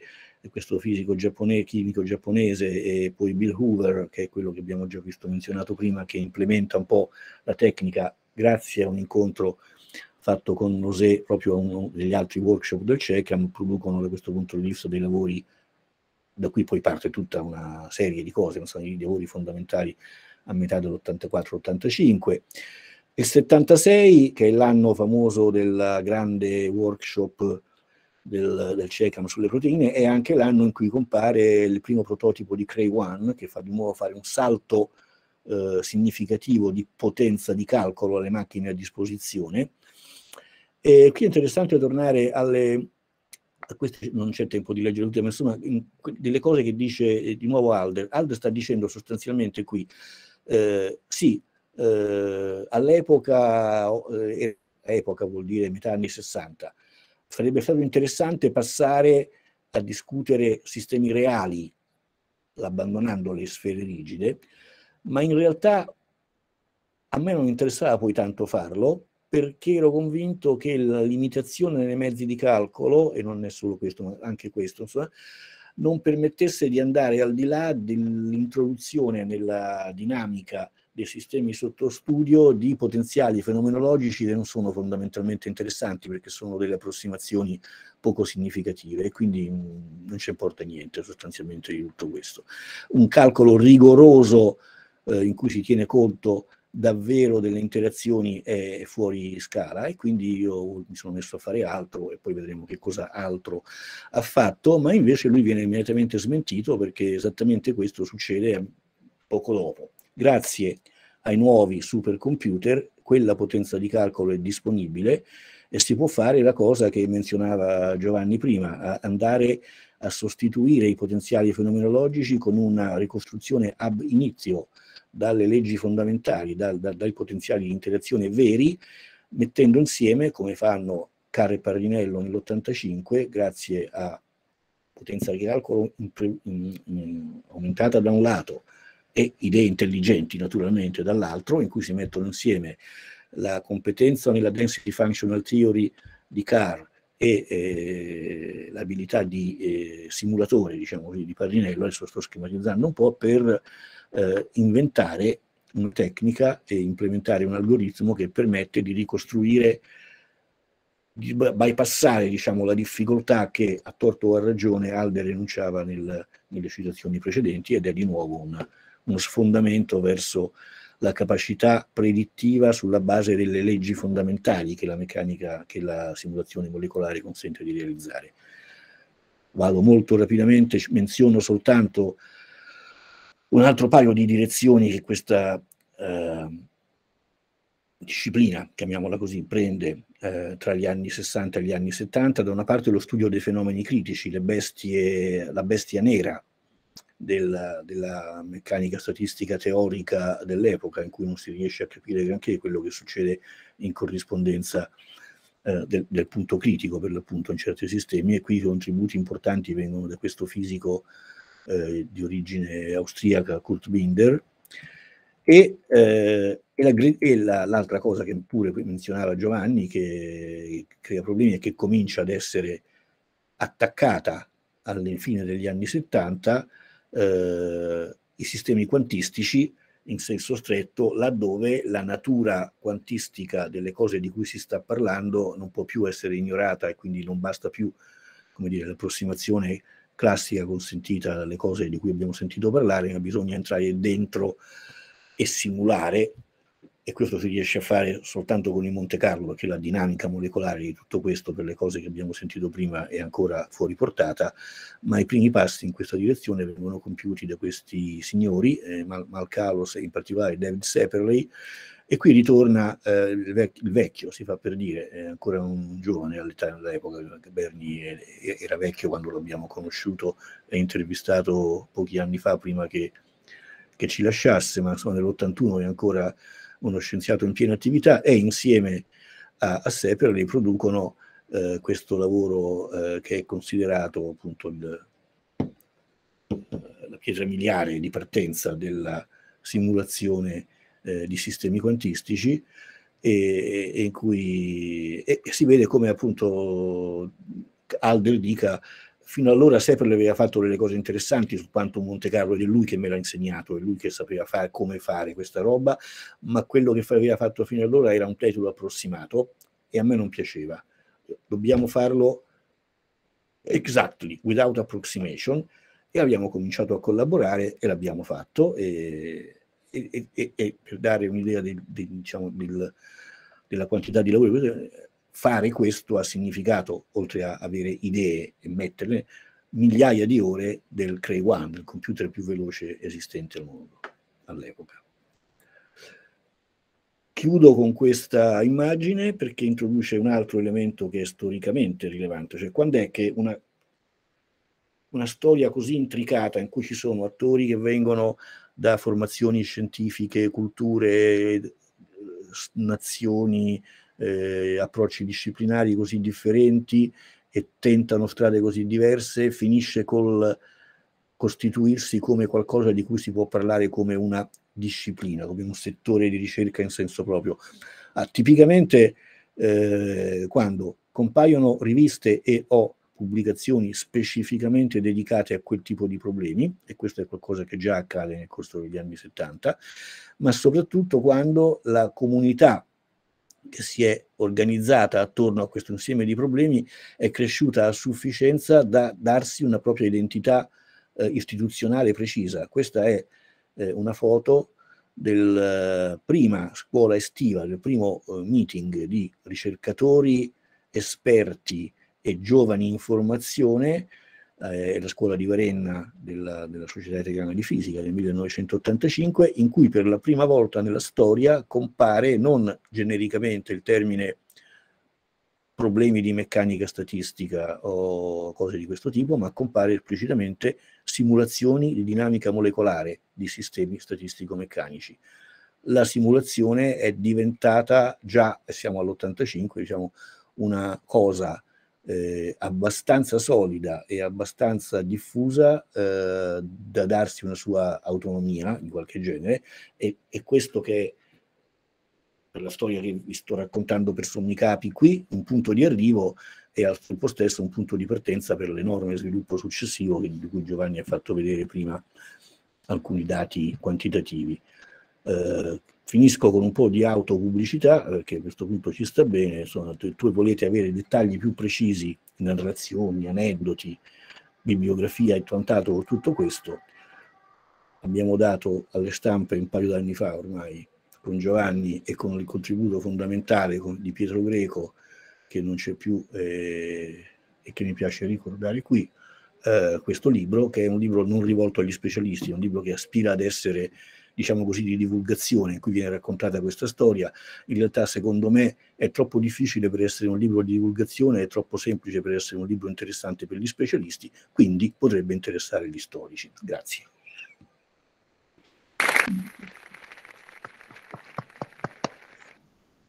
questo fisico giapponese, chimico giapponese, e poi Bill Hoover, che è quello che abbiamo già visto menzionato prima, che implementa un po' la tecnica grazie a un incontro fatto con Rosé proprio a uno degli altri workshop del CECAM, producono da questo punto di vista dei lavori, da cui poi parte tutta una serie di cose, ma sono i lavori fondamentali a metà dell'84-85. Il 76, che è l'anno famoso del grande workshop del, del CECAM sulle proteine è anche l'anno in cui compare il primo prototipo di Cray 1 che fa di nuovo fare un salto eh, significativo di potenza di calcolo alle macchine a disposizione. E qui è interessante tornare alle, a queste, non c'è tempo di leggere tutte, ma insomma in, delle cose che dice eh, di nuovo Alder. Alder sta dicendo sostanzialmente qui, eh, sì, eh, all'epoca, eh, epoca vuol dire metà anni 60, sarebbe stato interessante passare a discutere sistemi reali, abbandonando le sfere rigide, ma in realtà a me non interessava poi tanto farlo perché ero convinto che la limitazione nei mezzi di calcolo, e non è solo questo, ma anche questo, insomma, non permettesse di andare al di là dell'introduzione nella dinamica dei sistemi sotto studio di potenziali fenomenologici che non sono fondamentalmente interessanti perché sono delle approssimazioni poco significative e quindi mm, non ci importa niente sostanzialmente di tutto questo. Un calcolo rigoroso eh, in cui si tiene conto davvero delle interazioni è fuori scala e quindi io mi sono messo a fare altro e poi vedremo che cosa altro ha fatto, ma invece lui viene immediatamente smentito perché esattamente questo succede poco dopo. Grazie ai nuovi supercomputer quella potenza di calcolo è disponibile e si può fare la cosa che menzionava Giovanni prima, andare a sostituire i potenziali fenomenologici con una ricostruzione ab inizio dalle leggi fondamentali, da, da, dai potenziali di interazione veri, mettendo insieme, come fanno Carre e Pardinello nell'85, grazie a potenza di calcolo in, in, in, aumentata da un lato e idee intelligenti naturalmente dall'altro, in cui si mettono insieme la competenza nella density functional theory di Carr e eh, l'abilità di eh, simulatore, diciamo così, di Parinello, adesso sto schematizzando un po', per eh, inventare una tecnica e implementare un algoritmo che permette di ricostruire, di bypassare diciamo, la difficoltà che a torto o a ragione Alder enunciava nel, nelle citazioni precedenti ed è di nuovo una, uno sfondamento verso la capacità predittiva sulla base delle leggi fondamentali che la meccanica, che la simulazione molecolare consente di realizzare. Vado molto rapidamente, menziono soltanto un altro paio di direzioni che questa eh, disciplina, chiamiamola così, prende eh, tra gli anni 60 e gli anni 70. Da una parte lo studio dei fenomeni critici, bestie, la bestia nera, della, della, meccanica statistica teorica dell'epoca in cui non si riesce a capire granché quello che succede in corrispondenza eh, del, del, punto critico per l'appunto in certi sistemi e qui i contributi importanti vengono da questo fisico eh, di origine austriaca Kurt Binder e, eh, e l'altra la, la, cosa che pure menzionava Giovanni che crea problemi e che comincia ad essere attaccata alla fine degli anni 70 eh, i sistemi quantistici in senso stretto, laddove la natura quantistica delle cose di cui si sta parlando non può più essere ignorata e quindi non basta più come dire, l'approssimazione classica consentita dalle cose di cui abbiamo sentito parlare, ma bisogna entrare dentro e simulare e questo si riesce a fare soltanto con il Monte Carlo, perché la dinamica molecolare di tutto questo, per le cose che abbiamo sentito prima, è ancora fuori portata, ma i primi passi in questa direzione vengono compiuti da questi signori, eh, Mal- Malcalos e in particolare David Seperley, e qui ritorna eh, il, vec- il, vecchio, si fa per dire, è ancora un giovane all'età dell'epoca, Berni era vecchio quando l'abbiamo conosciuto e intervistato pochi anni fa, prima che, che ci lasciasse, ma insomma nell'81 è ancora uno scienziato in piena attività e insieme a, a Seperle riproducono eh, questo lavoro eh, che è considerato appunto il, eh, la pietra miliare di partenza della simulazione eh, di sistemi quantistici e, e in cui e, e si vede come appunto Alder dica fino allora Seppel aveva fatto delle cose interessanti su quanto Monte Carlo ed è lui che me l'ha insegnato, è lui che sapeva fare, come fare questa roba, ma quello che aveva fatto fino allora era un titolo approssimato e a me non piaceva. Dobbiamo farlo exactly, without approximation, e abbiamo cominciato a collaborare e l'abbiamo fatto. E, e, e, e per dare un'idea del, del, diciamo, del, della quantità di lavoro, fare questo ha significato, oltre a avere idee e metterle, migliaia di ore del Cray One, il computer più veloce esistente al mondo all'epoca. Chiudo con questa immagine perché introduce un altro elemento che è storicamente rilevante, cioè quando è che una, una storia così intricata in cui ci sono attori che vengono da formazioni scientifiche, culture, eh, nazioni, eh, approcci disciplinari così differenti e tentano strade così diverse, finisce col costituirsi come qualcosa di cui si può parlare come una disciplina, come un settore di ricerca in senso proprio. Ah, tipicamente eh, quando compaiono riviste e o pubblicazioni specificamente dedicate a quel tipo di problemi, e questo è qualcosa che già accade nel corso degli anni 70, ma soprattutto quando la comunità che si è organizzata attorno a questo insieme di problemi è cresciuta a sufficienza da darsi una propria identità eh, istituzionale precisa. Questa è eh, una foto della eh, prima scuola estiva, del primo eh, meeting di ricercatori, esperti e giovani in formazione eh, la scuola di Varenna della, della Società Italiana di Fisica del 1985, in cui per la prima volta nella storia compare non genericamente il termine problemi di meccanica statistica o cose di questo tipo, ma compare esplicitamente simulazioni di dinamica molecolare di sistemi statistico-meccanici. La simulazione è diventata già, siamo all'85, diciamo, una cosa eh, abbastanza solida e abbastanza diffusa eh, da darsi una sua autonomia di qualche genere e, e questo che per la storia che vi sto raccontando per sommi capi qui, un punto di arrivo e al tempo stesso un punto di partenza per l'enorme sviluppo successivo che, di cui Giovanni ha fatto vedere prima alcuni dati quantitativi. Eh, Finisco con un po' di autopubblicità, perché eh, a questo punto ci sta bene, insomma, tu, tu volete avere dettagli più precisi, narrazioni, aneddoti, bibliografia e quant'altro, tutto questo abbiamo dato alle stampe un paio d'anni fa ormai, con Giovanni e con il contributo fondamentale di Pietro Greco, che non c'è più eh, e che mi piace ricordare qui, eh, questo libro, che è un libro non rivolto agli specialisti, è un libro che aspira ad essere diciamo così, di divulgazione in cui viene raccontata questa storia, in realtà secondo me è troppo difficile per essere un libro di divulgazione, è troppo semplice per essere un libro interessante per gli specialisti, quindi potrebbe interessare gli storici. Grazie.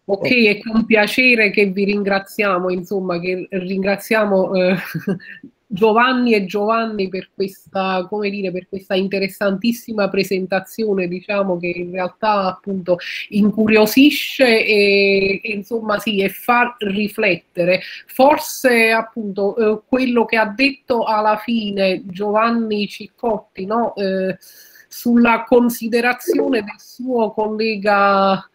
Ok, è con piacere che vi ringraziamo, insomma, che ringraziamo eh, Giovanni e Giovanni per questa, dire, per questa, interessantissima presentazione, diciamo che in realtà appunto incuriosisce e, e insomma sì, e fa riflettere. Forse appunto eh, quello che ha detto alla fine Giovanni Ciccotti, no? eh, sulla considerazione del suo collega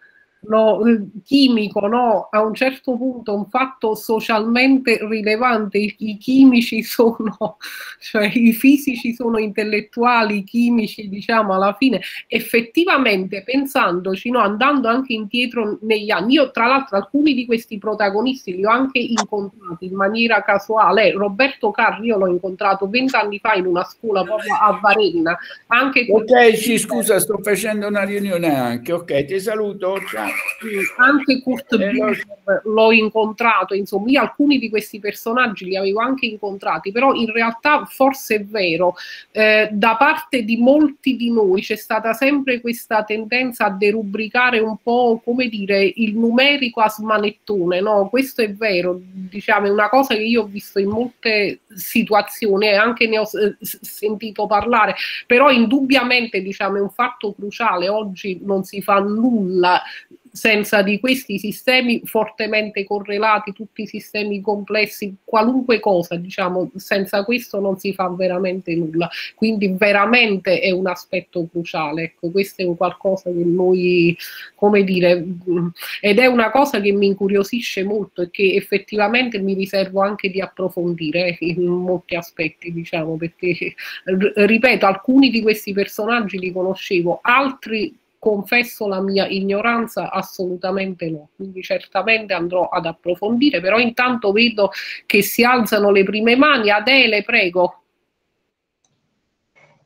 no, chimico, no? a un certo punto un fatto socialmente rilevante, i chimici (laughs) sono, cioè i fisici sono intellettuali, i chimici diciamo alla fine, effettivamente pensandoci, no, andando anche indietro negli anni, io tra l'altro alcuni di questi protagonisti li ho anche incontrati in maniera casuale, Roberto Carri io l'ho incontrato vent'anni fa in una scuola proprio a Varenna, anche... Ok, sì, scusa, sto facendo una riunione anche, ok, ti saluto, ciao. Eh, anche Kurt eh, Busiek l'ho incontrato, insomma, io alcuni di questi personaggi li avevo anche incontrati, però in realtà forse è vero, eh, da parte di molti di noi c'è stata sempre questa tendenza a derubricare un po', come dire, il numerico a smanettone, no? Questo è vero, diciamo, è una cosa che io ho visto in molte situazioni e anche ne ho eh, sentito parlare, però indubbiamente diciamo, è un fatto cruciale, oggi non si fa nulla senza di questi sistemi fortemente correlati, tutti i sistemi complessi, qualunque cosa, diciamo, senza questo non si fa veramente nulla. Quindi veramente è un aspetto cruciale. Ecco, questo è un qualcosa che noi, come dire, ed è una cosa che mi incuriosisce molto e che effettivamente mi riservo anche di approfondire eh, in molti aspetti, diciamo, perché ripeto, alcuni di questi personaggi li conoscevo, altri confesso la mia ignoranza, assolutamente no. Quindi certamente andrò ad approfondire, però intanto vedo che si alzano le prime mani. Adele, prego.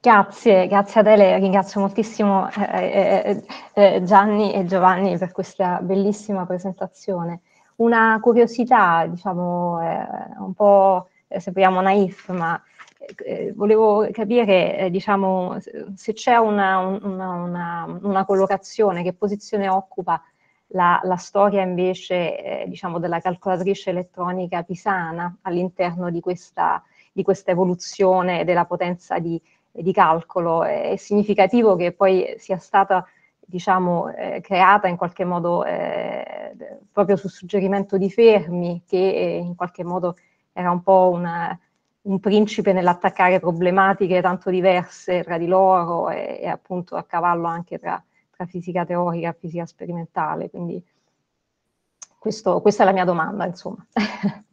Grazie, grazie Adele, ringrazio moltissimo eh, eh, eh, eh Gianni e Giovanni per questa bellissima presentazione. Una curiosità, diciamo, eh, un po' eh, se vogliamo naif, ma eh, eh, volevo capire eh, diciamo, se c'è una, una, una, una, colorazione, che posizione occupa la, la storia invece eh, diciamo, della calcolatrice elettronica pisana all'interno di questa, di questa, evoluzione della potenza di, di calcolo. È significativo che poi sia stata diciamo, eh, creata in qualche modo eh, proprio sul suggerimento di Fermi, che eh, in qualche modo era un po' una, un principe nell'attaccare problematiche tanto diverse tra di loro e, e appunto a cavallo anche tra, tra, fisica teorica e fisica sperimentale. Quindi questo, questa è la mia domanda, insomma. (laughs)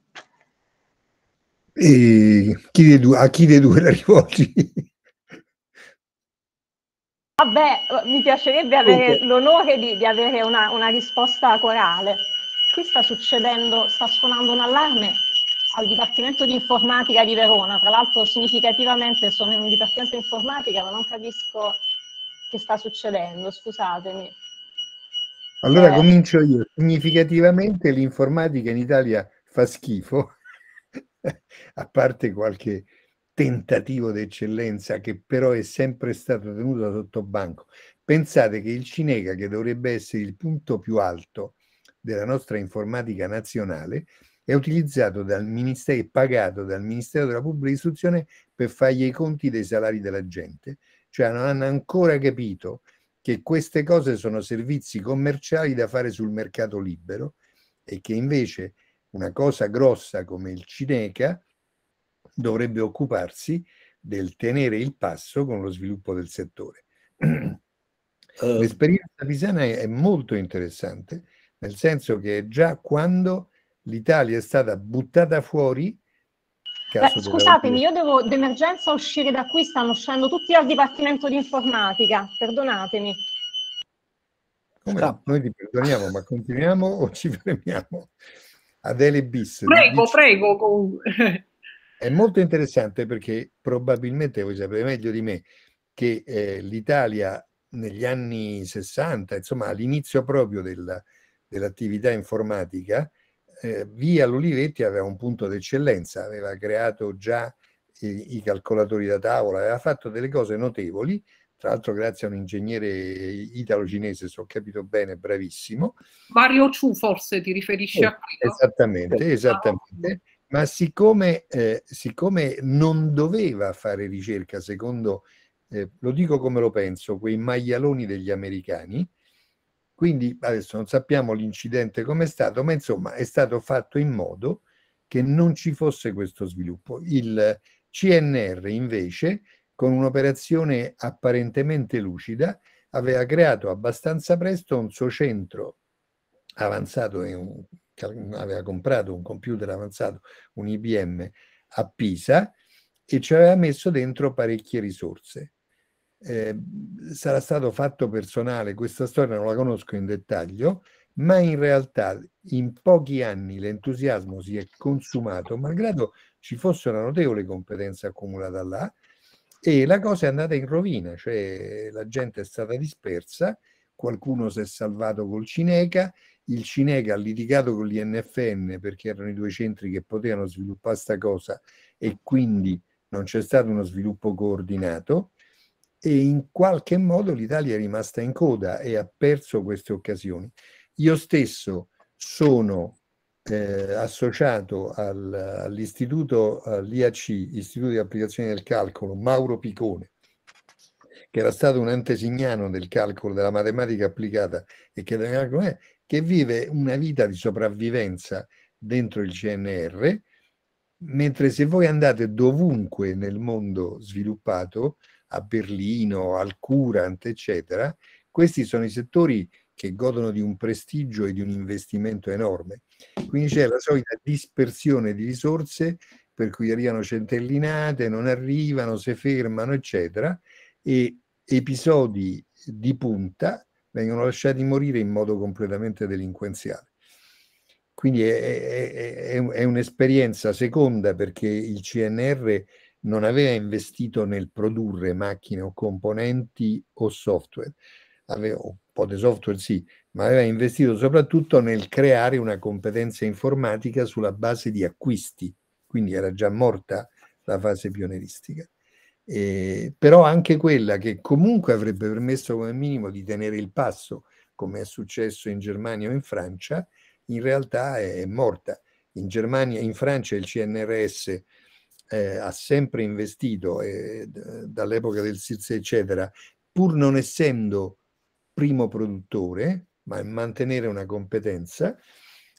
Chi dei due, a chi dei due la rivolgi? Vabbè, mi piacerebbe avere l'onore di, di, avere una, una risposta corale. Qui sta succedendo, sta suonando un allarme al Dipartimento di Informatica di Verona, tra l'altro significativamente sono in un Dipartimento di Informatica, ma non capisco che sta succedendo, scusatemi. Allora eh. comincio io. Significativamente l'informatica in Italia fa schifo, (laughs) a parte qualche tentativo d'eccellenza che però è sempre stato tenuto sotto banco. Pensate che il Cineca, che dovrebbe essere il punto più alto della nostra informatica nazionale, è utilizzato dal ministero, pagato dal Ministero della Pubblica Istruzione per fargli i conti dei salari della gente. Cioè non hanno ancora capito che queste cose sono servizi commerciali da fare sul mercato libero e che invece una cosa grossa come il Cineca dovrebbe occuparsi del tenere il passo con lo sviluppo del settore. Eh. L'esperienza pisana è molto interessante, nel senso che già quando l'Italia è stata buttata fuori. Beh, scusatemi, io devo d'emergenza uscire da qui, stanno uscendo tutti al Dipartimento di Informatica, perdonatemi. Come Noi ti perdoniamo, ma continuiamo o ci fermiamo? Adele Bis. Prego, prego. È molto interessante perché probabilmente voi sapete meglio di me che eh, l'Italia negli anni 60, insomma all'inizio proprio della, dell'attività informatica, eh, via L'Olivetti aveva un punto d'eccellenza, aveva creato già i, i calcolatori da tavola, aveva fatto delle cose notevoli, tra l'altro grazie a un ingegnere italo-cinese, se ho capito bene, bravissimo. Mario Chu forse ti riferisci eh, a quello? Esattamente, esattamente. Ma siccome, eh, siccome, non doveva fare ricerca, secondo, eh, lo dico come lo penso, quei maialoni degli americani, quindi adesso non sappiamo l'incidente come è stato, ma insomma è stato fatto in modo che non ci fosse questo sviluppo. Il CNR invece, con un'operazione apparentemente lucida, aveva creato abbastanza presto un suo centro avanzato, un, aveva comprato un computer avanzato, un IBM a Pisa e ci aveva messo dentro parecchie risorse eh, sarà stato fatto personale, questa storia non la conosco in dettaglio, ma in realtà in pochi anni l'entusiasmo si è consumato, malgrado ci fosse una notevole competenza accumulata là, e la cosa è andata in rovina, cioè la gente è stata dispersa, qualcuno si è salvato col Cineca, il Cineca ha litigato con l'INFN perché erano i due centri che potevano sviluppare questa cosa e quindi non c'è stato uno sviluppo coordinato e in qualche modo l'Italia è rimasta in coda e ha perso queste occasioni. Io stesso sono eh, associato al, all'istituto, all'IAC, Istituto di Applicazione del Calcolo, Mauro Picone, che era stato un antesignano del calcolo, della matematica applicata e che, che vive una vita di sopravvivenza dentro il CNR, mentre se voi andate dovunque nel mondo sviluppato, a Berlino, al Curant, eccetera, questi sono i settori che godono di un prestigio e di un investimento enorme. Quindi c'è la solita dispersione di risorse per cui arrivano centellinate, non arrivano, si fermano, eccetera, e episodi di punta vengono lasciati morire in modo completamente delinquenziale. Quindi è, è, è, è un'esperienza seconda perché il CNR non aveva investito nel produrre macchine o componenti o software, aveva un po' di software sì, ma aveva investito soprattutto nel creare una competenza informatica sulla base di acquisti, quindi era già morta la fase pionieristica. Eh, però anche quella che comunque avrebbe permesso come minimo di tenere il passo, come è successo in Germania o in Francia, in realtà è morta. In Germania, in Francia il CNRS eh, ha sempre investito eh, dall'epoca del SIS, eccetera, pur non essendo primo produttore, ma mantenere una competenza.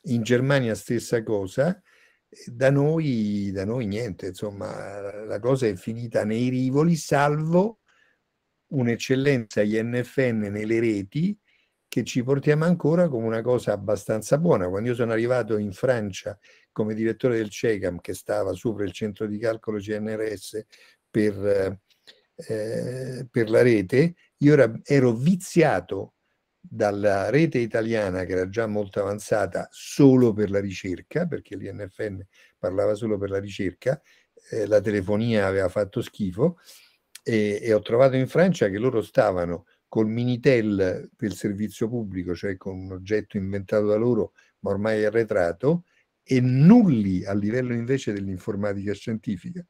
In Germania stessa cosa, eh, da noi, da noi niente, insomma, la cosa è finita nei rivoli, salvo un'eccellenza INFN nelle reti che ci portiamo ancora come una cosa abbastanza buona. Quando io sono arrivato in Francia come direttore del CEGAM che stava sopra il centro di calcolo CNRS per, eh, per la rete, io era, ero viziato dalla rete italiana che era già molto avanzata solo per la ricerca, perché l'INFN parlava solo per la ricerca, eh, la telefonia aveva fatto schifo e, e, ho trovato in Francia che loro stavano col Minitel per il servizio pubblico, cioè con un oggetto inventato da loro ma ormai arretrato, e nulli a livello invece dell'informatica scientifica.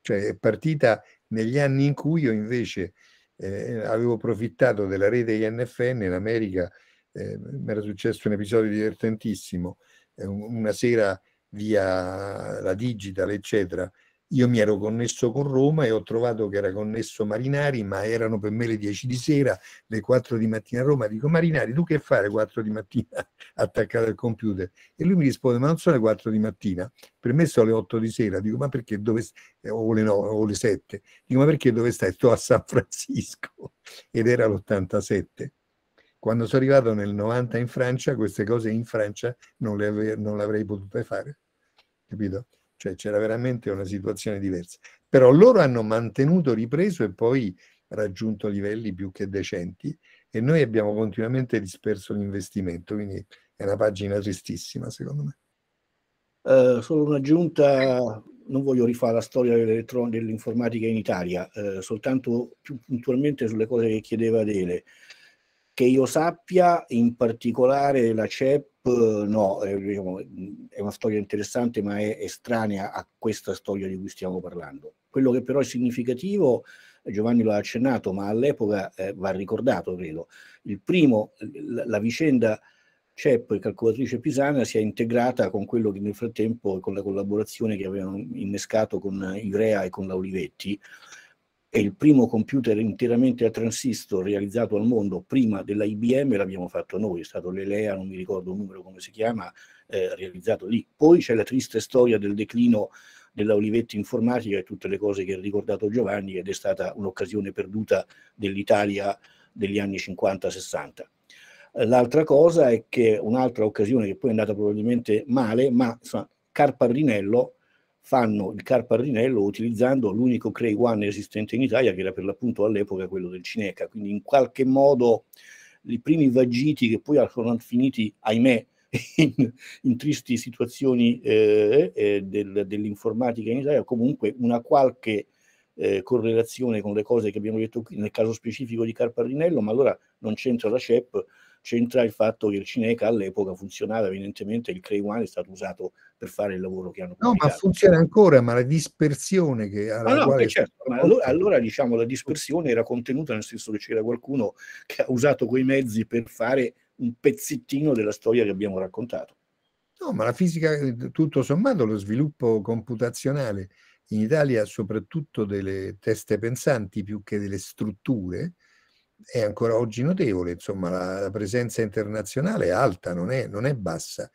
Cioè è partita negli anni in cui io invece eh, avevo approfittato della rete INFN in America, eh, mi era successo un episodio divertentissimo, eh, una sera via la digital, eccetera, io mi ero connesso con Roma e ho trovato che era connesso Marinari, ma erano per me le 10 di sera, le 4 di mattina a Roma. Dico, Marinari, tu che fai alle 4 di mattina (laughs) attaccato al computer? E lui mi risponde, ma non sono le 4 di mattina, per me sono le 8 di sera. Dico, ma perché dove eh, o le, 9, o le 7. Dico, ma perché dove stai? Sto a San Francisco. (laughs) Ed era l'87 quando sono arrivato nel 90 in Francia, queste cose in Francia non le, ave- non le avrei potute fare, capito? cioè c'era veramente una situazione diversa. Però loro hanno mantenuto, ripreso e poi raggiunto livelli più che decenti e noi abbiamo continuamente disperso l'investimento, quindi è una pagina tristissima secondo me. Uh, solo un'aggiunta, non voglio rifare la storia dell'elettronica e dell'informatica in Italia, uh, soltanto più puntualmente sulle cose che chiedeva Adele. Che io sappia, in particolare la CEP, no, diciamo, è, una storia interessante ma è estranea a questa storia di cui stiamo parlando. Quello che però è significativo, Giovanni lo ha accennato, ma all'epoca eh, va ricordato, credo, il primo, la, la vicenda CEP e calcolatrice pisana si è integrata con quello che nel frattempo, con la collaborazione che avevano innescato con Ivrea e con la Olivetti, è il primo computer interamente a transistor realizzato al mondo prima della IBM, l'abbiamo fatto noi, è stato l'Elea, non mi ricordo il numero come si chiama, eh, realizzato lì. Poi c'è la triste storia del declino della Olivetti Informatica e tutte le cose che ha ricordato Giovanni ed è stata un'occasione perduta dell'Italia degli anni 50-60. L'altra cosa è che un'altra occasione che poi è andata probabilmente male, ma insomma, Carparrinello fanno il carparrinello utilizzando l'unico Cray One esistente in Italia, che era per l'appunto all'epoca quello del Cineca. Quindi in qualche modo i primi vagiti che poi sono finiti, ahimè, (laughs) in, in tristi situazioni eh, eh, del, dell'informatica in Italia, comunque una qualche eh, correlazione con le cose che abbiamo detto qui, nel caso specifico di Carparrinello, ma allora non c'entra la CEP, c'entra il fatto che il Cineca all'epoca funzionava, evidentemente il Cray One è stato usato per fare il lavoro che hanno fatto. No, ma funziona ancora, ma la dispersione che... Ah, no, beh, certo, ma allora, allora, diciamo la dispersione era contenuta nel senso che c'era qualcuno che ha usato quei mezzi per fare un pezzettino della storia che abbiamo raccontato. No, ma la fisica, tutto sommato, lo sviluppo computazionale in Italia, soprattutto delle teste pensanti più che delle strutture, è ancora oggi notevole, insomma la, la presenza internazionale è alta, non è, non è, bassa,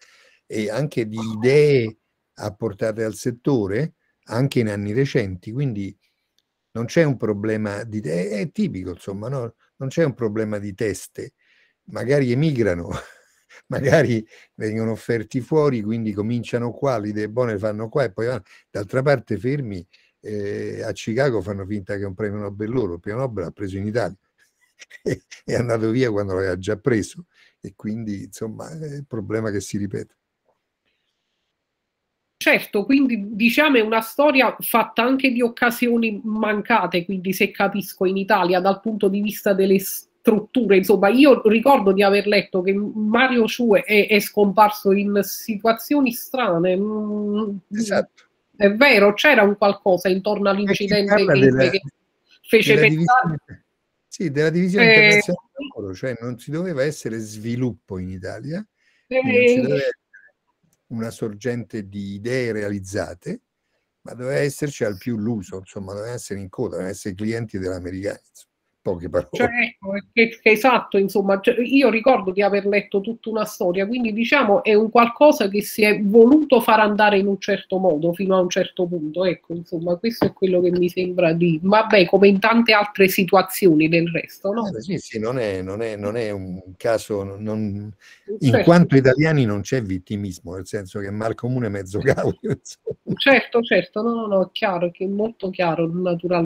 e anche di ah. idee apportate al settore anche in anni recenti, quindi non c'è un problema di... è, è tipico, insomma, no? non c'è un problema di teste, magari emigrano, (laughs) magari vengono offerti fuori, quindi cominciano qua, le idee buone fanno qua e poi vanno. D'altra parte fermi, eh, a Chicago fanno finta che è un premio Nobel loro, il premio Nobel l'ha preso in Italia. (laughs) è andato via quando l'aveva già preso e quindi insomma è un problema che si ripete. Certo, quindi diciamo è una storia fatta anche di occasioni mancate, quindi se capisco in Italia dal punto di vista delle strutture, insomma io ricordo di aver letto che Mario Ciue è, è scomparso in situazioni strane. Mm, mm. Esatto. È vero, c'era un qualcosa intorno eh, all'incidente che, delle, che fece pensare... Divisione sì, della divisione eh, internazionale del lavoro, cioè non ci doveva essere sviluppo in Italia, eh, non ci doveva essere una sorgente di idee realizzate, ma doveva esserci al più l'uso, insomma, doveva essere in coda, doveva essere clienti dell'americano poche parole. Cioè, ecco, che, che esatto, insomma, cioè, io ricordo di aver letto tutta una storia, quindi diciamo è un qualcosa che si è voluto far andare in un certo modo fino a un certo punto, ecco, insomma, questo è quello che mi sembra di, vabbè, come in tante altre situazioni del resto, no? Eh, sì, sì, non è, non è, non è un caso, non, certo. in quanto italiani non c'è vittimismo, nel senso che mal comune mezzo cavolo. Certo, certo, no, no, no, è chiaro, che è molto chiaro, naturalmente.